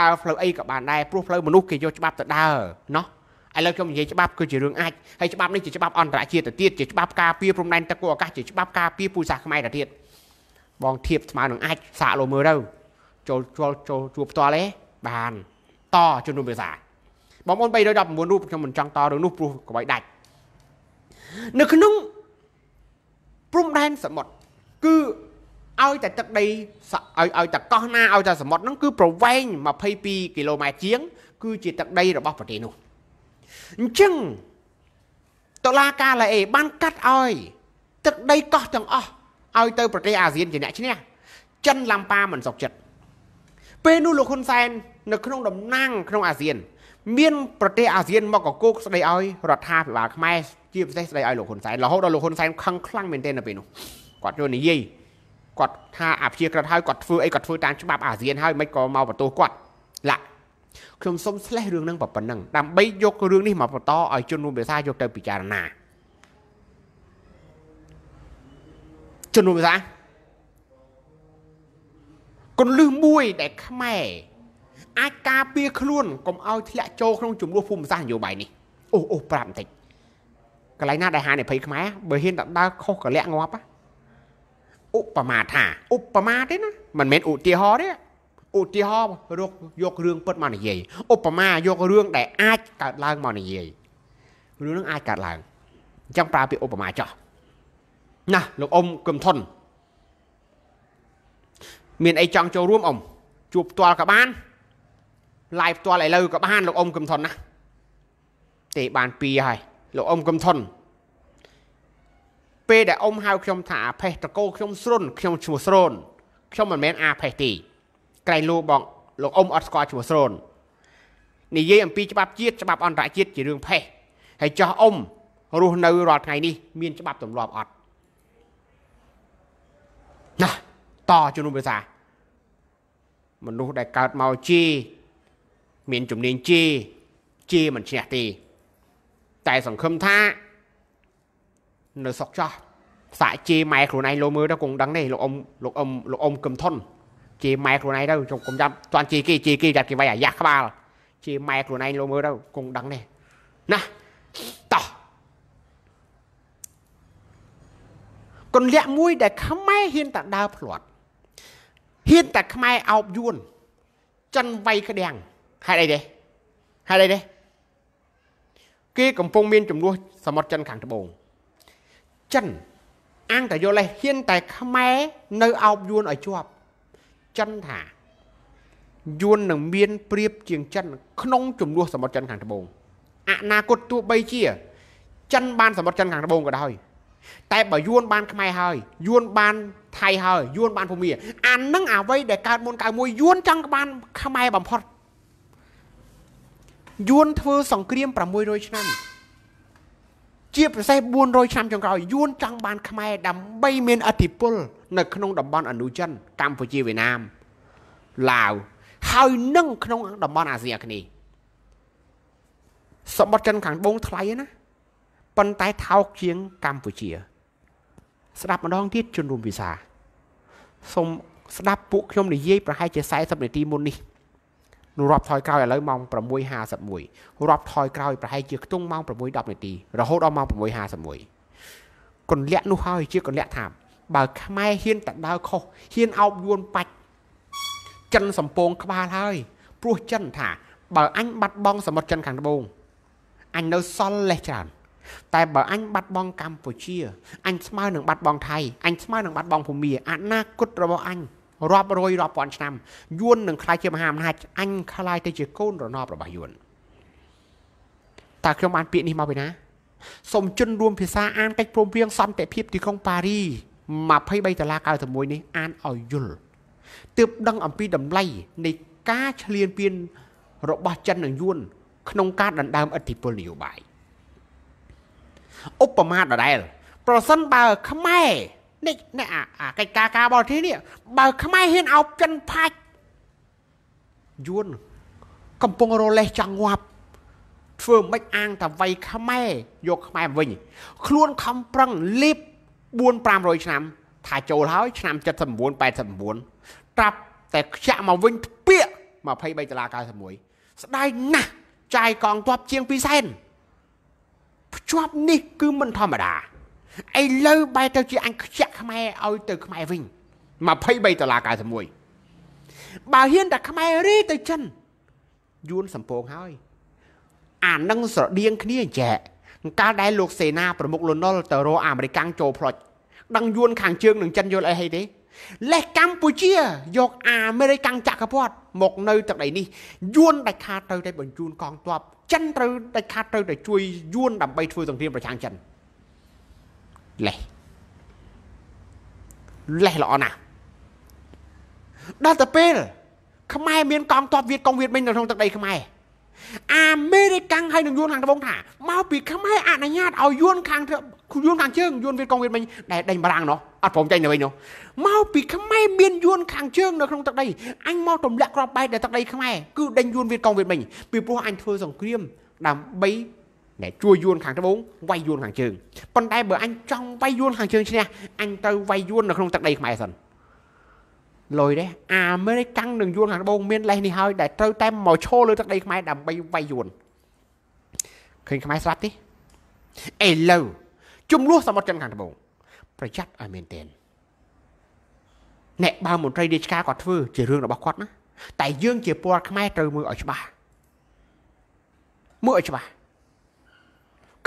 ដើរផ្លូវអីក៏បានដែរព្រោះផ្លូវមនុស្សគេយកច្បាប់ទៅដើរណោះឥឡូវខ្ញុំនិយាយច្បាប់គឺជារឿងអាចហើយច្បាប់នេះជាច្បាប់អន្តរជាតិទៅទៀតជាច្បាប់ការពារព្រំដែនទឹកគោអាកាសជាច្បាប់ការពារពូជសាសន៍ខ្មែរទៅទៀតបងធៀបស្មើនឹងអាចសាកលោមើលទៅចូលចូលចូលជួបផ្ទាល់ទេបាន តជំនុំភាសាបងប្អូន319រូបខ្ញុំមិនចង់តរឿងនោះព្រោះកុំឲ្យដាច់នៅក្នុងព្រំដែនសមុទ្រគឺឲ្យតែទឹកដីឲ្យឲ្យតែកោះណាឲ្យតែសមុទ្រហ្នឹងគឺ ប្រវែង22គីឡូម៉ែត្រជាង គឺជាទឹកដីរបស់ប្រទេសនោះអញ្ចឹងតុលាការឡាអេបានកាត់ឲ្យ ទឹកដីកោះទាំងអស់ឲ្យទៅប្រទេសអាស៊ានជាអ្នកឈ្នះចិនឡាំប៉ាមិនសុខចិត្តពេលនោះលោកហ៊ុនសែននៅក្នុងតំណែងក្នុងអាស៊ាន មាន ប្រទេសអាស៊ានមកកកោកស្ដីឲ្យរដ្ឋាភិបាលខ្មែរជាពិសេសស្ដីឲ្យលោកហ៊ុនសែនរហូតដល់លោកហ៊ុនសែនខឹងខ្លាំងមែនទែននៅពេលនោះគាត់ចូលនិយាយគាត់ថាអាព្យាក្រឹតហើយគាត់ធ្វើអីគាត់ធ្វើតាមច្បាប់អាស៊ាន ហើយមិនក៏មកបន្ទោសគាត់ឡាក់ខ្ញុំសូមស្លេះរឿងហ្នឹងប៉ុណ្ណឹងដើម្បីយករឿងនេះមកបន្តឲ្យជនរួមភាសាយកទៅពិចារណាជនរួមភាសាគន្លឹះមួយដែលខ្មែរ អាចការពារខ្លួនកុំឲ្យធ្លាក់ចូលក្នុងចំនួនភូមិសាស្ត្រនយោបាយនេះអូអូប្រាប់បន្តិចកន្លែងណាដែលហានិភ័យខ្មែរបើហ៊ានតដើរខុសកលាក់ងាប់ឧបមាថាឧបមាទេណាមិនមែនឧទាហរណ៍ទេឧទាហរណ៍រកយករឿងពិតមកនិយាយឧបមាយករឿងដែលអាចកើតឡើងមកនិយាយរឿងនឹងអាចកើតឡើងអញ្ចឹងប្រើពាក្យឧបមាចោះណាលោកអ៊ំកឹមធុនមានអីចង់ចូលរួមអ៊ំជួបផ្ទាល់ក៏បាន live ផ្ទាល់ឥឡូវក៏បាន លោកអ៊ំកឹមថនណាទេបានពីហើយលោកអ៊ំកឹមថនពេលដែលអ៊ំហៅខ្ញុំថាអាផេះតកោខ្ញុំស្រុនខ្ញុំឈ្មោះស្រូនខ្ញុំមិនមែនអាផេះទេក្រៃលូបងលោកអ៊ំអត់ស្គាល់ឈ្មោះស្រូននិយាយអំពីច្បាប់ជាតិច្បាប់អន្តរជាតិជារឿងផេះហើយចោះអ៊ំរស់នៅរាល់ថ្ងៃនេះ មានច្បាប់ទម្លាប់អត់ណាតជំនុំភាសាមនុស្សដែលកើតមកជា មានជំនាញជាជាមិនឈ្នះទេតែសង្ឃឹមថានៅសក់ចោះសាក់ជេម៉ែខ្លួនឯងលោមើលទៅគង់ដឹងនេះលោកអ៊ំលោកអ៊ំលោកអ៊ំកឹមធនជេម៉ែខ្លួនឯងទៅខ្ញុំកុំចាប់តាន់ជេគេជេគេចាប់គេវាយអាយ៉ាស់ក្បាលជេម៉ែខ្លួនឯងលោមើលទៅគង់ដឹងនេះណាតោះកុនលាក់មួយដែលខ្មែរហ៊ានតែដើរផ្្លាត់ហ៊ានតែខ្មែរអោបយួនចិនវៃក្ដាំងហេតុអីទេហេតុអីទេគេកំពុងមានចំនួនសមុទ្រចិនខាងត្បូងចិនអាំងតែយល់ឯហ៊ានតែខ្មែរនៅអោបយួនឲ្យជាប់ចិនថាយួននឹងមានប្រៀបជាងចិនក្នុងចំនួនសមុទ្រចិនខាងត្បូងអនាគតទោះបីជា ចិនបានសមុទ្រចិនខាងត្បូងក៏ដោយតែបើយួនបាន ខ្មែរហើយយួនបានថៃហើយយួនបានភូមា អានឹងអ្វីដែលកើតមុន91យួនចង់បានខ្មែរបំផុតយួនធ្វើសង្គ្រាម600ឆ្នាំ ជាប្រសេស400ឆ្នាំចុងក្រោយយួនចង់បានខ្មែរដើម្បីមានអធិបុលនៅក្នុងតំបន់អនុចិនកម្ពុជាវៀតណាមឡាវហើយនឹង ក្នុងតំបន់អាស៊ីអាគ្នេយ៍សម្បត្តិចិនខាងត្បូងថ្លៃណាប៉ុន្តែថោកជាងកម្ពុជាស្ដាប់ម្ដងទៀតជនរួមភាសាសូមស្ដាប់ពួកខ្ញុំនិយាយប្រហែលជា40នាទីមុននេះរាប់ថយក្រោយឥឡូវម៉ោង6:51រាប់ថយក្រោយប្រហែលជាខ្ទង់ម៉ោង6:10នាទីរហូតដល់ម៉ោង6:51កន្លាក់នោះហើយជាកន្លាក់ថាបើ ខ្មែរហ៊ានតដើខុសហ៊ានអោបយួនបាច់ចិនសំពងក្បាលហើយ ព្រោះចិនថា បើអញបាត់បង់សមុទ្រចិនខាងត្បូងអញនៅសល់លេះច្រើនតែបើអញបាត់បង់កម្ពុជាអញស្មើនឹងបាត់បង់ថៃអញស្មើនឹងបាត់បង់ភូមាអនាគតរបស់អញរាប់រយរាប់ពាន់ឆ្នាំយួននឹងខ្លាយជាមហាអំណាចអញខ្លាយទៅជាកូនរណបរបស់យួនតើខ្ញុំបានពាក្យនេះមកពីណាសូមជន់រួមភាសាអានកិច្ចព្រមព្រៀងសន្តិភាពទីក្រុងប៉ារី23ដុល្លារ91នេះអានឲ្យយល់ទើបដឹងអំពីតម្លៃនៃការឈ្លានពានរបស់ចិននិងយួនក្នុងការដណ្ដើមអធិបុលនយោបាយឧបមាដដែល ប្រសិនបើខ្មែរនេះអ្នកអាកិច្ចការការបរទេសនេះបើខ្មែរហ៊ានអោបចិនផាច់យួនកំពុងរលេះចង់ងាប់ធ្វើមិនអាងតវៃខ្មែរយកខ្មែរវិញ ខ្លួនខំប្រឹងលៀប4 500ឆ្នាំ ថាចូលហើយឆ្នាំ79 89ត្រាប់តែខ្ចាក់មកវិញពាក23ដុល្លារ91ស្ដាយណាស់ចាយកងទ័ពជាង2សែនភ្ជាប់នេះគឺមិនធម្មតាឥឡូវបែរទៅជាអញខ្ជាក់ខ្មែរឲ្យទៅខ្មែរវិញ23ដុល្លារ91បើហ៊ានតែខ្មែររីទៅចិនយួនសំពងហើយអានឹងស្រដៀងគ្នាចែកកាលដែលលោកសេនាប្រមុខលន់នល់ទៅរកអាមេរិកាំងចូលផ្លុចដឹងយួនខាងជើងនឹងចិនយល់អីហីទេលេះកម្ពុជាយកអាមេរិកាំងចក្រពត្តិមកនៅទឹកដីនេះយួនដាច់ខាតត្រូវតែបញ្ជូនកងទ័ពចិនត្រូវដាច់ខាតត្រូវតែជួយយួនដើម្បីធ្វើសង្គ្រាមប្រឆាំងចិនលេះលេះល្អណាស់ដល់ទៅពេលខ្មែរមានកងទ័ពវៀតកុងវៀតមិញនៅក្នុងទឹកដីខ្មែរអាមេរិកកាំងហើយនឹងយួនខាងត្បូងថាមកពីខ្មែរអនុញ្ញាតឲ្យយួនខាងយួនខាងជើងយួនវៀតកុងវៀតមិញដែលដេញបារាំងនោះអត់ព្រមចេញទៅវិញនោះមកពីខ្មែរមានយួនខាងជើងនៅក្នុងទឹកដីអញមកទម្លាក់គ្រាប់បែកនៅទឹកដីខ្មែរគឺដេញយួនវៀតកុងវៀតមិញពីព្រោះអញធ្វើសង្គ្រាមដើម្បីអ្នកជួយយួនខាងត្បូងវាយយួនខាងជើងប៉ុន្តែបើអញចង់វាយយួនខាងជើងឈ្នះអញទៅវាយយួននៅក្នុងទឹកដីខ្មែរសិនលុយទេអាមេរិកកាំងនឹងយួនខាងត្បូងមានលេសនេះហើយ ដែលត្រូវតែមកឈរលើទឹកដីខ្មែរដើម្បីវាយយួនឃើញខ្មែរស្លាប់ទេឥឡូវជំនួសសមុទ្រចិនខាងត្បូងប្រយ័ត្នឲ្យមែនទែនអ្នកបើមន្ត្រីរាជការគាត់ធ្វើជារឿងរបស់គាត់ណាតែយើង ជាពលរដ្ឋខ្មែរត្រូវមើលឲ្យច្បាស់មើលឲ្យច្បាស់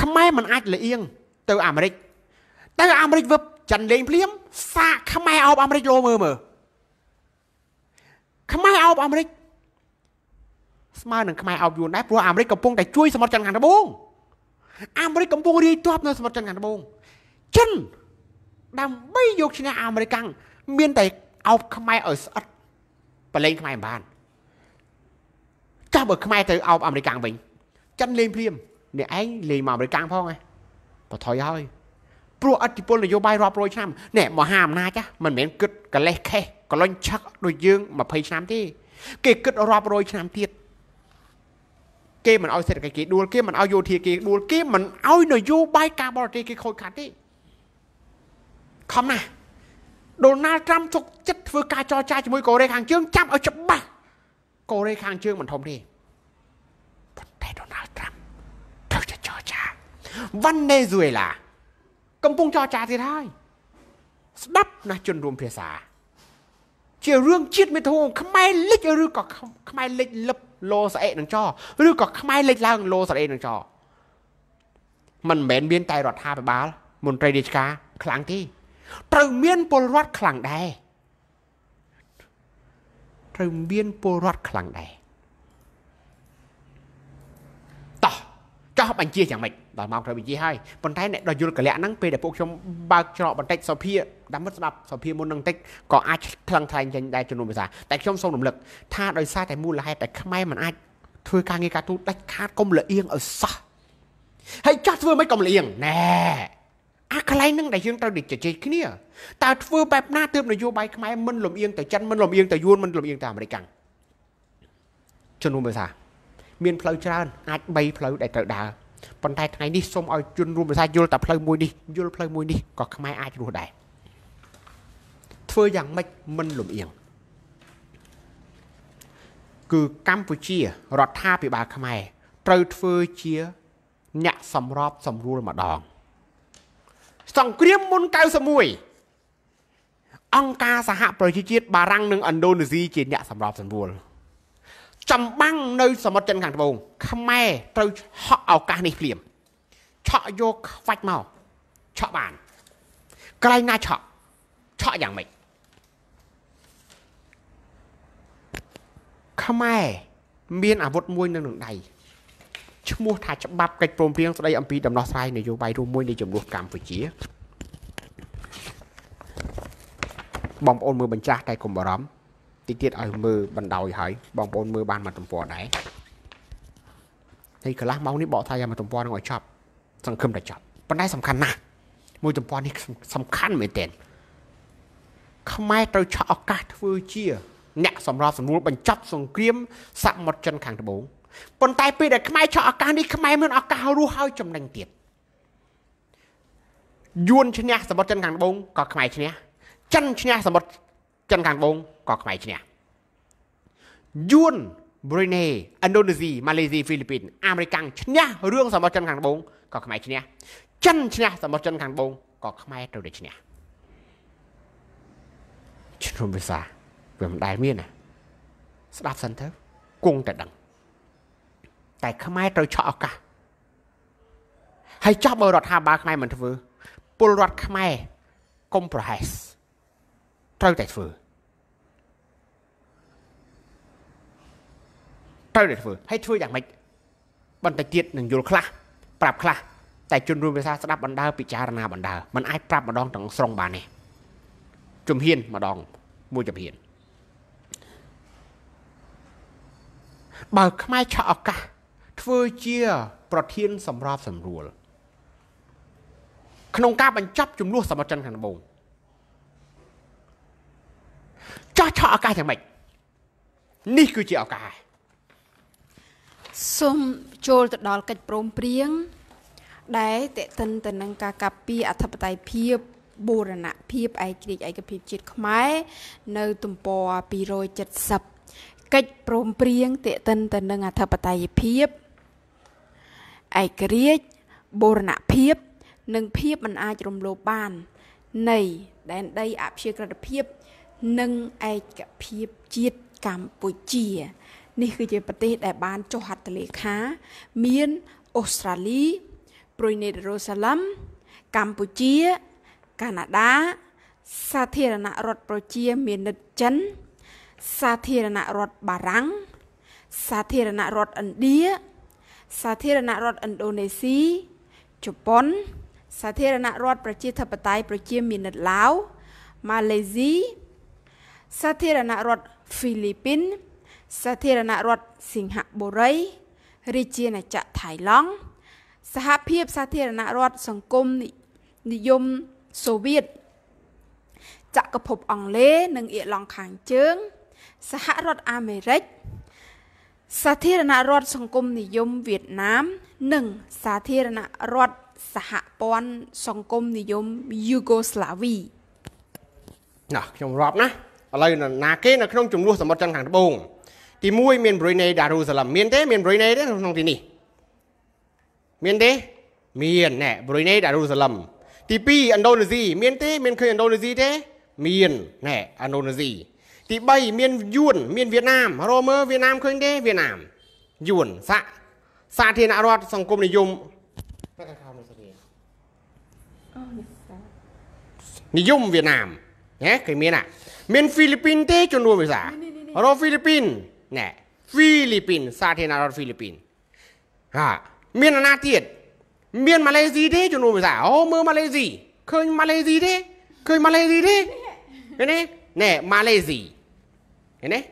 ខ្មែរមិនអាចលៀងទៅអាមេរិកទៅអាមេរិកវឹបចិនលេងភ្លាមសាកខ្មែរអោបអាមេរិកលោមើលមើលខ្មែរអោបអាមេរិកស្មើនឹងខ្មែរអោបយួនដែរព្រោះអាមេរិកកំពុងតែជួយសមុទ្រចិនខាងត្បូងអាមេរិកកំពុងរាយទាបនៅសមុទ្រចិនខាងត្បូងចិនដើម្បីយកឈ្នះអាមេរិកាំងមានតែអោបខ្មែរឲ្យស្អិតប្រឡែងខ្មែរមិនបានចាស់បើខ្មែរទៅអោបអាមេរិកាំងវិញចិនលេងព្រាមអ្នកឯងលេងមកអាមេរិកាំងផងហ៎បើថយហើយព្រោះអធិបុលនយោបាយរាប់រយឆ្នាំនេះមហាអំណាចមិនមែនគិតកលេសខេះកលុញឆឹកដូចយើង20ឆ្នាំទេគេគិតរាប់រយឆ្នាំទៀតគេមិនឲ្យសេដ្ឋកិច្ចគេដួលគេមិនឲ្យយោធាគេដួលគេមិនឲ្យនយោបាយការបរទេសគេខូចខាតទេខំណាស់ដូណាល់ត្រាំទុកចិត្តធ្វើការចរចាជាមួយកូរ៉េខាង ជើងចាំឲ្យច្បាស់កូរ៉េខាងជើងមិនធំទេប៉ុន្តែដូណាល់ត្រាំត្រូវតែចរចាវ៉ាណេស៊ុយឡាកំពុងចរចាទៀតហើយស្ដាប់ណាស់ជនរួមភាសាជារឿងជាតិមេធូខ្មែរលិចឬក៏ខ្មែរលិចលឹបលោស្អែកនឹងចឬក៏ខ្មែរលេចឡើងលោស្អែកនឹងចมันមិនមែនមានតែរដ្ឋាភិបាលមន្ត្រីរាជការខ្លាំងទេត្រូវមានពលរដ្ឋខ្លាំងដែរត្រូវមានពលរដ្ឋខ្លាំងដែរតោះចោះបញ្ជាយ៉ាងម៉េចដល់ម៉ោងត្រូវវិជាហើយប៉ុន្តែអ្នកដល់យល់កលៈហ្នឹងពេលដែលពួកខ្ញុំបើកច្រកបន្តិចសុភាដើម្បីស្ដាប់សុភាមុននឹងបន្តិចក៏អាចថ្លឹងថ្លែងចេញដែរជំនុំភាសាតែខ្ញុំសូមរំលឹកថាដោយសារតែមូលហេតុតែខ្មែរមិនអាចធ្វើការងារការទូតដាច់ខាតកុំលៀងឲ្យសោះហើយចាស់ធ្វើមិនកុំលៀងណែអាកន្លែងហ្នឹងដែលយើងត្រូវនិយាយគ្នាតើធ្វើ បែបណាទើបនយោបាយខ្មែរមិនលំអៀងទៅចិនមិនលំអៀងទៅយួនមិនលំអៀងទៅអាមេរិកជំនុំភាសាមានផ្លូវច្រើនអាច3ផ្លូវដែលត្រូវដើរប៉ុន្តែថ្ងៃនេះសូមឲ្យជនរួមភាសាយល់តែផ្លូវមួយនេះយល់ផ្លូវមួយនេះក៏ខ្មែរអាចរស់ដែរធ្វើយ៉ាងម៉េចមិនលំអៀងគឺកម្ពុជារដ្ឋាភិបាលខ្មែរត្រូវធ្វើជា អ្នកសម្របសម្រួលម្ដង សង្គ្រាមមុន91អង្គការសហប្រជាជាតិបារាំងនិងឥណ្ឌូនេស៊ីជាអ្នកសម្របសម្រួលចំបាំងនៅសមុទ្រចិនខាងត្បូងខ្មែរត្រូវឆក់ឱកាសនេះភ្លាមឆក់យកខ្វាច់មកឆក់បានកន្លែងណាឆក់ឆក់យ៉ាងម៉េចខ្មែរមានអាវុធមួយនៅនឹងដៃឈ្មោះថាច្បាប់កិច្ចព្រមព្រៀងស្តីអំពីដំណោះស្រាយនយោបាយរួមមួយនៃចំនួនកម្ពុជាបងប្អូនមើលបញ្ច្រាស់តែកុំបារម្ភតិចទៀតឲ្យមើលបណ្ដោយហើយបងប្អូនមើលបានមកទំព័រដែរហើយកន្លះម៉ោងនេះបកថាយ៉ាងមកទំព័រនឹងឲ្យចប់ សង្ឃឹមតែចប់ប៉ុន្តែសំខាន់ណាស់មួយទំព័រនេះសំខាន់មែនទែនខ្មែរត្រូវឆក់ឱកាសធ្វើជាអ្នកសម្របសម្រួលបញ្ចប់សង្គ្រាមសមុទ្រចិនខាងត្បូងប៉ុន្តែពេលដែលខ្មែរឆក់ឱកាសនេះខ្មែរមានឱកាសរស់ហើយចំណេញទៀតយួនឈ្នះសមុទ្រចិនខាងត្បូងក៏ខ្មែរឈ្នះចិនឈ្នះសមុទ្រចិនខាងត្បូងក៏ខ្មែរឈ្នះយួនប្រេណេឥណ្ឌូនេស៊ីម៉ាឡេស៊ីហ្វីលីពីនអាមេរិកាំងឈ្នះរឿងសមុទ្រចិនខាងត្បូងក៏ខ្មែរឈ្នះចិនឈ្នះសមុទ្រចិនខាងត្បូងក៏ខ្មែរត្រូវតែឈ្នះជំនុំភាសាវាមិនដែលមានណាស្ដាប់សិនទៅគង់តែដឹង តែខ្មែរត្រូវឆក់ឱកាសហើយចោះបើរដ្ឋាភិបាលខ្មែរមិនធ្វើពលរដ្ឋខ្មែរកុំប្រហែសត្រូវតែធ្វើត្រូវតែធ្វើហើយធ្វើយ៉ាងម៉េចបន្តិចទៀតនឹងយល់ខ្លះប្រាប់ខ្លះតែជនរួមភាសាស្ដាប់បណ្ដើពិចារណាបណ្ដើมันអាចប្រាប់ម្ដងទាំងស្រុងបានទេជំហានម្ដងមួយជំហានបើខ្មែរឆក់ឱកាសធ្វើជា ប្រធានសម្របសម្រួលក្នុងការបញ្ចប់ចំនួនសមាជិកខាងត្បូងកឱកាសយ៉ាងម៉េចនេះគឺជាឱកាសសូមចូលទៅដល់កិច្ចព្រមព្រៀងដែលតេតិនទៅនឹងការកាពីអធិបតេយ្យភាពបូរណភាពឯករាជ្យឯកភាពជាតិខ្មែរនៅ ទំព័រ270កិច្ចព្រមព្រៀងតេតិនទៅនឹងអធិបតេយ្យភាពឯករាជ្យបូរណភាព និងភាពមិនអាចរំលោភបាន នៃ ដែនដីអភិជាក្រិតភាពនិងឯកភាពជាតិកម្ពុជា នេះគឺជាប្រទេសដែលបានចុះហត្ថលេខា មានអូស្ត្រាលីប្រ៊ុយណេតរូសាឡឹមកម្ពុជា កាណាដា សាធារណរដ្ឋប្រជាមានិតចិន សាធារណរដ្ឋបារាំង សាធារណរដ្ឋឥណ្ឌាសាធារណរដ្ឋឥណ្ឌូនេស៊ីជប៉ុន សាធារណរដ្ឋប្រជាធិបតេយ្យប្រជាមានិតឡាវម៉ាឡេស៊ីសាធារណរដ្ឋហ្វីលីពីនសាធារណរដ្ឋសិង្ហបុរី រាជាណាចក្រថៃឡង់សហភាពសាធារណរដ្ឋសង្គមនិយមសូវៀតចក្រភពអង់គ្លេសនិងអ៊ីឡង់ខាងជើងសហរដ្ឋអាមេរិកសាធារណរដ្ឋសង្គមនិយមវៀតណាម និងសាធារណរដ្ឋសហព័ន្ធសង្គមនិយមយូហ្គោស្លាវីណាខ្ញុំរាប់ណាឥឡូវណាគេនៅក្នុងចំនួនសមុទ្រចិនខាងត្បូងទី1មានប្រ៊ុយណេដារូសាឡាំមានទេមានប្រ៊ុយណេទេក្នុងទីនេះមានទេមានណែប្រ៊ុយណេដារូសាឡាំទី2ឥណ្ឌូនេស៊ីមានទេ មានឃើញឥណ្ឌូនេស៊ីទេ មានណែឥណ្ឌូនេស៊ីទី3មានយួនមានវៀតណាមរមើវៀតណាមឃើញទេវៀតណាមយួនសាសាធារណរដ្ឋសង្គមនិយមនិយមវៀតណាមណាគេមានអា miền Philippines thế cho nuôi mới giả. Rồi Philippines. Nè. Philippines. Sa thế nào ở Philippines. À. miền là na tiệt. miền Malaysia thế cho nuôi mới giả. Ô mơ Malaysia. Khơi Malaysia thế. Khơi Malaysia thế. Cái này. Nè Malaysia. Cái này.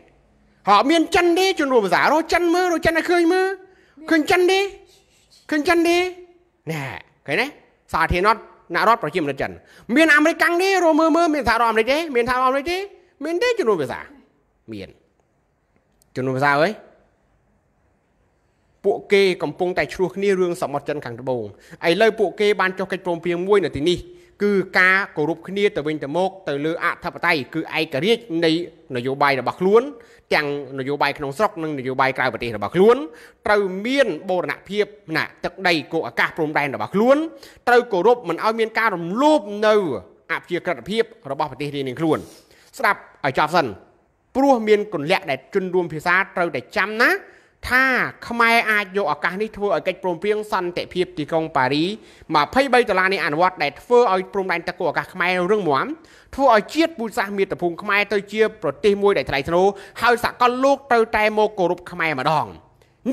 Họ miền chân đi cho nuôi giả rồi chân mơ rồi chân là khơi mơ. Khơi chân đi. Khơi chân đi. Nè. Cái này. Sa thế nó ណារដ្ឋប្រជាមានិតចិនមានអាមេរិកកាំងទេរមើលមើលមានថារដ្ឋអាមេរិកទេមានថារដ្ឋអាមេរិកទេមានទេចំនួនភាសាមានចំនួនភាសាអើយពួកគេកំពុងតែឆ្លោះគ្នារឿងសមុទ្រចិនខាងត្បូងឥឡូវពួកគេបានចុះកិច្ចព្រមព្រៀងមួយនៅទីនេះគឺការគោរពគ្នាទៅវិញទៅមកទៅលើអធិបតេយ្យគឺឯករាជ្យនៃនយោបាយរបស់ខ្លួនទាំងនយោបាយក្នុងស្រុកនិងនយោបាយក្រៅប្រទេសរបស់ខ្លួនត្រូវមានបូរណភាពណាទឹកដីគោកអាកាសព្រំដែនរបស់ខ្លួនត្រូវគោរពមិនឲ្យមានការរំលោភនៅអភិជាក្រិតភាព របស់ប្រទេសរៀងៗខ្លួន ស្ដាប់ឲ្យចប់សិនព្រោះមានកុលលៈដែលជនរួមភាសាត្រូវតែចាំណាថាខ្មែរអាចយកឱកាសនេះធ្វើឲ្យកិច្ចព្រមព្រៀងសន្តិភាពទីក្រុងប៉ារី23ដុល្លារនេះអនុវត្ត ដែលធ្វើឲ្យព្រំដែនទឹកគូឱកាសខ្មែររឹងមាំធ្វើឲ្យជាតិពូជសាសន៍មាតុភូមិខ្មែរទៅជាប្រទេសមួយដែលថ្លៃថ្នូរហើយសកលលោកត្រូវតែមកគោរពខ្មែរម្ដង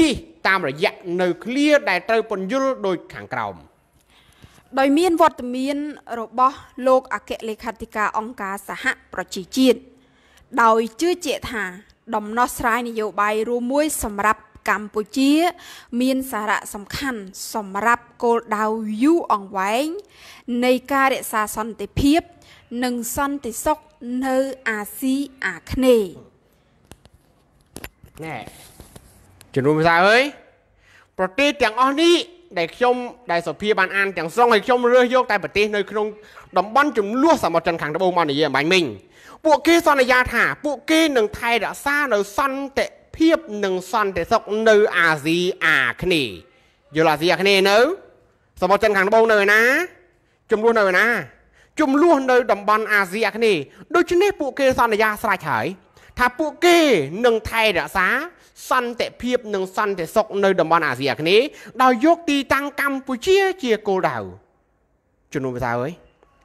នេះតាមរយៈនៅឃ្លាដែលត្រូវពន្យល់ដោយខាងក្រោមដោយមានវត្តមានរបស់ លោកអគ្គលេខាធិការអង្គការសហប្រជាជាតិដោយជឿជាក់ថាដំណោះស្រាយនយោបាយរួមមួយសម្រាប់កម្ពុជាមានសារៈសំខាន់សម្រាប់គោលដៅយូរអង្វែងនៃការរក្សាសន្តិភាពនិងសន្តិសុខនៅអាស៊ីអាគ្នេយ៍ណែជំនុំសាអើយប្រទេសទាំងអស់នេះដែលខ្ញុំដែលសភាបានអានទាំងស្រុងហើយខ្ញុំរើសយកតែប្រទេសនៅក្នុងតំបន់ចំនួនសមុទ្រចិនខាងត្បូងមកនិយាយអំបញ្ញមិញពួកគេសន្យាថាពួកគេនឹងថែរក្សានៅសន្តិភាពនិងសន្តិសុខនៅអាស៊ីអាគ្នេយ៍យល់អាស៊ីអាគ្នេយ៍នៅ សមុទ្រចិនខាងត្បូងនៅឯណាចំនួននៅឯណាចំនួននៅតំបន់អាស៊ីអាគ្នេយ៍ដូច្នេះពួកគេសន្យាស្រេចហើយថាពួកគេនឹងថែរក្សា សន្តិភាព និងសន្តិសុខនៅតំបន់អាស៊ីអាគ្នេយ៍ដោយយកទីតាំងកម្ពុជាជាគោលដៅជំនុំភាសាអើយ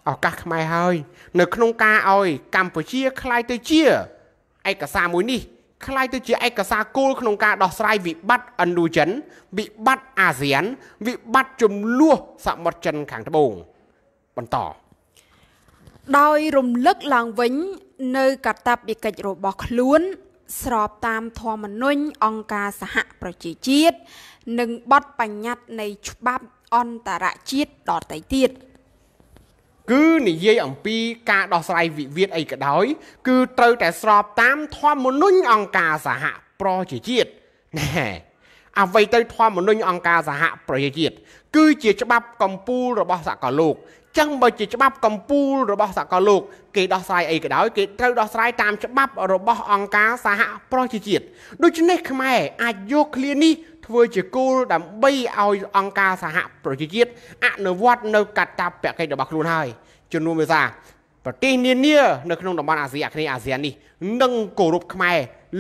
ឱកាសខ្មែរហើយនៅក្នុងការឲ្យ កម្ពុជាคล้ายទៅជាឯកសារមួយនេះคล้ายទៅជាឯកសារគោលក្នុងការដោះស្រាយវិបត្តិឥណ្ឌូចិនវិបត្តិអាស៊ាន វិបត្តិចំនួនសមុទ្រចិនខាងត្បូងបន្ត ដោយរំលឹកឡើងវិញ នៅ កាតព្វកិច្ចរបស់ខ្លួន ស្របតាមធម្មនុញ្ញអង្គការសហប្រជាជាតិនិងបទបញ្ញត្តិនៃច្បាប់អន្តរជាតិដទៃទៀត។គឺនិយាយអំពីការដោះស្រាយវិវាទអីក៏ដោយ គឺត្រូវតែស្របតាមធម្មនុញ្ញអង្គការសហប្រជាជាតិណែអ្វីទៅធម្មនុញ្ញអង្គការសហប្រជាជាតិគឺជាច្បាប់កម្ពុជារបស់សកលលោកចឹងបើជាច្បាប់កម្ពុជារបស់សកលលោកគេដោះស្រាយអីក៏ដោយគេត្រូវដោះស្រាយតាមច្បាប់របស់អង្គការសហប្រជាជាតិដូច្នេះខ្មែរអាចយកឃ្លានេះធ្វើជាគោលដើម្បីឲ្យអង្គការសហប្រជាជាតិអនុវត្តនៅកាតាបកិច្ចរបស់ខ្លួនហើយជំនួសភាសាប្រទេសនានានៅក្នុងតំបន់អាស៊ីអាគ្នេយ៍អាស៊ាននេះនឹងគោរពខ្មែរ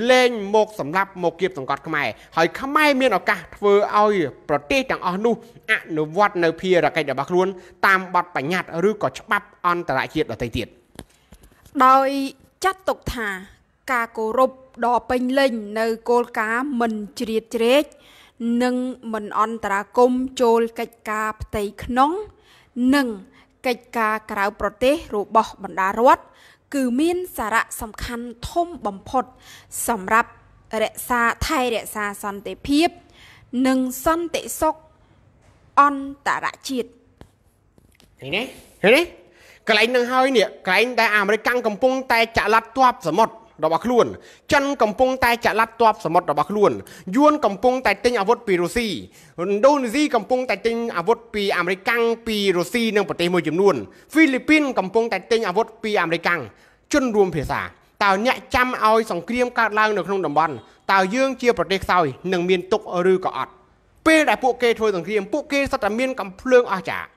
លែងមកសម្រាប់មកគៀបសង្កត់ខ្មែរហើយខ្មែរមានឱកាសធ្វើឲ្យប្រទេសទាំងអស់នោះអនុវត្តនៅភារកិច្ចរបស់ខ្លួនតាមបទបញ្ញត្តិឬក៏ច្បាប់អន្តរជាតិដទៃទៀតដោយចាត់ទុកថាការគោរពដ៏ពេញលេញនៅគោលការណ៍មិនជ្រៀតជ្រែកនិងមិនអន្តរាគមចូលកិច្ចការផ្ទៃក្នុង និងកិច្ចការក្រៅប្រទេសរបស់បណ្ដារដ្ឋគឺមានសារៈសំខាន់ធំបំផុត សម្រាប់រក្សាថែរក្សាសន្តិភាព និងសន្តិសុខអន្តរជាតិឃើញទេឃើញទេកន្លែងនឹងហើយនេះកន្លែងដែលអាមេរិកកាំងកំពុងតែចាក់ឡាត់ទ័ពសមុទ្ររបស់ខ្លួន ចិនកំពុងតែចល័តទ័ពសមុទ្ររបស់ខ្លួនយួនកំពុង តែទិញអាវុធពីរុស្ស៊ីឥណ្ឌូនេស៊ីកំពុងតែទិញអាវុធពីអាមេរិកាំងពីរុស្ស៊ីនិងប្រទេសមួយចំនួនហ្វីលីពីនកំពុងតែទិញអាវុធពីអាមេរិកាំងជនរួមភាសាតើអ្នកចាំឲ្យសង្គ្រាមកើតឡើងនៅក្នុងតំបន់តើយើងជាប្រទេសខ្សោយនឹងមានទុកឬក៏អត់ពេលដែលពួកគេធ្វើសង្គ្រាមពួកគេសុទ្ធតែមានកំភ្លើងអស្ចារ្យ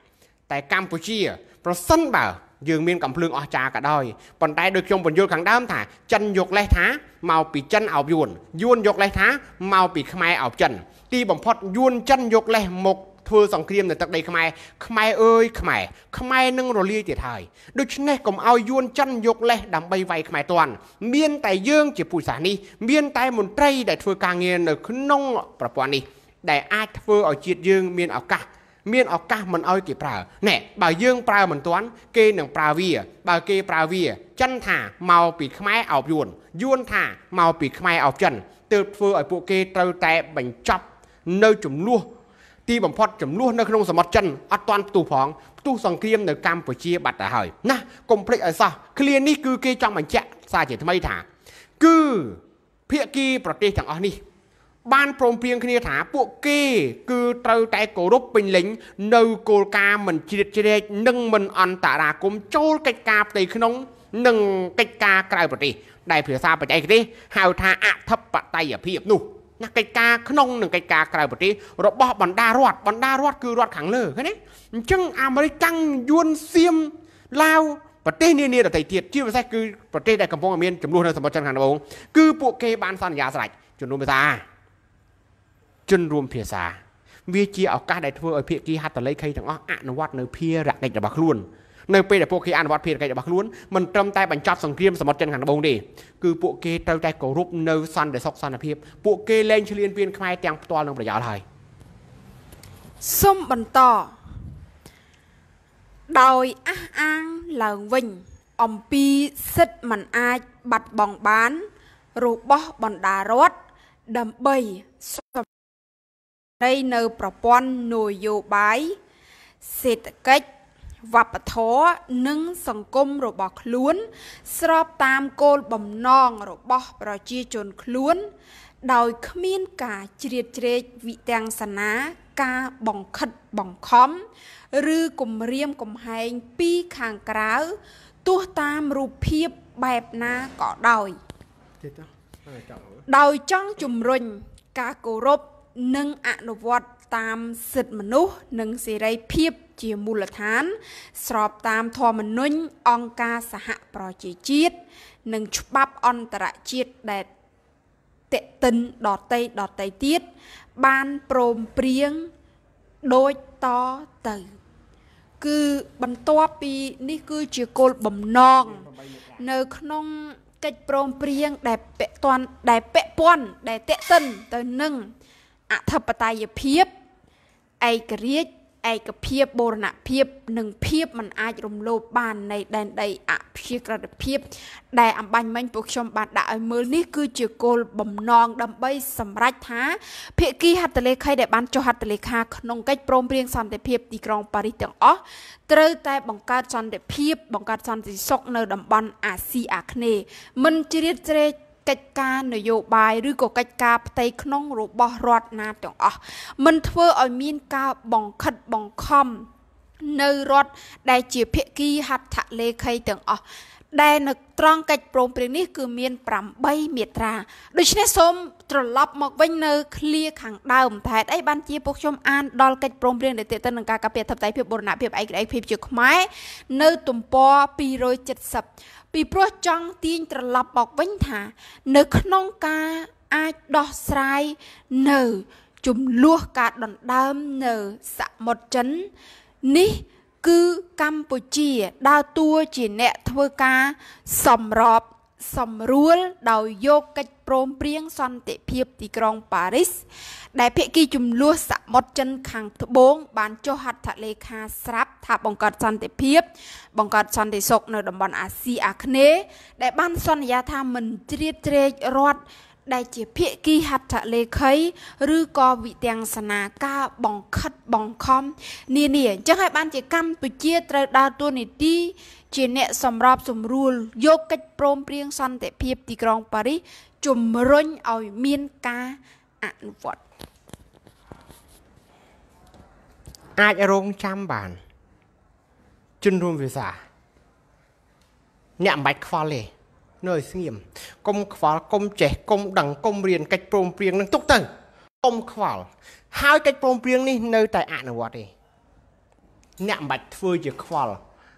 តែកម្ពុជា ប្រសិនបើយើងមានកំភ្លើងអស្ចារ្យក៏ដោយប៉ុន្តែដូចខ្ញុំបញ្យល់ខាងដើមថា ចិនយកលេសថាមកពីចិនអោបយួនយួនយកលេសថាមកពី ខ្មែរអោបចិន ទីបំផុតយួនចិនយកលេសមក ធ្វើសង្គ្រាម នៅទឹកដីខ្មែរខ្មែរអើយខ្មែរខ្មែរនឹងរលាយទៀតហើយដូច្នេះកុំឲ្យយួនចិនយកលេសដើម្បីវាយខ្មែរតាន់មាន តែយើងជាពូជសាសន៍នេះមានតែមន្ត្រីដែលធ្វើការងារនៅក្នុងប្រព័ន្ធនេះដែលអាចធ្វើឲ្យជាតិយើង មានឱកាសមានឱកាសមិនឲ្យគេប្រើណែបើយើងប្រើមិនទាន់ គេនឹងប្រើវា បើគេប្រើវា ចិនថាមកពីខ្មែរអោបយួនយួនថាមកពីខ្មែរអោបចិនទើបធ្វើឲ្យពួកគេត្រូវតែបញ្ចប់ នៅចំនួនទីបំផុតចំនួននៅក្នុងសមុទ្រចិនអត់ទាន់ផ្ទុះផងផ្ទុះសង្គ្រាមនៅ កម្ពុជាបាត់ទៅហើយណាកុំភ្លេចឲ្យសោះឃ្លានេះគឺគេចង់បញ្ជាក់សារជាថ្មីថា គឺភាគីប្រទេសទាំងអស់នេះបានព្រមព្រៀងគ្នាថាពួកគេ គឺត្រូវតែគោរពពេញលេញនៅគោលការណ៍មិនជ្រៀតជ្រែកនិងមិន អន្តរាគមចូលកិច្ចការផ្ទៃក្នុង និងកិច្ចការក្រៅប្រទេសដែលភាសាបច្ចេកទេសហៅថាអធិបតេយ្យភាពនោះណាកិច្ចការក្នុងនិងកិច្ចការក្រៅប្រទេសរបស់បណ្ដារដ្ឋបណ្ដារដ្ឋគឺរដ្ឋខាងលើឃើញទេអញ្ចឹងអាមេរិកកាំងយួនសៀមឡាវប្រទេសនានាដទៃទៀតជាពិសេសគឺប្រទេសដែលកំពុងមានចំនួននៅសមុទ្រចិនខាងត្បូងគឺពួកគេបានសន្យាស្រេចជំនុំភាសាជនរួមភាសាវាជាឱកាសដែលធ្វើឲ្យភាគីហត្ថលេខីទាំងអស់អនុវត្តនៅភារកិច្ចរបស់ខ្លួននៅពេលដែលពួកគេអនុវត្តភារកិច្ចរបស់ខ្លួនមិនត្រឹមតែបញ្ចប់សង្គ្រាមសមុទ្រចិនខាងត្បូងទេគឺពួកគេត្រូវតែគោរពនៅសន្តិសុខសន្តិភាពពួកគេលែងឈ្លានពានខ្មែរទាំងផ្ទាល់និងប្រយោលហើយសូមបន្តដោយអះអាងឡើងវិញអំពីសិទ្ធិមិនអាចបាត់បង់បានរបស់បណ្ដារដ្ឋដើម្បីរីនៅប្រព័ន្ធនយោបាយសេដ្ឋកិច្ចវប្បធម៌និងសង្គមរបស់ខ្លួន ស្របតាមគោលបំណងរបស់ប្រជាជនខ្លួន ដោយគ្មានការជ្រៀតជ្រែកវិទាំងសនាការបង្ខិតបង្ខំឬគំរាមកំហែងពីខាងក្រៅទោះតាមរូបភាពបែបណាក៏ដោយ ដោយចង់ជំរុញការគោរពនិងអនុវត្តតាមសិទ្ធិមនុស្សនិងសេរីភាពជាមូលដ្ឋាន ស្របតាមធម្មនុញ្ញអង្គការសហប្រជាជាតិនិងច្បាប់អន្តរជាតិដែលតេតិនដតីដតីទៀតបានព្រមព្រៀងដូចតទៅគឺបន្ទាប់ពីនេះគឺជាគោលបំណងនៅក្នុងកិច្ចព្រមព្រៀងដែលពាក់ព័ន្ធដែលពាក់ព័ន្ធដែលតេតិនទៅនឹងអធិបតេយ្យភាពឯករាជ្យឯកភាពបូរណភាពនិងភាពមិនអាចរំលោភបាន នៃ ដែនដីអព្យាក្រឹតភាព ដែលអំបញ្ញមិញពួកខ្ញុំបានដាក់ឲ្យមើលនេះគឺជាគោលបំណងដើម្បីសម្រេចថាភាគីហត្ថលេខីដែលបានចុះហត្ថលេខា ក្នុងកិច្ចព្រមព្រៀងសន្តិភាពទីក្រុងប៉ារីសទាំងអស់ត្រូវតែបង្កើតសន្តិភាពបង្កើតសន្តិសុខនៅតំបន់អាស៊ីអាគ្នេយ៍មិនជ្រៀតជ្រែកកិច្ចការនយោបាយឬក៏កិច្ចការផ្ទៃក្នុងរបស់រដ្ឋណាទាំងអស់มันធ្វើឲ្យមានការបង្ខិតបង្ខំ នៅរដ្ឋដែលជាភិក្ខីហត្ថលេខីទាំងអស់ដែលនៅត្រង់កិច្ចព្រមព្រៀងនេះគឺមាន8មាត្រាដូច្នេះសូមត្រឡប់មកវិញនៅឃ្លាខាងដើមថែតអីបានជាពួកខ្ញុំអានដល់កិច្ចព្រមព្រៀងដែលទាក់ទិននឹងការកាពីអធិបតេយ្យភាពបូរណភាពឯករាជ្យភាពជាខ្មែរនៅទំព័រ270ពីព្រោះចង់ទាញត្រឡប់មកវិញថា នៅក្នុងការអាចដោះស្រាយនៅចំនួនការដណ្ដើមនៅសមុទ្រចិននេះគឺកម្ពុជាដើរតួជាអ្នកធ្វើការសម្របសម្រួល ដោយយកកិច្ចព្រមព្រៀង សន្តិភាពទីក្រុងប៉ារីសដែលភាគីចំនួនសមុទ្រចិនខាងត្បូងបានចុះហត្ថលេខាស្រាប់ថាបង្កើតសន្តិភាព បង្កើតសន្តិសុខនៅតំបន់អាស៊ីអាគ្នេយ៍ដែល បានសន្យាថាមិនជ្រៀតជ្រែករដ្ឋដែលជាភិក្ខីហត្ថលេខីឬក៏វិទាំងសនាការបង្ខិតបង្ខំនានាអញ្ចឹងហើយបានជាកម្ពុជាត្រូវដើរតួនាទីជាអ្នក សម្របសម្រួលយកកិច្ចព្រមព្រៀងសន្តិភាពទីក្រុងប៉ារីសជំរុញឲ្យមានការអនុវត្ត អាចរងចាំបានជនរួមភាសា អ្នកមិនបាច់ខ្វល់ទេនៅស្ងៀមកុំខ្វល់កុំចេះកុំដឹងកុំរៀនកិច្ចព្រមព្រៀងនឹងទុកទៅកុំខ្វល់ហើយកិច្ចព្រមព្រៀងនេះ នៅតែអនុវត្តទេអ្នកមិនបាច់ធ្វើជាខ្វល់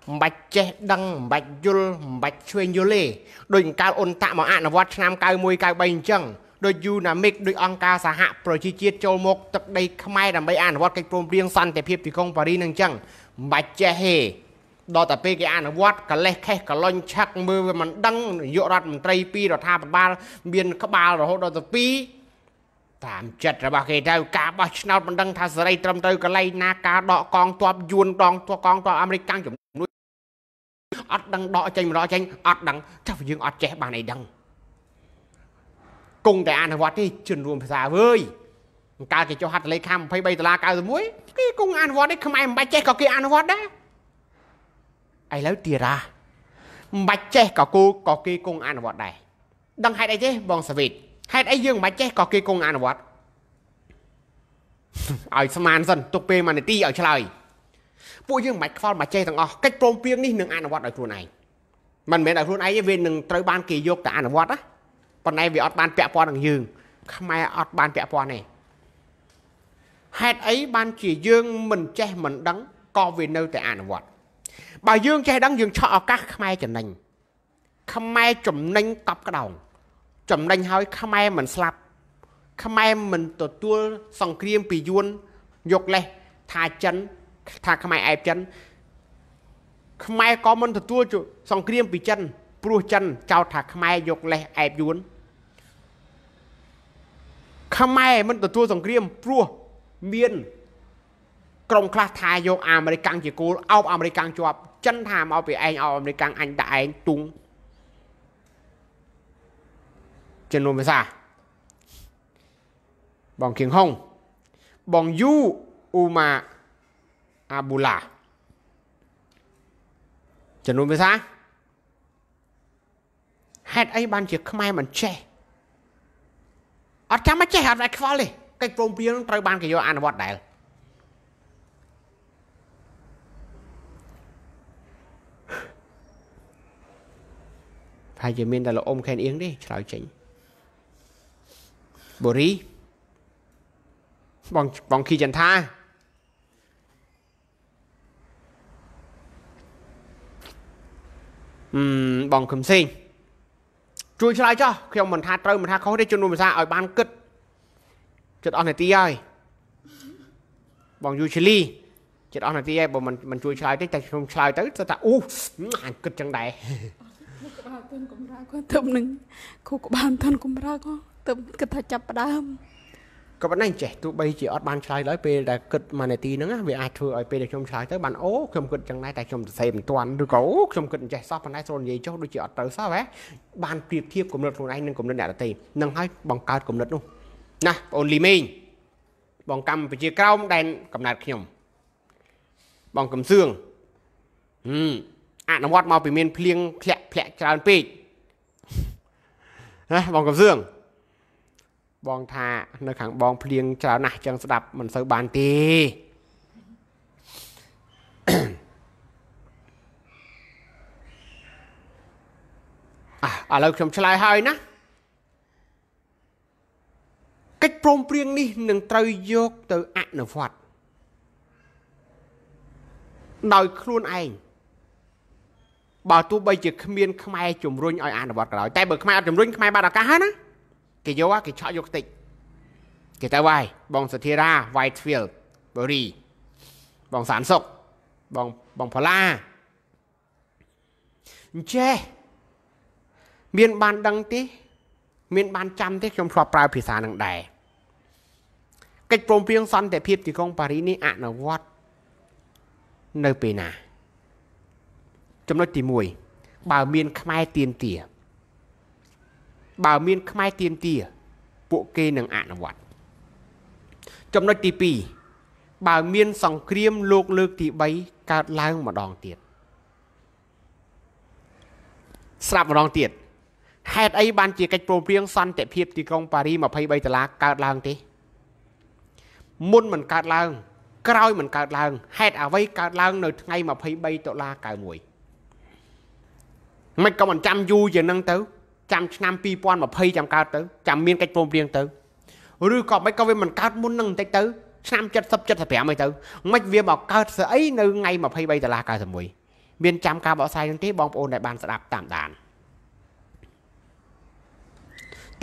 មិនបាច់ចេះដឹងមិនបាច់យល់មិនបាច់ឆ្វេងយល់ទេដូចកៅអ៊ុនតាក់មកអនុវត្តឆ្នាំ91 93អញ្ចឹងដោយយូណាមិកដោយអង្គការសហប្រជាជាតិចូលមកទឹកដីខ្មែរដើម្បីអនុវត្តកិច្ចព្រមព្រៀងសន្តិភាពទីក្រុងប៉ារីសនឹងអញ្ចឹងមិនបាច់ចេះទេដល់តែពេលគេអនុវត្តកលេសខេះកលុញឆឹកមើលវាមិនដឹងនាយករដ្ឋមន្ត្រីពីរដ្ឋាភិបាល មានក្បាលរហូតដល់ទៅ2តាមចិត្តរបស់គេទៅការបោះឆ្នោតមិនដឹងថាសេរី ត្រឹមត្រូវកន្លែងណាការដកកងទ័ពយួនដងទ័ពកងទ័ពអាមេរិកកាំងជំនួយអត់ដឹងដកចេញម្ដងចេញអត់ដឹងចាស់យើងអត់ចេះបានអីដឹងគង់តែអនុវត្តទេជន់រួមភាសាវើយកាលគេចុះហត្ថលេខា23ដុល្លារ91គេគង់អនុវត្តនេះខ្មែរមិនបាច់ចេះក៏គេអនុវត្តដែរឥឡូវទីរ៉ាមិនបាច់ចេះក៏គូក៏គេគង់អនុវត្តដែរដឹងហេតុអីទេបងសាវីតហេតុអីយើងមិនបាច់ចេះក៏គេគង់អនុវត្តឲ្យស្មានសិនទុកពេលមួយនាទីឲ្យឆ្លើយពួកយើងមិនបាច់ខ្វល់មកចេះទាំងអស់កិច្ចព្រមព្រៀងនេះនឹងអនុវត្តដោយខ្លួនឯងមិនមែនដោយខ្លួនឯងទេវានឹងត្រូវបានគេយកទៅអនុវត្តណាប៉ុន្តែវាអត់បានពាក់ព័ន្ធនឹងយើងខ្មែរអត់បានពាក់ព័ន្ធទេហេតុអីបានជាយើង មិនចេះ មិនដឹងក៏វានៅតែអនុវត្តបើយើងចេះដឹងយើងឆក់ឱកាសខ្មែរចំណេញខ្មែរចំណេញតប់ក្ដោងចំណេញហើយខ្មែរមិនស្លាប់ខ្មែរមិនទទួលសង្គ្រាមពីយួនយកលេសថាចិនថាខ្មែរអែបចិន ខ្មែរក៏មិនទទួលសង្គ្រាមពីចិន ព្រោះចិនចោទថាខ្មែរយកលេសអែបយួនខ្មែរមិនទទួលសង្គ្រាមព្រោះមាន ក្រុមខ្លះថាយកអាមេរិកាំងជាគោលអោបអាមេរិកាំងជាប់ចិនថាមកពីឯងអអមេរិកាំងអញតែឯងទុងជំនុំភាសាបងគៀងហុងបងយូអ៊ូម៉ាអាប៊ូឡាជំនុំភាសាហេតុអីបានជាខ្មែរមិនចេះអត់ចាំមកចេះអត់ឲ្យខ្វល់ទេកិច្ចព្រមព្រៀងត្រូវបានគេយកអនុវត្តដែរប្រហែលជាមានតែលោកអ៊ំខេនអៀងទេឆ្លើយចេញបូរីបងបងគីចន្ទាអឺបងខឹមសេងជួយឆ្លើយចោះខ្ញុំមិនថាត្រូវមិនថាខុសទេជំនុំភាសាឲ្យ បានគិតចិត្តអស់នាទីហើយបងយូឈីលីចិត្តអស់នាទីហើយបើមិនមិនជួយឆ្លើយទេតែខ្ញុំឆ្លើយទៅទៅថាអូអញគិតចឹងដែរក្បាលទន់កំរើគាត់ទៅនឹងគូក្បាលទន់កំរើគាត់ទៅគិតថាចាប់ផ្ដើមក៏ប៉ុន្តែចេះទោះបីជាអត់បានឆ្លើយឡើយពេលដែលគិតមួយនាទីហ្នឹងវាអាចធ្វើឲ្យពេលដែលខ្ញុំឆ្លើយទៅបានអូខ្ញុំគិតចឹងដែរតែខ្ញុំសរសេរមិនទាន់ឬក៏អូខ្ញុំគិតចេះសោះប៉ុន្តែចូលនិយាយចុះដូចជាអត់ត្រូវសោះហ៎បានប្រៀបធៀបគំនិតខ្លួនឯងនិងគំនិតអ្នកដទៃនឹងឲ្យបង្កើតគំនិតនោះណាបងលីមេងបងកម្ពុជាក្រោមដែនកំណត់ខ្ញុំបងកំសឿងហឹមអនុវត្តមកពីមានភ្លៀងធ្លាក់ធ្លាក់ច្រើនពេកណាបងកំសឿងបងថា នៅខាងបងភ្លៀងច្រើនណាស់ចឹងស្ដាប់មិនសូវបានទេអឥឡូវខ្ញុំឆ្លើយហើយណា កិច្ចព្រមព្រៀងនេះនឹងត្រូវយកទៅអនុវត្តដោយខ្លួនឯងបើទោះបីជាគ្មានខ្មែរជំរុញឲ្យអនុវត្តក៏ដោយតែបើខ្មែរអត់ជំរុញខ្មែរបាត់ឱកាសហើយណាគេយកគេឆក់យកតិចគេទៅវាយបងសធិរា Whitefield បូរីបងសានសុកបងបងផល្លាអញ្ចេះមានបានដឹងទេ មាន បានចាំទេខ្ញុំធ្លាប់ប្រើភាសានឹងដែរកិច្ចព្រមព្រៀងសន្តិភាពទីក្រុងប៉ារីសនេះអនុវត្តនៅពេលណាចំណុចទី1បើមាន ខ្មែរទៀនទា បើមានខ្មែរទៀនទា ពួកគេនឹងអនុវត្តចំណុចទី2បើមានសង្គ្រាមលោកលើកទី3កើតឡើងម្ដងទៀតស្រាប់ម្ដងទៀតហេតុអីបានជាកិច្ចព្រមព្រៀងសន្តិភាពទីក្រុងប៉ារី23ដុល្លារកើតឡើងទេមុនមិនកើតឡើង ក្រោយមិនកើតឡើងហេតុអ្វីកើតឡើងនៅថ្ងៃ23ដុល្លារ91មិនក៏មិនចាំយូរជាងនឹងទៅចាំឆ្នាំ2020ចាំកើតទៅចាំមានកិច្ចព្រមព្រៀងទៅឬក៏មិនក៏វាមិនកើតមុននឹងបន្តិចទៅឆ្នាំ70 75អីទៅមិនវាមកកើតស្អីនៅថ្ងៃ23ដុល្លារ91មាន ចាំការបកស្រាយនឹងទេបងប្អូនដែលបានស្ដាប់តាមដាន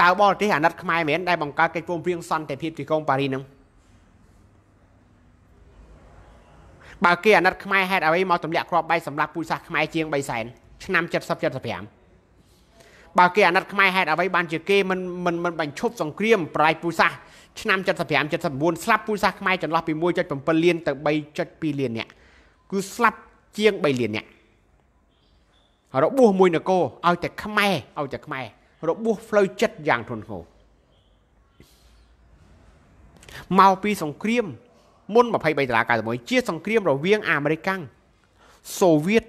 តើបរទេសអាណត្តិខ្មែរមែនដែលបង្កើតកិច្ចព្រមព្រៀងសន្តិភាពទីក្រុងប៉ារីសនឹងបើគេអាណត្តិខ្មែរហេតុអ្វីមកទម្លាក់គ្រាប់បែកសម្រាប់ពូជសាសន៍ខ្មែរជាង300,000ឆ្នាំ70 75បើគេអាណិតខ្មែរហេតុអ្វីបានជាគេមិនមិនមិនបញ្ឈប់សង្គ្រាមប្រៃពូសាសឆ្នាំ75 79ស្លាប់ពូសាសខ្មែរចន្លោះពី1.7លានទៅ3.2លាននាក់គឺស្លាប់ជាង3លាននាក់របួសមួយនគរឲ្យតែខ្មែរឲ្យតែខ្មែររបួសផ្លូវចិត្តយ៉ាងធ្ងន់ធ្ងរមកពីសង្គ្រាមមុន23ដុល្លារ91ជា សង្គ្រាមរវាងអាមេរិកកាំងសូវៀត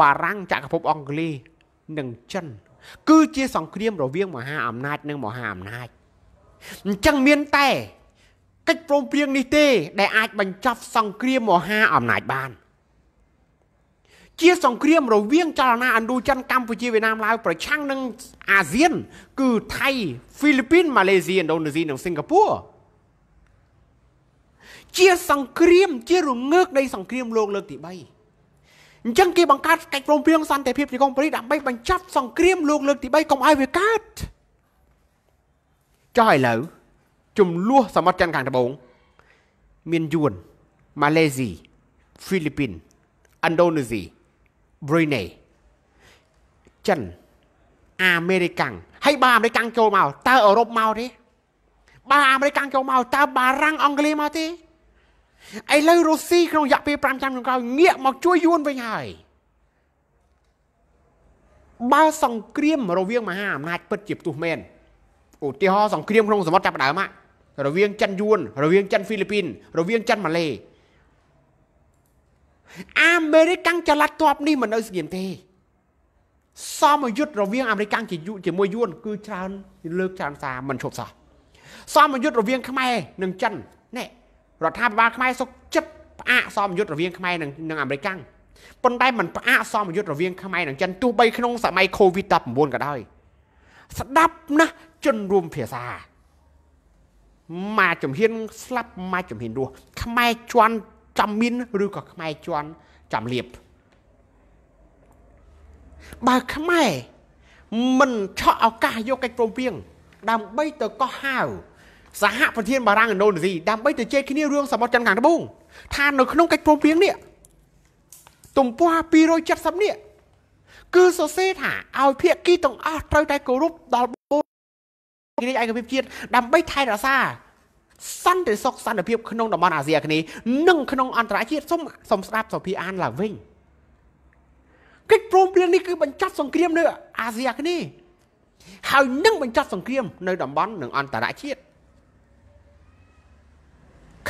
បារាំងចក្រភពអង់គ្លេសនិងចិន គឺជា សង្គ្រាមរវាង មហាអំណាចនិងមហាអំណាចអញ្ចឹងមានតែ កិច្ចព្រមព្រៀងនេះទេ ដែលអាចបញ្ចប់ សង្គ្រាមមហាអំណាចបាន ជាសង្គ្រាមរវាង ចលនាឥណ្ឌូចិនកម្ពុជាវៀតណាមឡាវប្រឆាំងនឹងអាស៊ានគឺថៃហ្វីលីពីន ម៉ាឡេស៊ីឥណ្ឌូនេស៊ីនិងសិង្ហបុរីជាសង្គ្រាម ជារងើកនៃសង្គ្រាមលោកលើកទី3អញ្ចឹងគេបង្កើតកិច្ចព្រមព្រៀងសន្តិភាពជាកុំព្រីដើម្បីបញ្ចប់សង្គ្រាមលោកលើកទី3កុំឲ្យវាកើតចុះឥឡូវចំនួនសមុទ្រចិនខាងត្បូងមានយួនម៉ាឡេស៊ីហ្វីលីពីនឥណ្ឌូនេស៊ីប្រ៊ុយណេចិនអាមេរិកាំងហើយបើអាមេរិកាំងចូលមកតើអឺរ៉ុបមកទេបើអាមេរិកាំងចូលមកតើបារាំងអង់គ្លេសមកទេឥឡូវរុស្ស៊ីក្នុងរយៈពេល5ឆ្នាំចុងក្រោយងាកមកជួយយួនវិញហើយបើសង្គ្រាមរវាងមហាអំណាចពិតជាផ្ទុះមែនឧទាហរណ៍សង្គ្រាមក្នុងសមុទ្រចាប់ដើមរវាងចិនយួន រវាងចិនហ្វីលីពីន រវាងចិនម៉ាឡេអាមេរិកកាំងចល័តទ័ពនេះមិននៅស្ងៀមទេ សមយុទ្ធរវាងអាមេរិកកាំងជាមួយយួនគឺច្រើនលើកច្រើនសារមិនឈប់សោះសមយុទ្ធរវាងខ្មែរនិងចិនរដ្ឋាភិបាលខ្មែរសុកចិត្តផ្អាកសមយុទ្ធរវាងខ្មែរនិងនិងអាមេរិកប៉ុន្តែมันផ្អាកសមយុទ្ធរវាងខ្មែរនិងចិនទោះបីក្នុងសម័យ COVID-19 ក៏ដោយស្ដាប់ណាស់ជនរួមភាសាមកជំហានស្លាប់មកជំហានរស់ខ្មែរជន់ចំមានឬក៏ខ្មែរជន់ចំលៀបបើខ្មែរមិនឆក់ឱកាសយកកិច្ចព្រមព្រៀងដើម្បីទៅកោះហៅសហប្រធានបារាំងឥណ្ឌូនេស៊ីដើម្បីទៅជជែកគ្នារឿងសមុទ្រចិនខាងត្បូងថានៅក្នុងកិច្ចព្រមព្រៀងនេះទំព័រ270នេះគឺសរសេរថាឲ្យភាគីទាំងអស់ត្រូវតែគោរពដល់បូនគិរីឯកភាពជាតិដើម្បី ថែរក្សាសន្តិសុខសន្តិភាព ក្នុងតំបន់អាស៊ីអាគ្នេយ៍និងក្នុងអន្តរជាតិសូមសូមស្ដាប់សភាអានឡើងវិញកិច្ចព្រមព្រៀងនេះគឺបញ្ចប់សង្គ្រាមនៅ អាស៊ីអាគ្នេយ៍ហើយនឹងបញ្ចប់សង្គ្រាម នៅតំបន់និងអន្តរជាតិ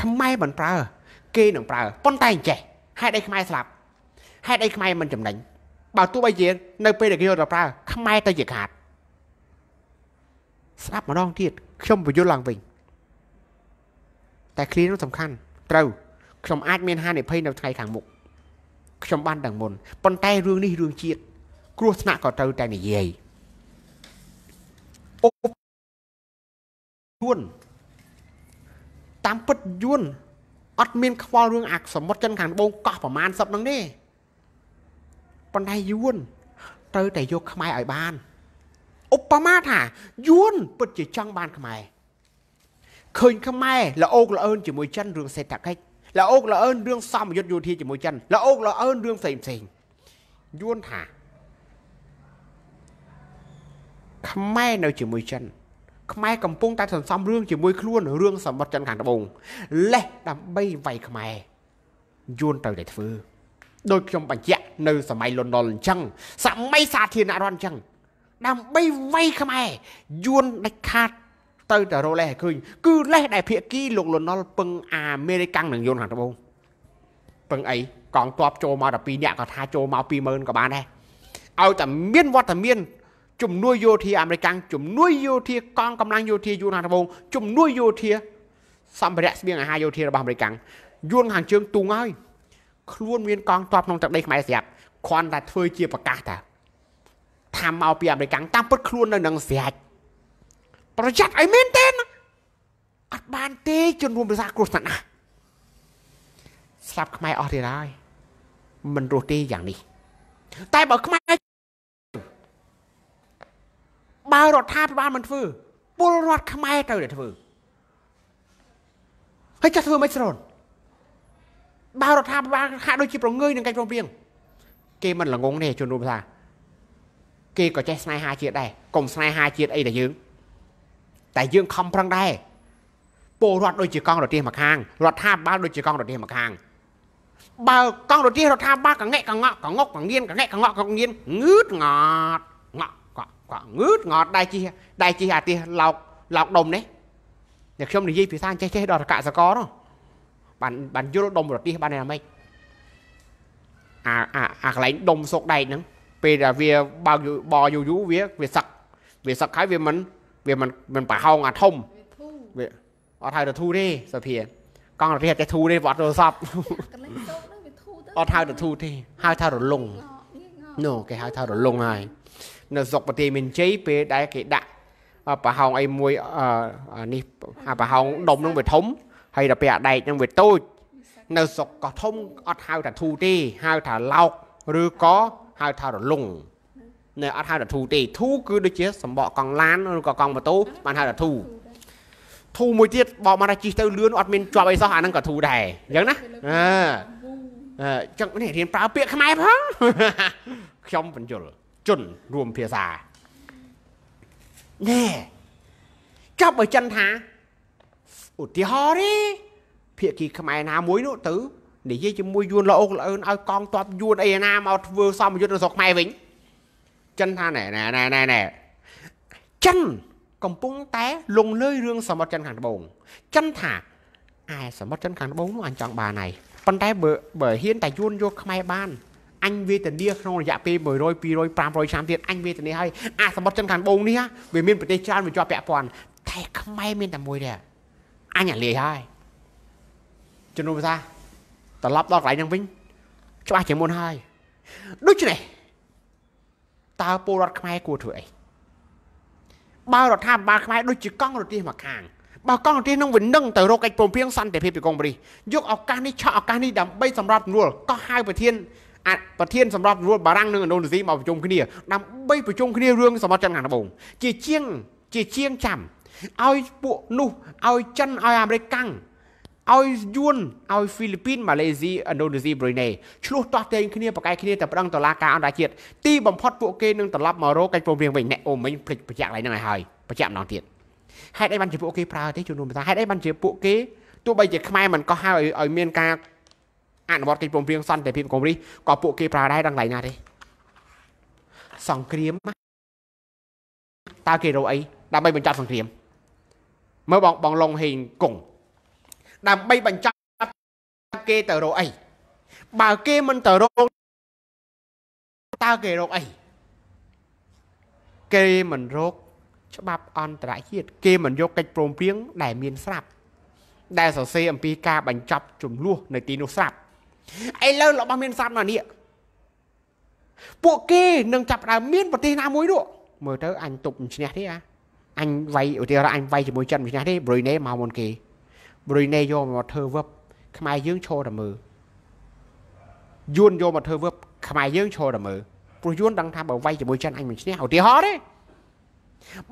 ខ្មែរមិនប្រើគេនឹងប្រើប៉ុន្តែអញ្ចេះហេតុអីខ្មែរស្លាប់ហេតុអីខ្មែរមិនចំណេញបើទោះបីជានៅ ពេលដែលគេយកទៅប្រើ ខ្មែរទៅជាខាតស្ដាប់ម្ដងទៀតខ្ញុំបញ្យល់ឡើងវិញ តែគ្លៀននោះសំខាន់ត្រូវខ្ញុំអាចមានហានិភ័យនៅថ្ងៃខាងមុខខ្ញុំបានដឹងមុនប៉ុន្តែរឿងនេះរឿងជាតិគ្រោះថ្នាក់ក៏ត្រូវតែនិយាយអូខ្លួនតាមពិតយួនអត់មានខ្វល់រឿងអាសមុទ្រចិនខាងត្បូងកោះប្រមាណសពហ្នឹងទេប៉ុន្តែយួនត្រូវតែយកខ្មែរឲ្យបានឧបមាថាយួនពិតជាចង់បានខ្មែរឃើញខ្មែរល្អអូកល្អឿនជាមួយចិនរឿងសេដ្ឋកិច្ចល្អអូកល្អឿនរឿងសមយុទ្ធយោធាជាមួយចិនល្អអូកល្អឿនរឿងផ្សេងផ្សេងយួនថាខ្មែរនៅជាមួយចិនខ្មែរកំពុងតែសន្សំរឿងជាមួយខ្លួនរឿងសម្បត្តិចិនខាងត្បូងលេះដើម្បីវាយខ្មែរយួនត្រូវតែធ្វើដោយខ្ញុំបញ្ជាក់នៅសម័យលន់ដុលអញ្ចឹងសម័យសាធារណរដ្ឋអញ្ចឹងដើម្បីវាយខ្មែរយួនដាច់ខាតទៅតែរលេះឲ្យឃើញគឺលេះ ដែលភៀកគីលោកលន់ដុលពឹង អាមេរិកនឹងយួនខាងត្បូងពឹងអីកងទ័ពចូលមក12នាក់ក៏ថាចូលមក20000ក៏បានដែរឲ្យតែមានវត្តមានជំនួយយោធាអាមេរិកជំនួយយោធាកងកម្លាំងយោធាយួនខាងត្បូងជំនួយយោធា សម្ភារៈស្បៀងអាហារយោធារបស់អាមេរិកយួនខាងជើងទូងហើយខ្លួនមានកងទ័ពក្នុងទឹកដីខ្មែរស្រាប់គ្រាន់តែធ្វើជាប្រកាសថាថាមកពីអាមេរិកតាមពិតខ្លួននៅនឹងស្រាច់ប្រយ័ត្នអីមែនទេអត់បានទេជនរួមប្រសាគ្រោះថ្នាក់ណាស្លាប់ខ្មែរអស់ទៀតហើយមិនរស់ទេយ៉ាងនេះ តែបើខ្មែរបើរដ្ឋាភិបាលមិនធ្វើពលរដ្ឋខ្មែរត្រូវតែធ្វើហើយចាស់ធ្វើមិនស្រន់បើរដ្ឋាភិបាលហាក់ដូចជាប្រងើយនឹងកិច្ចព្រមព្រៀងគេមិនល្ងងទេជនរួមថាគេក៏ចេះស្នេហាជាតិដែរកុំស្នេហាជាតិអីតែយើងតែយើងខំប្រឹងដែរពលរដ្ឋដូចជាកង់រទេះមកខាងរដ្ឋាភិបាលដូចជាកង់រទេះមកខាងបើកង់រទេះរដ្ឋាភិបាលកងែកកងក់កងុកកងៀនកងែកកងក់កងៀនងឺតងត់ក៏ងឿតងត់ដៃជីដៃជីអាទិះឡោកឡោកដុំនេះអ្នកខ្ញុំនិយាយភាសាចេះចេះដល់រកសកនោះបានបានយល់ដុំរទេសបានយ៉ាងម៉េចអាអាអាកន្លែងដុំសុកដែកហ្នឹងពេលដែលវាបើកបយូរយូរវាវាសឹកវាសឹកហើយវាមិនវាមិនមិនប្រហោងអាធំវាអត់ហៅទៅធូទេសុភាកង់រទេសតែធូទេវត្តរសពអត់ហៅទៅធូទេហៅថារលងនោះគេហៅថារលងហើយនៅស្រុកប្រទេសមានជ័យពេលដែលគេដាក់ប្រហោងអីមួយនេះអាប្រហោងដុំនឹងវាធំហើយដល់ពេលអាដែកនឹងវាតូចនៅស្រុកកោះធំអត់ហៅថាធូទេហៅថាឡោកឬក៏ហៅថារលុងនៅអត់ហៅថាធូទេ ធូគឺដូចជាសម្បកកង់ឡានឬក៏កង់ម៉ូតូបានហៅថាធូធូមួយទៀតបោកមកថាជិះទៅលឿនអត់មានជាប់អីសោះអាហ្នឹងក៏ធូដែរអញ្ចឹងណាអឺអញ្ចឹងនេះរៀនប្រើពាក្យខ្មែរផងខ្ញុំបញ្យល់ជនរួមភាសាណែចប់បើចិនថាឧទាហរណ៍ទេភាគីខ្មែរណាមួយនោះទៅនិយាយជាមួយយួនលោកលអឿនឲ្យកងទ័ពយួនអីណាមកធ្វើសមយុទ្ធនៅស្រុកខ្មែរវិញចិនថាណែណែណែណែណែចិន កំពុងតែលងលើរឿងសមុទ្រចិនខាងត្បូងចិនថា អា សមុទ្រចិនខាងត្បូងនោះអញចង់បានហើយប៉ុន្តែបើបើហ៊ាន តែយួនយកខ្មែរបានអញវេទនាក្នុងរយៈពេល100 200 500ឆ្នាំទៀតអញវេទនាហើយអាសមុទ្រចិនខាងត្បូងនេះវាមានប្រទេសច្រើនវាជាប់ពាក់ព័ន្ធតែខ្មែរមានតែមួយទេអញអាលាយហើយជំនុំថាត្រឡប់ដល់កន្លែងហ្នឹងវិញ ច្បាស់ជាងមុនហើយដូច្នេះតើពលរដ្ឋខ្មែរគួរធ្វើអីបើរដ្ឋាភិបាលខ្មែរដូចជាកង់រទេសមកខាងបើកង់រទេសនឹងវិនឹងទៅរកកិច្ចព្រមព្រៀងសន្តិភាពពីកុងប៊ីយកឱកាសនេះឆក់ឱកាសនេះដើម្បីសម្រាប់នួលក៏ហៅប្រធានអប្រធានសម្រាប់រដ្ឋបារាំងនិងឥណ្ឌូនេស៊ីមកប្រជុំគ្នាដើម្បីប្រជុំគ្នារឿងសមុទ្រចិនខាងត្បូងជាជាង ជាជាងចាំឲ្យពួកនោះឲ្យចិនឲ្យអាមេរិកកាំងឲ្យយួនឲ្យហ្វីលីពីនម៉ាឡេស៊ីឥណ្ឌូនេស៊ីប៊្រុយណេឆ្លោះតោះតែងគ្នាប្រកែកគ្នាតែប្រឹងដុល្លារការអន្តរជាតិទីបំផុតពួកគេនឹងត្រឡប់មករកកិច្ចព្រមព្រៀងវិញអ្នកអូមិញភ្លេចប្រយ័ត្នកន្លែងហ្នឹងឲ្យហើយប្រយ័ត្នម្ដងទៀតហេតុអីបានជាពួកគេប្រើទេជំនុំថាហេតុអីបានជាពួកគេទោះបីជាខ្មែរមិនក៏ហៅឲ្យមានការអនុវត្តកិច្ចព្រមព្រៀងសន្តិភាពកុំនេះក៏ពួកគេប្រើដែរដល់កន្លែងណាទេសង្គ្រាមតើគេរកអីដើម្បីបញ្ចប់សង្គ្រាមមើលបងបងឡុងហេងកុងដើម្បីបញ្ចប់គេទៅរកអីបើគេមិនទៅរកតើគេរកអីគេមិនរក ច្បាប់អន្តរជាតិគេមិនយកកិច្ចព្រមព្រៀងដែលមានស្រាប់ ដែលសរសេរអំពីការបញ្ចប់ចំនួននៅទីនោះស្រាប់ឥឡូវរបស់មានសត្វណានេះពួកគេនឹងចាប់ដើមមានប្រទេសណាមួយនោះមើលទៅអញទប់ឈ្នះទេអាអញវាយឧទាហរណ៍អញវាយជាមួយចិនឈ្នះទេប្រ៊ុយណេមកមុនគេ ប្រ៊ុយណេយកមកធ្វើវឹបខ្មែរយើងឈរតែមើលយួនយកមកធ្វើវឹបខ្មែរយើងឈរតែមើលព្រោះយួនដឹងថាបើវាយជាមួយចិនអញមិនឈ្នះឧទាហរណ៍ទេ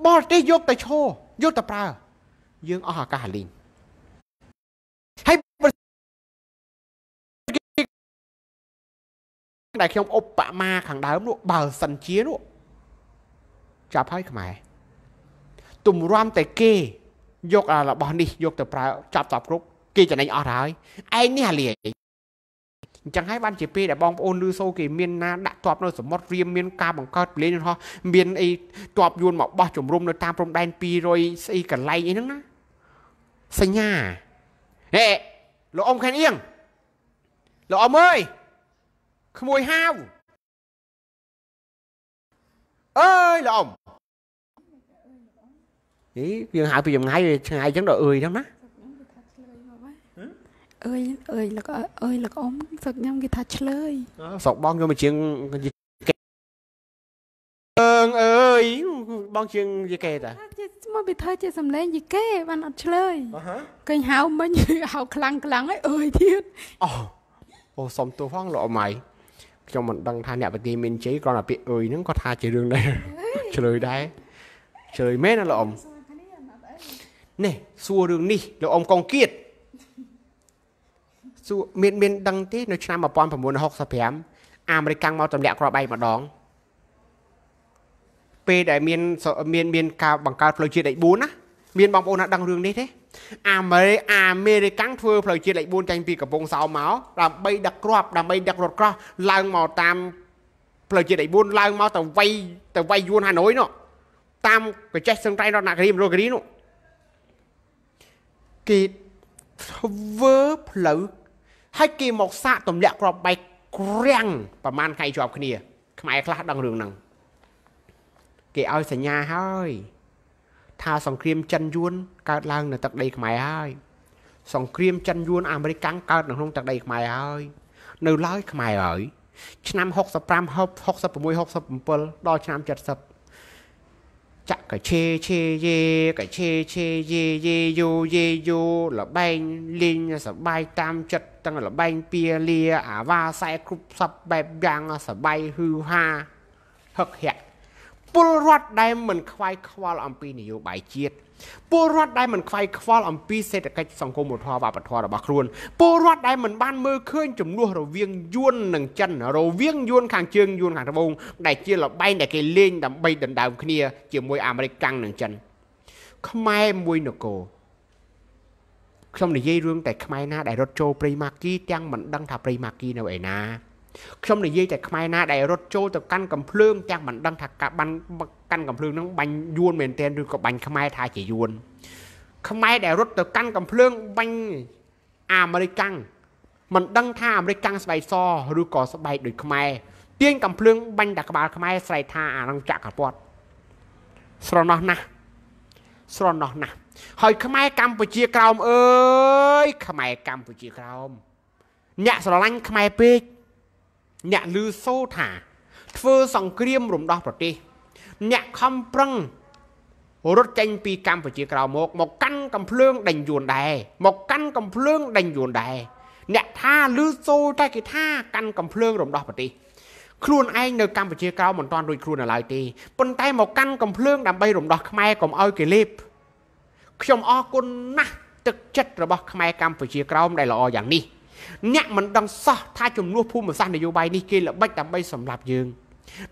បរទេសយកទៅឈរយកទៅប្រើ យើងអស់ឱកាសលីងហើយដែលខ្ញុំឧបមាខាងដើមនោះបើសិនជានោះចាប់ហើយខ្មែរទំរាំតែគេយកអារបស់នេះយកទៅប្រើចាប់តបគ្រប់គេចំណេញអស់ហើយឯងនេះអាលាយអញ្ចឹងហើយបានជាពេលដែលបងប្អូនឮសូគេមានណាដាក់តបនៅសមុទ្ររៀមមានការបង្កើតពលេងហោះមានអីតបយួនមកបោះជំរុំនៅតាមព្រំដែន200ស្អីកន្លែងអីហ្នឹងណាសញ្ញាហេលោកអ៊ំខានអៀងលោកអ៊ំអើយក្មួយហាវអើយលោកអ៊ំអីយើងហៅពីចម្ងាយឆ្ងាយចឹងដល់អើយចឹងណាអើយអើយលោកអើយលោកអ៊ំសឹកខ្ញុំគេថាឆ្លើយស្រុកបងយកមកជាងអើងអើយបងជាងយីកេតាមកវាធ្វើជាសំឡេងយីកេបានអត់ឆ្លើយគេហៅមិញហៅខ្លាំងខ្លាំងហើយអើយទៀតអូអូសុំទោសផងលោកអ៊ំម៉ៃខ្ញុំមិនដឹងថាអ្នកបទាមានជ័យគ្រាន់តែពាក្យអើយហ្នឹងគាត់ថាជារឿងដែរឆ្លើយដែរឆ្លើយមែនណាលោកអ៊ំនេះសួររឿងនេះលោកអ៊ំកងគៀតសួរមានមានដឹងទេនៅឆ្នាំ1965អាមេរិកកាំងមកទម្លាក់គ្រាប់បែកម្ដងពេលដែលមានមានមានការបង្កើតផ្លូវជាតិឯ4ណាមានបងប្អូនណាដឹងរឿងនេះទេអាមេរិកអាមេរិកាំងធ្វើផ្លូវជាតិលេខ4ចាញ់ពីកំពង់សោមមកដើម្បីដឹកគ្រាប់ដើម្បីដឹករថក្រោះឡើងមក តាមផ្លូវជាតិលេខ4ឡើងមកទៅវៃទៅវៃយួនហាណូយនោះតាមកញ្ចេះសឹងត្រៃរតនគិរីមណ្ឌលគិរីនោះគេធ្វើផ្លូវហើយគេមកសាកទម្លាក់គ្រាប់បែកក្រាំងប្រហែលថ្ងៃជាប់គ្នា ខ្មែរខ្លះដឹងរឿងហ្នឹងគេឲ្យសញ្ញាហើយថាសង្គ្រាមចិនយួនកើតឡើងនៅទឹកដីខ្មែរហើយសង្គ្រាមចិនយួនអាមេរិកកាំងកើត នៅក្នុងទឹកដីខ្មែរហើយនៅឡើយខ្មែរហើយឆ្នាំ65 66 67ដល់ឆ្នាំ70ចាក់កឆេឆេយេកឆេឆេយេយេយោយេយោលបែងលីងសបាយតាមចិត្តទាំងលបែងពៀលាអាវ៉ាខ្សែគ្រប់សពបែបយ៉ាងសបាយហឺហាហឹកហាក់ពលរដ្ឋដែលមិនខ្វាយខ្វល់អំពីនយោបាយជាតិពលរដ្ឋដែលមិនខ្វាយខ្វល់អំពីសេដ្ឋកិច្ចសង្គមធម៌វប្បធម៌របស់ខ្លួនពលរដ្ឋដែលមិនបានមើលឃើញចំនួនរវាងយួននិងចិន រវាងយួនខាងជើងយួនខាងត្បូងដែលជាលបែងដែលគេលេងដើម្បីដណ្ដើមគ្នាជាមួយអាមេរិកកាំងនិងចិនខ្មែរមួយនគរខ្ញុំនិយាយរឿងតែខ្មែរណាដែលរត់ចូលព្រៃម៉ាគីទាំងមិនដឹងថាព្រៃម៉ាគីនៅឯណាខ្ញុំនិយាយតែខ្មែរណាដែលរត់ចូលទៅកាន់កំភ្លើងទាំងមិនដឹងថាការបាញ់កាន់កំភ្លើងហ្នឹងបាញ់យួនមែនទែនឬក៏បាញ់ខ្មែរថាជាយួនខ្មែរដែលរត់ទៅកាន់កំភ្លើងបាញ់អាមេរិកកាំងមិនដឹងថាអាមេរិកកាំងស្បែកសឬក៏ស្បែកដូចខ្មែរទាញកំភ្លើងបាញ់តែក្បាលខ្មែរស្រែកថាអានឹងចាក់កពាត់ស្រណោះណាស់ស្រណោះណាស់ហើយខ្មែរកម្ពុជាក្រោមអើយខ្មែរកម្ពុជាក្រោម អ្នកស្រឡាញ់ខ្មែរពេកអ្នកឮសូរថាធ្វើសង្គ្រាមរំដោះប្រទេសអ្នកខំប្រឹងរត់ចេញពីកម្ពុជាក្រៅមកមកកាន់កំភ្លើងដេញយួនដែរមកកាន់កំភ្លើងដេញយួនដែរអ្នកថាឮសូរតែគេថាកាន់កំភ្លើងរំដោះប្រទេសខ្លួនឯងនៅកម្ពុជាក្រៅមិនទាន់រួចខ្លួនឡើយទេប៉ុន្តែមកកាន់កំភ្លើងដើម្បីរំដោះខ្មែរកុំឲ្យគេលេបខ្ញុំអរគុណណាស់ទឹកចិត្តរបស់ខ្មែរកម្ពុជាក្រោមដែលល្អយ៉ាងនេះអ្នកមិនដឹងសោះថាចំនួនភូមិសាស្ត្រនយោបាយនេះគេល្បិចដើម្បីសម្លាប់យើង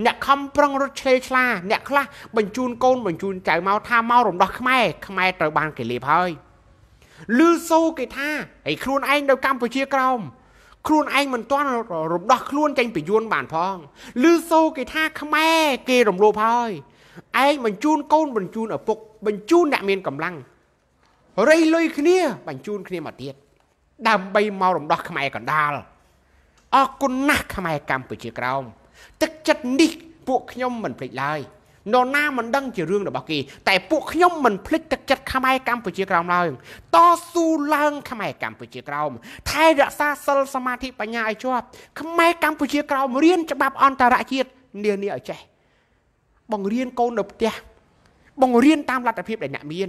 អ្នកខំប្រឹងរត់ឆ្លេឆ្លាអ្នកខ្លះបញ្ជូនកូនបញ្ជូនចៅមកថាមករំដោះខ្មែរខ្មែរត្រូវបានគេលេបហើយលឺសូគេថាហើយខ្លួនឯងនៅកម្ពុជាក្រោមខ្លួនឯងមិនទាន់រំដោះខ្លួនចេញពីយួនបានផងលឺសូគេថាខ្មែរគេរំលោភហើយឯងបញ្ជូនកូនបញ្ជូនឪពុកបញ្ជូនអ្នកមានកម្លាំងរៃលុយគ្នាបញ្ជូនគ្នាមកទៀតដើម្បីមករំដោះខ្មែរកណ្ដាលអរគុណណាស់ខ្មែរកម្ពុជាក្រោមទឹកចិត្តនេះពួកខ្ញុំមិនភ្លេចឡើយនរណាមិនដឹងជារឿងរបស់គេតែពួកខ្ញុំមិនភ្លេចទឹកចិត្តខ្មែរកម្ពុជាក្រោមឡើយតស៊ូឡើងខ្មែរកម្ពុជាក្រោមថែរក្សាសិលសមាធិបញ្ញាឲ្យជាប់ខ្មែរកម្ពុជាក្រោមរៀនច្បាប់អន្តរជាតិនានាឲ្យចេះបង្រៀនកូននៅផ្ទះបង្រៀនតាមលទ្ធភាពដែលអ្នកមាន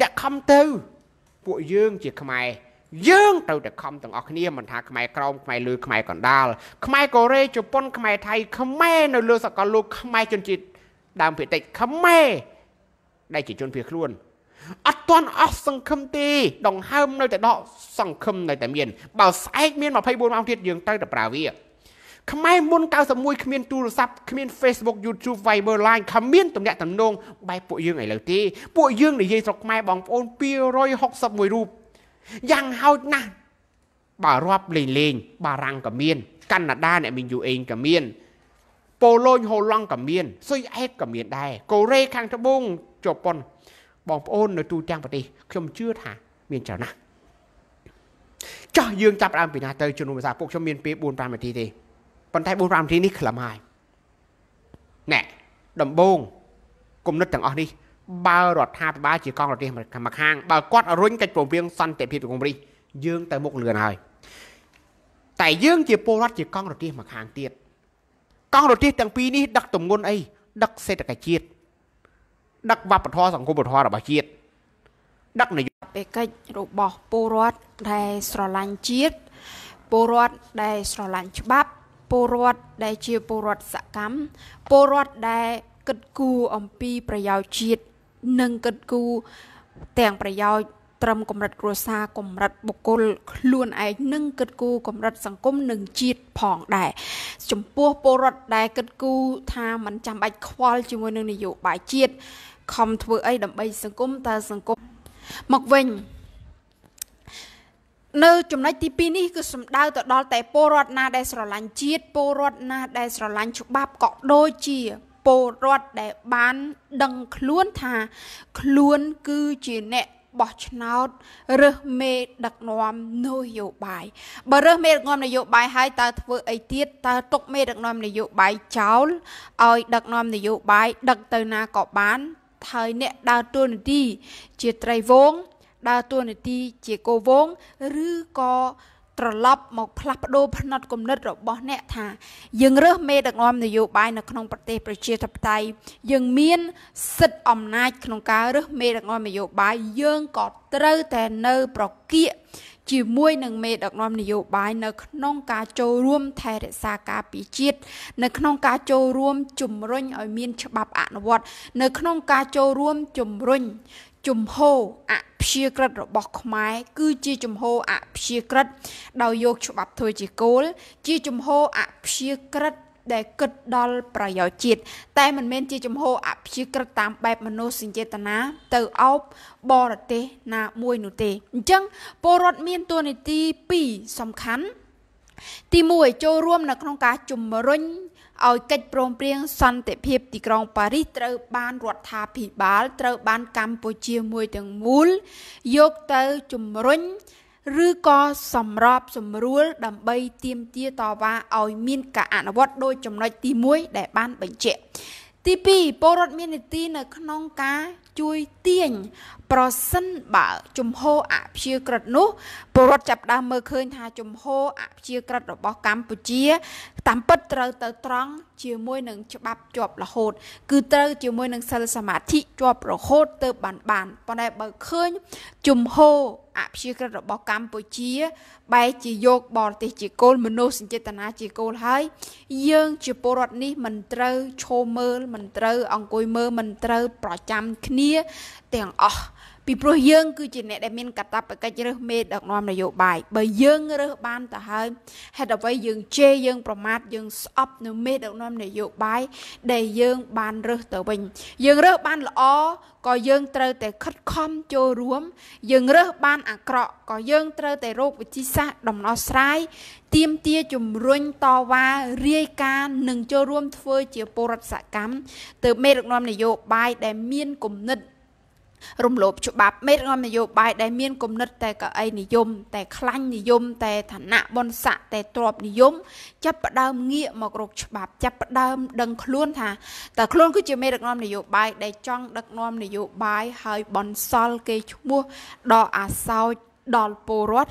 អ្នកខំទៅពួកយើងជាខ្មែរយើងត្រូវតែខំទាំងអស់គ្នាមិនថាខ្មែរក្រមខ្មែរលើខ្មែរកណ្ដាលខ្មែរកូរ៉េជប៉ុនខ្មែរថៃ ខ្មែរនៅលើសកលលោកខ្មែរជនជាតិដើមភាគតិចខ្មែរដែលជាជនភៀសខ្លួនអត់ទាន់អស់សង្ឃឹមទេដង្ហើមនៅតែដកសង្ឃឹមនៅតែមានបើស្អែកមាន24ម៉ោងទៀតយើងត្រូវតែប្រើវាខ្មែរមុន91គ្មានទូរស័ព្ទគ្មាន Facebook YouTube Viber Line គ្មានទំនាក់ទំនងបែបពួកយើងឥឡូវទេពួកយើងនិយាយស្រុកខ្មែរបងប្អូន261រូបយ៉ាងហោចណាស់បើរាប់លេងលេង បារាំងក៏មានកាណាដាអ្នកមានយូអេងក៏មានប៉ូឡូញហូឡង់ក៏មានស៊ុយអែតក៏មានដែរកូរ៉េខាងត្បូងជប៉ុនបងប្អូននៅទូទាំងប្រទេសខ្ញុំជឿថាមានច្រើនណាស់ចោះយើងចាប់ដើមពីណាទៅជំនុំភាសាពួកខ្ញុំមានពេល4 5នាទីទេប៉ុន្តែ4 5នាទីនេះខ្លឹមហើយណែដំបងគុណិតទាំងអស់នេះបើរដ្ឋាភិបាលជាកងរទេសមកខាងបើគាត់រុញកិច្ចប្រវាងសន្តិភាពក្នុងប្រទេសយើងទៅមុខលឿនហើយតែយើងជាពលរដ្ឋជាកងរទេសមកខាងទៀតកងរទេសទាំងពីរនេះដឹកទំនន់អីដឹកសេដ្ឋកិច្ចជាតិដឹកវប្បធម៌សង្គមធម៌របស់ជាតិដឹកនយោបាយកិច្ចរបស់ពលរដ្ឋដែលស្រឡាញ់ជាតិពលរដ្ឋដែលស្រឡាញ់ច្បាប់ពលរដ្ឋដែលជាពលរដ្ឋសកម្មពលរដ្ឋដែលគិតគូរអំពីប្រយោជន៍ជាតិនិងគិតគូរទាំងប្រយោជន៍ត្រឹមកម្រិតគ្រួសារកម្រិតបុគ្គលខ្លួនឯងនិងគិតគូរកម្រិតសង្គមនិងជាតិផងដែរចំពោះពលរដ្ឋដែលគិតគូរថាมันចាំបាច់ខ្វល់ជាមួយនឹងនយោបាយជាតិខំធ្វើអីដើម្បី សង្គមតើសង្គមមកវិញនៅចំណុចទី2នេះគឺសំដៅទៅដល់តែពលរដ្ឋណា ដែលស្រឡាញ់ជាតិពលរដ្ឋណា ដែលស្រឡាញ់ច្បាប់ក៏ដូចជាពលរដ្ឋដែលបានដឹងខ្លួនថា ខ្លួនគឺជាអ្នកបោះឆ្នោតរើសមេ ដឹកនាំនយោបាយបើរើសមេដឹកនាំនយោបាយហើយតើធ្វើអីទៀតតើទុកមេដឹកនាំ នយោបាយចោលឲ្យ ដឹកនាំនយោបាយ ដឹកទៅណាក៏បានហើយអ្នកដើរតួនាទីជាត្រីវងដើរតួនាទីជាគោវងឬក៏ត្រឡប់មកផ្លាស់ប្ដូរផ្នត់គំនិតរបស់អ្នកថាយើងរើសមេ ដឹកនាំនយោបាយនៅក្នុងប្រទេសប្រជាធិបតេយ្យយើងមាន សិទ្ធិអំណាច ក្នុងការរើសមេដឹកនាំនយោបាយយើងក៏ត្រូវតែនៅប្រកៀកជាមួយនឹងមេដឹកនាំនយោបាយនៅក្នុងការចូលរួម ថែរក្សាការពារជាតិនៅក្នុងការចូលរួមជំរុញឲ្យមានច្បាប់អនុវត្តនៅក្នុងការចូលរួមជំរុញជំហរអព្យាក្រឹតរបស់ខ្មែរគឺជាជំហរអព្យាក្រឹតដោយយកច្បាប់ធ្វើជាគោលជាជំហរអព្យាក្រឹតដែលគិតដល់ប្រយោជន៍ជាតិតែមិនមែនជាជំហរអព្យាក្រឹតតាមបែបមនោសញ្ចេតនាទៅអោបបរទេសណាមួយនោះទេអញ្ចឹងពលរដ្ឋមានតួនាទី2សំខាន់ទី1ចូលរួមនៅក្នុងការជំរុញឲ្យកិច្ចព្រមព្រៀងសន្តិភាពទីក្រុងប៉ារីសត្រូវបានរដ្ឋាភិបាលត្រូវបានកម្ពុជាមួយទាំងមូលយកទៅជំរុញឬក៏សម្របសម្រួលដើម្បីទៀមទាតវ៉ាឲ្យមានការអនុវត្តដោយចំណុចទី1ដែលបានបញ្ជាក់ទី2ពលរដ្ឋមាននីតិនៅ ក្នុងការជួយទាញប្រសិនបើជំហរអព្យាក្រឹតនោះពលរដ្ឋចាប់ផ្ដើមមើលឃើញ ថាជំហរអព្យាក្រឹតរបស់កម្ពុជា តាមពិតត្រូវទៅត្រង់ជាមួយនឹងច្បាប់ជាប់រហូត គឺត្រូវជាមួយនឹងសិលសមាធិជាប់រហូត ទៅបានបានប៉ុន្តែបើឃើញជំហរអព្យាក្រឹតរបស់កម្ពុជាបែរជាយកបរទេសជាគោលមនោសញ្ចេតនាជាគោលហើយយើង ជាពលរដ្ឋនេះមិនត្រូវឈោមើល មិនត្រូវអង្គុយមើលមិនត្រូវប្រចាំគ្នាទាំងអស់ពីព្រោះយើងគឺជាអ្នកដែលមានកាតព្វកិច្ចរើសមេដឹកនាំនយោបាយបើយើងរើសបានទៅហើយហេតុអ្វីយើងជេរយើងប្រមាថយើងស្អប់នៅមេដឹកនាំនយោបាយដែលយើងបានរើសទៅវិញ យើងរើសបានល្អក៏យើងត្រូវតែខិតខំចូលរួម យើងរើសបានអាក្រក់ក៏យើងត្រូវតែរកវិធីសាស្ត្រដំណោះស្រាយទៀមទាជំរុញតវ៉ារាយការណ៍និងចូលរួមធ្វើជាពលរដ្ឋសកម្មទៅមេដឹកនាំនយោបាយដែលមានគំនិតរំលោភច្បាប់មេរំនយោបាយដែលមានគំនិតតែកៅអីនិយមតែខ្លាញ់និយម តែឋានៈបុណ្យស័ក្តិតែទ្រព្យនិយមចាប់ផ្ដើមងាកមករកច្បាប់ចាប់ផ្ដើមដឹងខ្លួនថាតើខ្លួនគឺជាមេរំនយោបាយដែលចង់ដឹកនាំនយោបាយហើយបនសល់គេឈ្មោះដល់អាសោចដល់ពលរដ្ឋ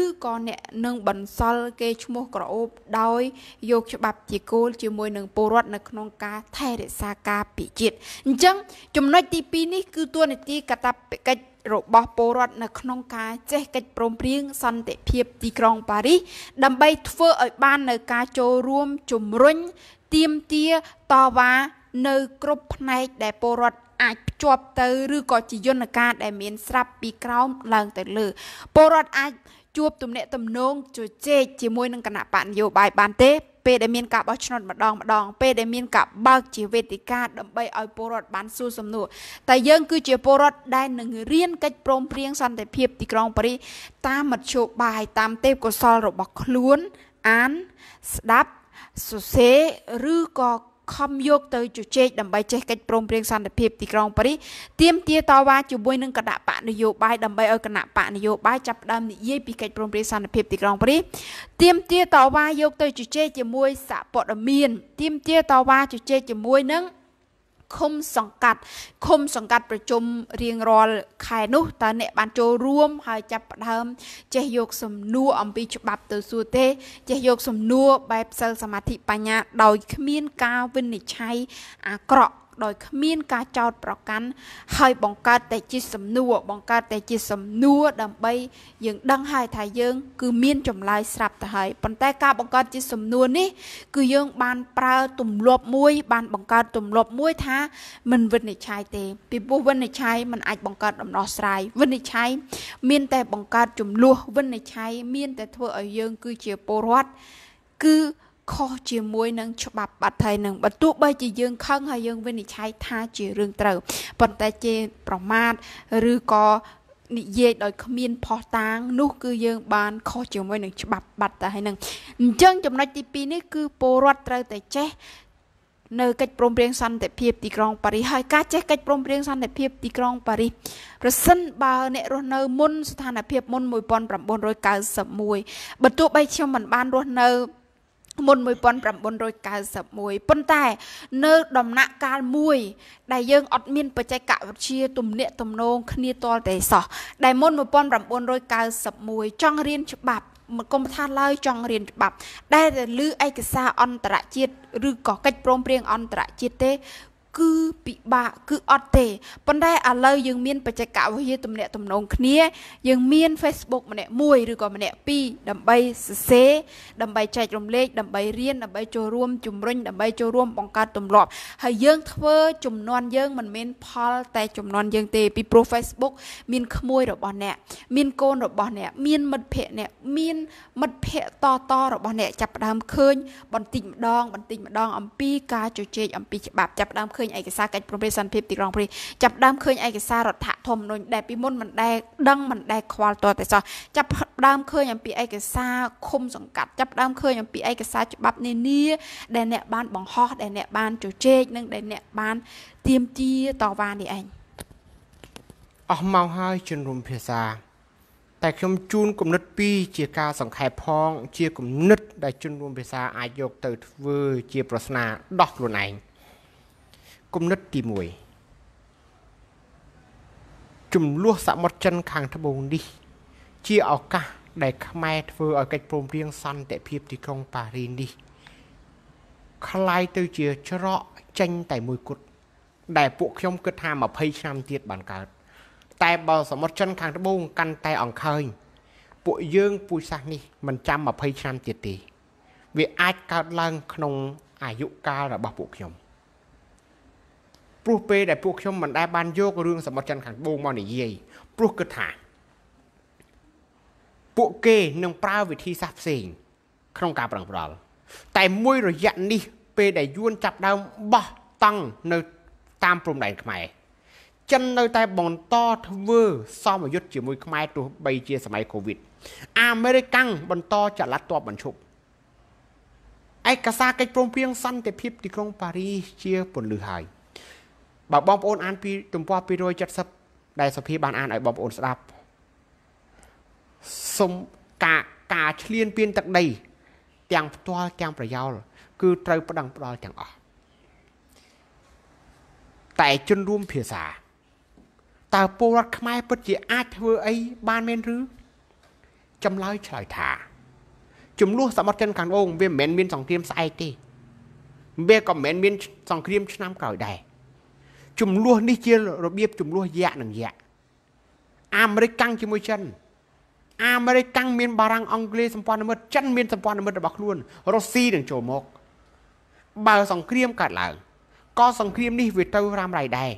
ឬក៏អ្នកនឹងបន្សល់គេឈ្មោះក្រអូបដោយយកច្បាប់ជាគោលជាមួយនឹងពលរដ្ឋនៅក្នុងការថែរក្សាការពិជាតិអញ្ចឹងចំណុចទី2នេះ គឺតួនាទីកតាបកិច្ចរបស់ពលរដ្ឋនៅក្នុងការចេះកិច្ចព្រមព្រៀងសន្តិភាពទីក្រុងប៉ារីសដើម្បីធ្វើឲ្យបាន នៅការចូលរួមជំរុញទៀមទាតវ៉ានៅគ្រប់ផ្នែកដែលពលរដ្ឋអាចភ្ជាប់ទៅឬក៏ជាយន្តការដែលមានស្រាប់ពីក្រោមឡើងទៅលើពលរដ្ឋអាចជួបទំនាក់ទំនងជជែកជាមួយនឹងគណៈបកនយោបាយបានទេពេលដែលមានការបោះឆ្នោតម្ដងម្ដង ពេលដែលមានការបើកជាវេទិកាដើម្បីឲ្យពលរដ្ឋបានសួរសំណួរតែយើងគឺជាពលរដ្ឋដែលនឹងរៀនកិច្ចព្រមព្រៀងសន្តិភាពទីក្រុងប៉ារីសតាមមធ្យោបាយ តាមទេពកោសលរបស់ខ្លួនអានស្ដាប់សរសេរឬក៏ខំយកទៅជជែកដើម្បីចេះកិច្ចព្រមព្រៀងសន្តិភាពទីក្រុងប៉ារីសទាមទារតវ៉ាជាមួយនឹងគណៈបកនយោបាយដើម្បីឲ្យគណៈបកនយោបាយចាប់ផ្ដើមនិយាយពីកិច្ចព្រមព្រៀងសន្តិភាពទីក្រុងប៉ារីសទាមទារតវ៉ាយកទៅជជែកជាមួយសហព័ត៌មាន ទាមទារតវ៉ាជជែកជាមួយនឹងឃុំសង្កាត់ឃុំសង្កាត់ប្រជុំរៀងរាល់ខែនោះតើអ្នកបានចូលរួម ហើយចាប់ផ្ដើមចេះយក សំណួរអំពីច្បាប់ទៅសួរទេចេះយកសំណួរបែបសិលសមាធិបញ្ញា ដោយ គ្មានការវិនិច្ឆ័យអាក្រក់ដោយគ្មានការចោទប្រកាន់ហើយបង្កើត តែជាសំណួរបង្កើត តែជា សំណួរដើម្បី យើងដឹងហើយថាយើងគឺមានចម្លើយស្រាប់ទៅហើយប៉ុន្តែការបង្កើតជាសំណួរនេះគឺយើងបានប្រើទម្លាប់មួយ បានបង្កើតទម្លាប់មួយថាមិនវិនិច្ឆ័យទេពីព្រោះវិនិច្ឆ័យมันអាចបង្កើតដំណោះស្រាយវិនិច្ឆ័យមានតែបង្កើតចំនួនចំនួនវិនិច្ឆ័យមានតែធ្វើឲ្យយើង គឺជាពលរដ្ឋគឺខុសជាមួយនឹងច្បាប់បាត់ថៃនឹងបើទោះបីជាយើងខឹងហើយយើងវិនិច្ឆ័យថាជារឿងត្រូវប៉ុន្តែជាប្រមាថឬក៏និយាយដោយ គ្មានផុសតាង នោះគឺយើងបានខុសជាមួយនឹងច្បាប់បាត់តែហ្នឹងអញ្ចឹងចំណុចទី2នេះគឺពលរដ្ឋត្រូវតែចេះនៅកិច្ចព្រមព្រៀងសន្តិភាពទីក្រុងប៉ារីសហើយការចេះកិច្ចព្រមព្រៀងសន្តិភាពទីក្រុងប៉ារីសប្រសិនបើអ្នករស់នៅ មុនស្ថានភាពមុន1991បើទោះបីខ្ញុំមិនបានរស់នៅមុន1991ប៉ុន្តែ នៅ ដំណាក់កាលមួយដែលយើងអត់មាន បច្ចេកវិទ្យាទំនាក់ទំនងគ្នាតលតែសោះដែលមុន1991ចង់រៀនច្បាប់មកុំថាឡើយចង់រៀនច្បាប់ ដែលលឺឯកសារអន្តរជាតិឬក៏កិច្ចព្រមព្រៀងអន្តរជាតិទេគឺពិបាកគឺអត់ទេប៉ុន្តែឥឡូវយើងមានបច្ចេកវិទ្យាទំនាក់ទំនងគ្នាយើងមាន Facebook ម្នាក់មួយឬក៏ម្នាក់ពីរដើម្បីសរសេរដើម្បីចែករំលែកដើម្បីរៀនដើម្បីចូលរួមជំរុញដើម្បីចូលរួមបង្កើតទម្លាប់ហើយយើងធ្វើចំនួនយើងមិនមានផល តែចំនួនយើងទេពីព្រោះ Facebook មានក្មួយរបស់អ្នកមានកូនរបស់អ្នកមានមិត្តភ័ក្ដិអ្នកមានមិត្តភ័ក្ដិតតរបស់អ្នកចាប់ផ្ដើមឃើញបន្តិចម្ដងបន្តិចម្ដង អំពីការជជែកអំពីច្បាប់ចាប់ផ្ដើមឃើញញឯកសារកិច្ចប្រំពៃសន្តិភាពទីក្រុងព្រៃចាប់ដើមឃើញឯកសាររដ្ឋធម្មនុញ្ញដែលពីមុនមិនដែលដឹងមិនដែលខ្វល់តតែសោះចាប់ដើមឃើញអំពីឯកសារឃុំសង្កាត់ចាប់ដើមឃើញអំពីឯកសារច្បាប់នានា ដែលអ្នកបានបង្ហោះដែលអ្នកបានជជែកនិងដែលអ្នកបានទៀមទាតវ៉ានេះឯងអស់មកហើយជំនុំភាសាតែខ្ញុំជូនគំនិត2ជាការសង្ខេបផងជាគំនិត ដែលជំនុំភាសាអាចយកទៅធ្វើជាប្រស្នាដោះខ្លួនឯងគំនិតទី1ចំនួនសមុទ្រចិនខាងត្បូងនេះ ជាឱកាស ដែលខ្មែរធ្វើឲ្យកិច្ចព្រមព្រៀងសន្តិភាពទីក្រុងប៉ារីសនេះคล้ายទៅជា ច្រកចេញតែមួយគត់ដែល ពួកខ្ញុំគិតថា20ឆ្នាំទៀតបានកើតតែបើសមុទ្រចិនខាងត្បូងកាន់តែ អង្ខើញ ពួកយើងពូជសាសនេះ មិនចាំ20ឆ្នាំទៀតទេ វាអាចកើតឡើង ក្នុង អាយុកាលរបស់ពួកខ្ញុំព្រោះពេលដែលពួកខ្ញុំមិនដែលបានយករឿងសមុទ្រចិនខាងត្បូងមកនិយាយព្រោះគិតថាពួកគេនឹង ប្រើវិធីសាស្ត្រផ្សេង ក្នុងការប្រឹងប្រល់តែមួយរយៈនេះ ពេលដែលយួនចាប់ដើមបោះតង់នៅតាមព្រំដែនខ្មែរចិននៅតែបន្តធ្វើសមយុទ្ធជាមួយខ្មែរទោះបីជា សម័យកូវីដអាមេរិកាំងបន្តចល័តតបបញ្ឈប់ឯកសារកិច្ចព្រមព្រៀងសន្តិភាព ទីក្រុងប៉ារីសជាពន្លឺហើយបើបងប្អូនអានពី ទំព័រ270ដែលសភាបានអានឲ្យបងប្អូនស្ដាប់សុំការការឆ្លៀនពៀនទឹកដី ទាំងផ្ទាល់ទាំងប្រយោលគឺត្រូវប្តឹងផ្ដាល់ទាំងអស់តែជនរួមភាសាតើពលរដ្ឋខ្មែរពិតជាអាចធ្វើអីបានមែនឬចម្លើយឆ្លើយថាចំនួនសមត្ថជនខាងបងវាមិនមែនមានសង្គ្រាមស្អែកទេវាក៏មិនមែនមានសង្គ្រាមឆ្នាំក្រោយដែរចំនួននេះជារបៀបចំនួនយៈនិងយៈអាមេរិកកាំងជាមួយចិនអាមេរិកកាំងមានបារាំងអង់គ្លេសសម្ព័ន្ធមិត្តចិនមានសម្ព័ន្ធមិត្តរបស់ខ្លួនរុស្ស៊ីនឹងចូលមក បើសង្គ្រាមកើតឡើងក៏សង្គ្រាមនេះវាទៅរ៉ាំរ៉ៃដែរ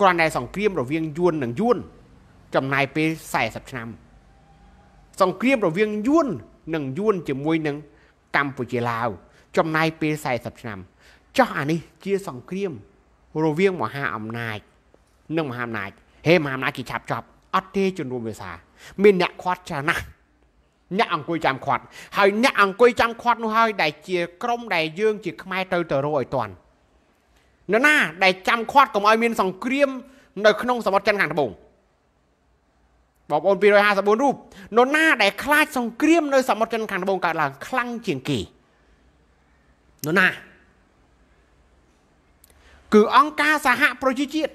គ្រាន់តែសង្គ្រាម រវាងយួននិងយួនចំណាយពេល40ឆ្នាំសង្គ្រាមរវាងយួននិងយួន ជាមួយនឹងកម្ពុជាឡាវចំណាយពេល40ឆ្នាំចោះអានេះជាសង្គ្រាមរវាងមហាអំណាចនិងមហាអំណាចហេមហាអំណាចគេឆាប់ចប់អត់ទេជំនួមវាសា មានអ្នកខាត់ច្រើនណាស់អ្នកអង្គុយចាំខាត់ហើយអ្នកអង្គុយចាំខាត់នោះហើយដែលជាក្រុមដែលយើងជា ខ្មែរទៅទៅរកឲ្យតាន់នរណាដែលចាំខាត់កុំឲ្យមានសង្គ្រាម នៅ ក្នុងសមុទ្រចិនខាងត្បូងបងប្អូន254រូបនរណាដែលខ្លាចសង្គ្រាម នៅសមុទ្រចិនខាងត្បូងកើតឡើងខ្លាំងជាងគេនរណាគឺអង្គការសហប្រជាជាតិ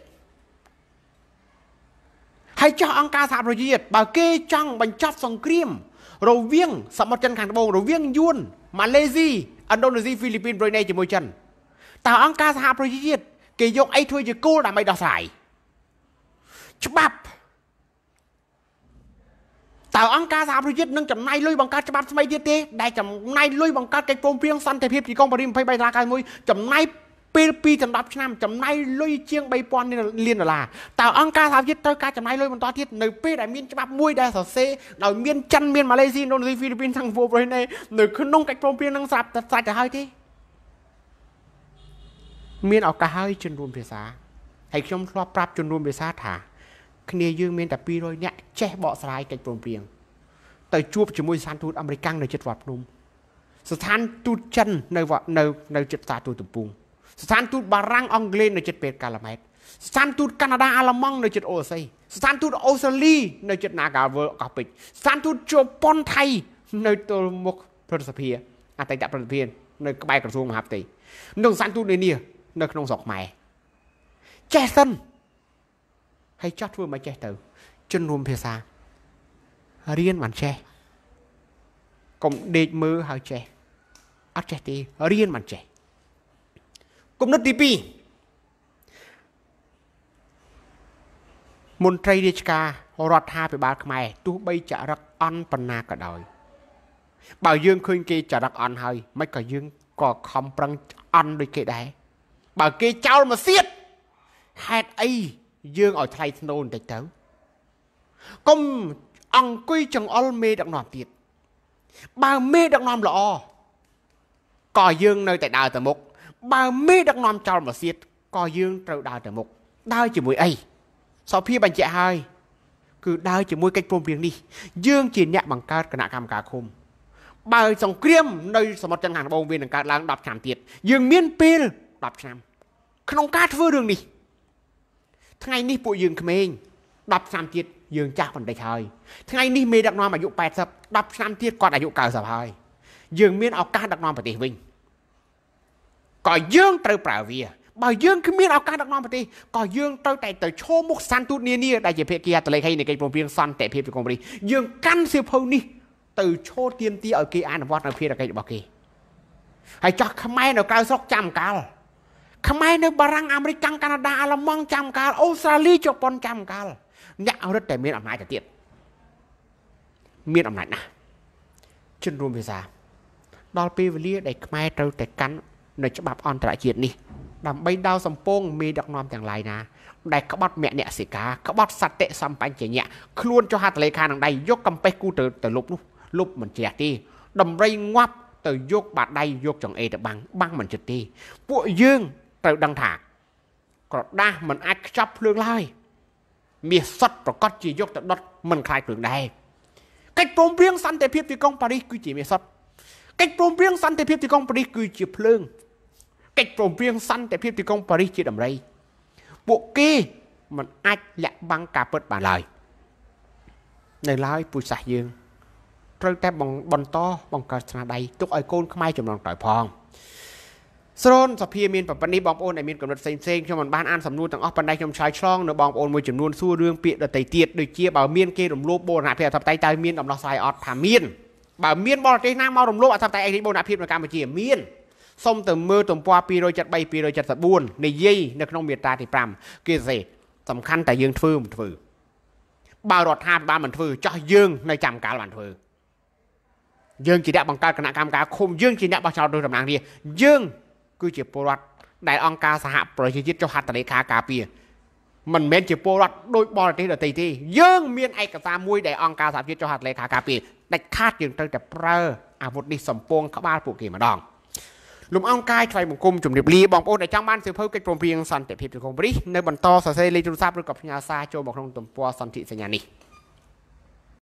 ហើយចោះអង្គការសហប្រជាជាតិបើគេចង់បញ្ចប់សង្គ្រាម រវាងសមុទ្រចិនខាងត្បូង រវាងយួនម៉ាឡេស៊ីឥណ្ឌូនេស៊ីហ្វីលីពីនប្រ៊ុយណេជាមួយចិនតើអង្គការសហប្រជាជាតិគេយកអីធ្វើជាគោលដើម្បីដោះស្រាយច្បាប់តើអង្គការសហប្រជាជាតិនឹងចំណាយលុយបង្កើតច្បាប់ថ្មីទៀតទេដែលចំណាយលុយបង្កើតកិច្ចព្រមព្រៀងសន្តិភាពទីក្រុងប៉ារីស23ដុល្លារ91ចំណាយពេល2ដល់10ឆ្នាំចំណាយលុយជាង3000លានដុល្លារតើអង្គការសហជាតិត្រូវការចំណាយលុយបន្តទៀតនៅពេលដែលមានច្បាប់មួយដែលសរសេរដោយមានចិនមានម៉ាឡេស៊ីឥណ្ឌូនេស៊ីហ្វីលីពីនសិង្ហបុរីណេនៅក្នុងកិច្ចព្រមព្រៀងនឹងស្រាប់តែសាច់ទៅហើយទេមានឱកាសឲ្យជំរួមភាសាហើយខ្ញុំធ្លាប់ប្រាប់ជំរួមភាសាថាគ្នាយើងមានតែ200នាក់ចេះបកស្រាយកិច្ចព្រមព្រៀងទៅជួបជាមួយស្ថានទូតអាមេរិកនៅជិតវត្តភ្នំស្ថានទូតចិននៅនៅនៅជិតស្ថានទូតតំពូងស្ថានទូតបារាំងអង់គ្លេសនៅជិតពេទ្រកាឡាម៉ែតស្ថានទូតកាណាដាអាល្លឺម៉ង់នៅជិតអូសីស្ថានទូតអូស្ត្រាលីនៅជិត Nagawal កោះពេជ្រស្ថានទូតជប៉ុនថៃនៅទល់មុខប្រសិទ្ធភាពអតីតប្រសិទ្ធភាពនៅក្បែរក្រសួងមហាផ្ទៃនិងស្ថានទូតនានានៅក្នុងស្រុកខ្មែរចេះសិនហើយចោះធ្វើមកចេះទៅជំនុំភាសារៀនបានចេះកុំដេកមើលហើយចេះអត់ចេះទេរៀនបានចេះគំនិតទី2មន្ត្រីរាជការរដ្ឋាភិបាលខ្មែរទោះបីចរិតអន់ប៉ុណ្ណាក៏ដោយ បើយើងឃើញគេចរិតអន់ហើយ មិនក៏យើងក៏ខំប្រឹងអន់ដូចគេដែរបើគេចោលមកទៀតហេតុអីយើងឲ្យថ្លៃធ្នូបន្តិចទៅកុំអង្គុយចង្អុលមេដឹកនាំទៀតបើមេដឹកនាំល្អក៏យើងនៅតែដើរទៅមុខបើមេដឹកនាំចោលមកទៀតក៏យើងត្រូវដើរទៅមុខដើរជាមួយអីសភាបញ្ជាក់ហើយគឺដើរជាមួយកិច្ចព្រមព្រៀងនេះយើងជា អ្នកបង្កើតគណៈកម្មការឃុំ បើសង្គ្រាមនៅ សមុទ្រចិនខាងត្បូងវានឹងកើតឡើង10ឆ្នាំទៀតយើងមានពេល10ឆ្នាំក្នុងការធ្វើរឿងនេះថ្ងៃនេះពួកយើងក្មេង10ឆ្នាំទៀតយើង ចាស់បណ្ឌិតហើយថ្ងៃនេះមេដឹកនាំអាយុ80 10ឆ្នាំទៀតគាត់អាយុ90ហើយយើងមានឱកាសដឹកនាំប្រទេសវិញក៏យើងត្រូវប្រើវាបើយើងគ្មានឱកាសដឹកនាំប្រទេសក៏យើងត្រូវតែទៅឈោមុខសន្ទូតនានាដែលជាភាគីហត្ថលេខីនៃកិច្ចព្រមព្រៀងសន្តិភាពជាកុំព្រីយើងកាន់សៀវភៅនេះទៅឈោទៀមទីឲ្យគេអនុវត្ត នៅភារកិច្ចរបស់គេហើយចាស់ខ្មែរនៅក្រៅស្រុកចាំកាលខ្មែរនៅបារាំងអាមេរិកកាណាដាអាល្លឺម៉ង់ចាំកាលអូស្ត្រាលីជប៉ុនចាំកាលអ្នករឹតតែមានអំណាចទៅទៀតមានអំណាចណាស់ជនរួមភាសាដល់ពេលវេលា ដែលខ្មែរត្រូវតែកាន់នៅច្បាប់អន្តរជាតិនេះដើម្បីដៅសំពងមេដឹកនាំទាំងឡាយណាដែលក្បត់មគ្គអ្នកសិកាក្បត់សតិសម្បញ្ញញ្ញៈខ្លួនចុះហត្ថលេខានឹងដៃយកកំពេះគូទៅទៅលុបនោះលុបមិនជ្រះទេដំរីងាប់ទៅយកបាតដៃយកចង្អេរទៅបាំងបាំងមិនចិត្តទេពួកយើងត្រូវដឹងថាក្រដាស់មិនអាចខ្ចប់ភ្លើងឡើយមាសសុទ្ធប្រកាសជាយកទៅដុតមិនខ្លាចភ្លើងដែរកិច្ចព្រមព្រៀងសន្តិភាពទីក្រុងប៉ារីសគឺជាមាសសុទ្ធកិច្ចព្រមព្រៀងសន្តិភាពទីក្រុងប៉ារីសគឺជាភ្លើងកិច្ចព្រមព្រៀងសន្តិភាពទីក្រុងប៉ារីសជាដំរីពួកគេមិនអាចលាក់បាំងការពិតបានឡើយនៅឡើយពុះសាសយើងត្រូវតែបន្តបង្កើតស្នាដៃទុកឲ្យកូនខ្មែរចំនួនក្រោយផងស្រនសភាមានប៉ុណ្ណេះបងប្អូនដែលមានកំណត់ផ្សេងផ្សេងខ្ញុំមិនបានអានសំណួរទាំងអស់ប៉ុន្តែខ្ញុំឆ្លើយឆ្លងនៅបងប្អូនមួយចំនួនសួររឿងពាក្យដតីទៀតដូចជាបើមានគេរំលោភបូរណភាពអធិបតេយ្យតើមានដំណោះស្រាយអត់ថាមានបើមានបរទេសណាមករំលោភអធិបតេយ្យអីបូរណភាពនៅកម្ពុជាមានសូមទៅមើលទំព័រ273 274និយាយនៅក្នុងមេត្រាទី5គេសេសំខាន់តែយើងធ្វើមិនធ្វើបើរដ្ឋាភិបាលមិនធ្វើចោះយើងនៅចាំកាលបានធ្វើយើងជាអ្នកបង្កើតគណៈកម្មការឃុំយើងជាអ្នកបោះឆ្នោតតំណាងរាស្ត្រយើងគឺជាពលរដ្ឋដែលអង្គការសហប្រជាជាតិចុះហត្ថលេខាការពារមិនមែនជាពលរដ្ឋដោយបរទេសដទៃទេយើងមានឯកសារមួយដែលអង្គការសហជាតិចុះហត្ថលេខាការពារដាច់ខាតយើងត្រូវតែប្រើអាវុធនេះសំពងក្បាលពួកគេម្ដង។លំអងកាយថ្លៃបង្គំជំរាបលាបងប្អូនដែលចង់បានសៀវភៅកិច្ចព្រមព្រៀងសន្តិភាពសង្គមនេះនៅបន្តសរសេរលេខទូរស័ព្ទឬក៏ផ្ញើសារចូលមកក្នុងទំព័រសន្ធិសញ្ញានេះ។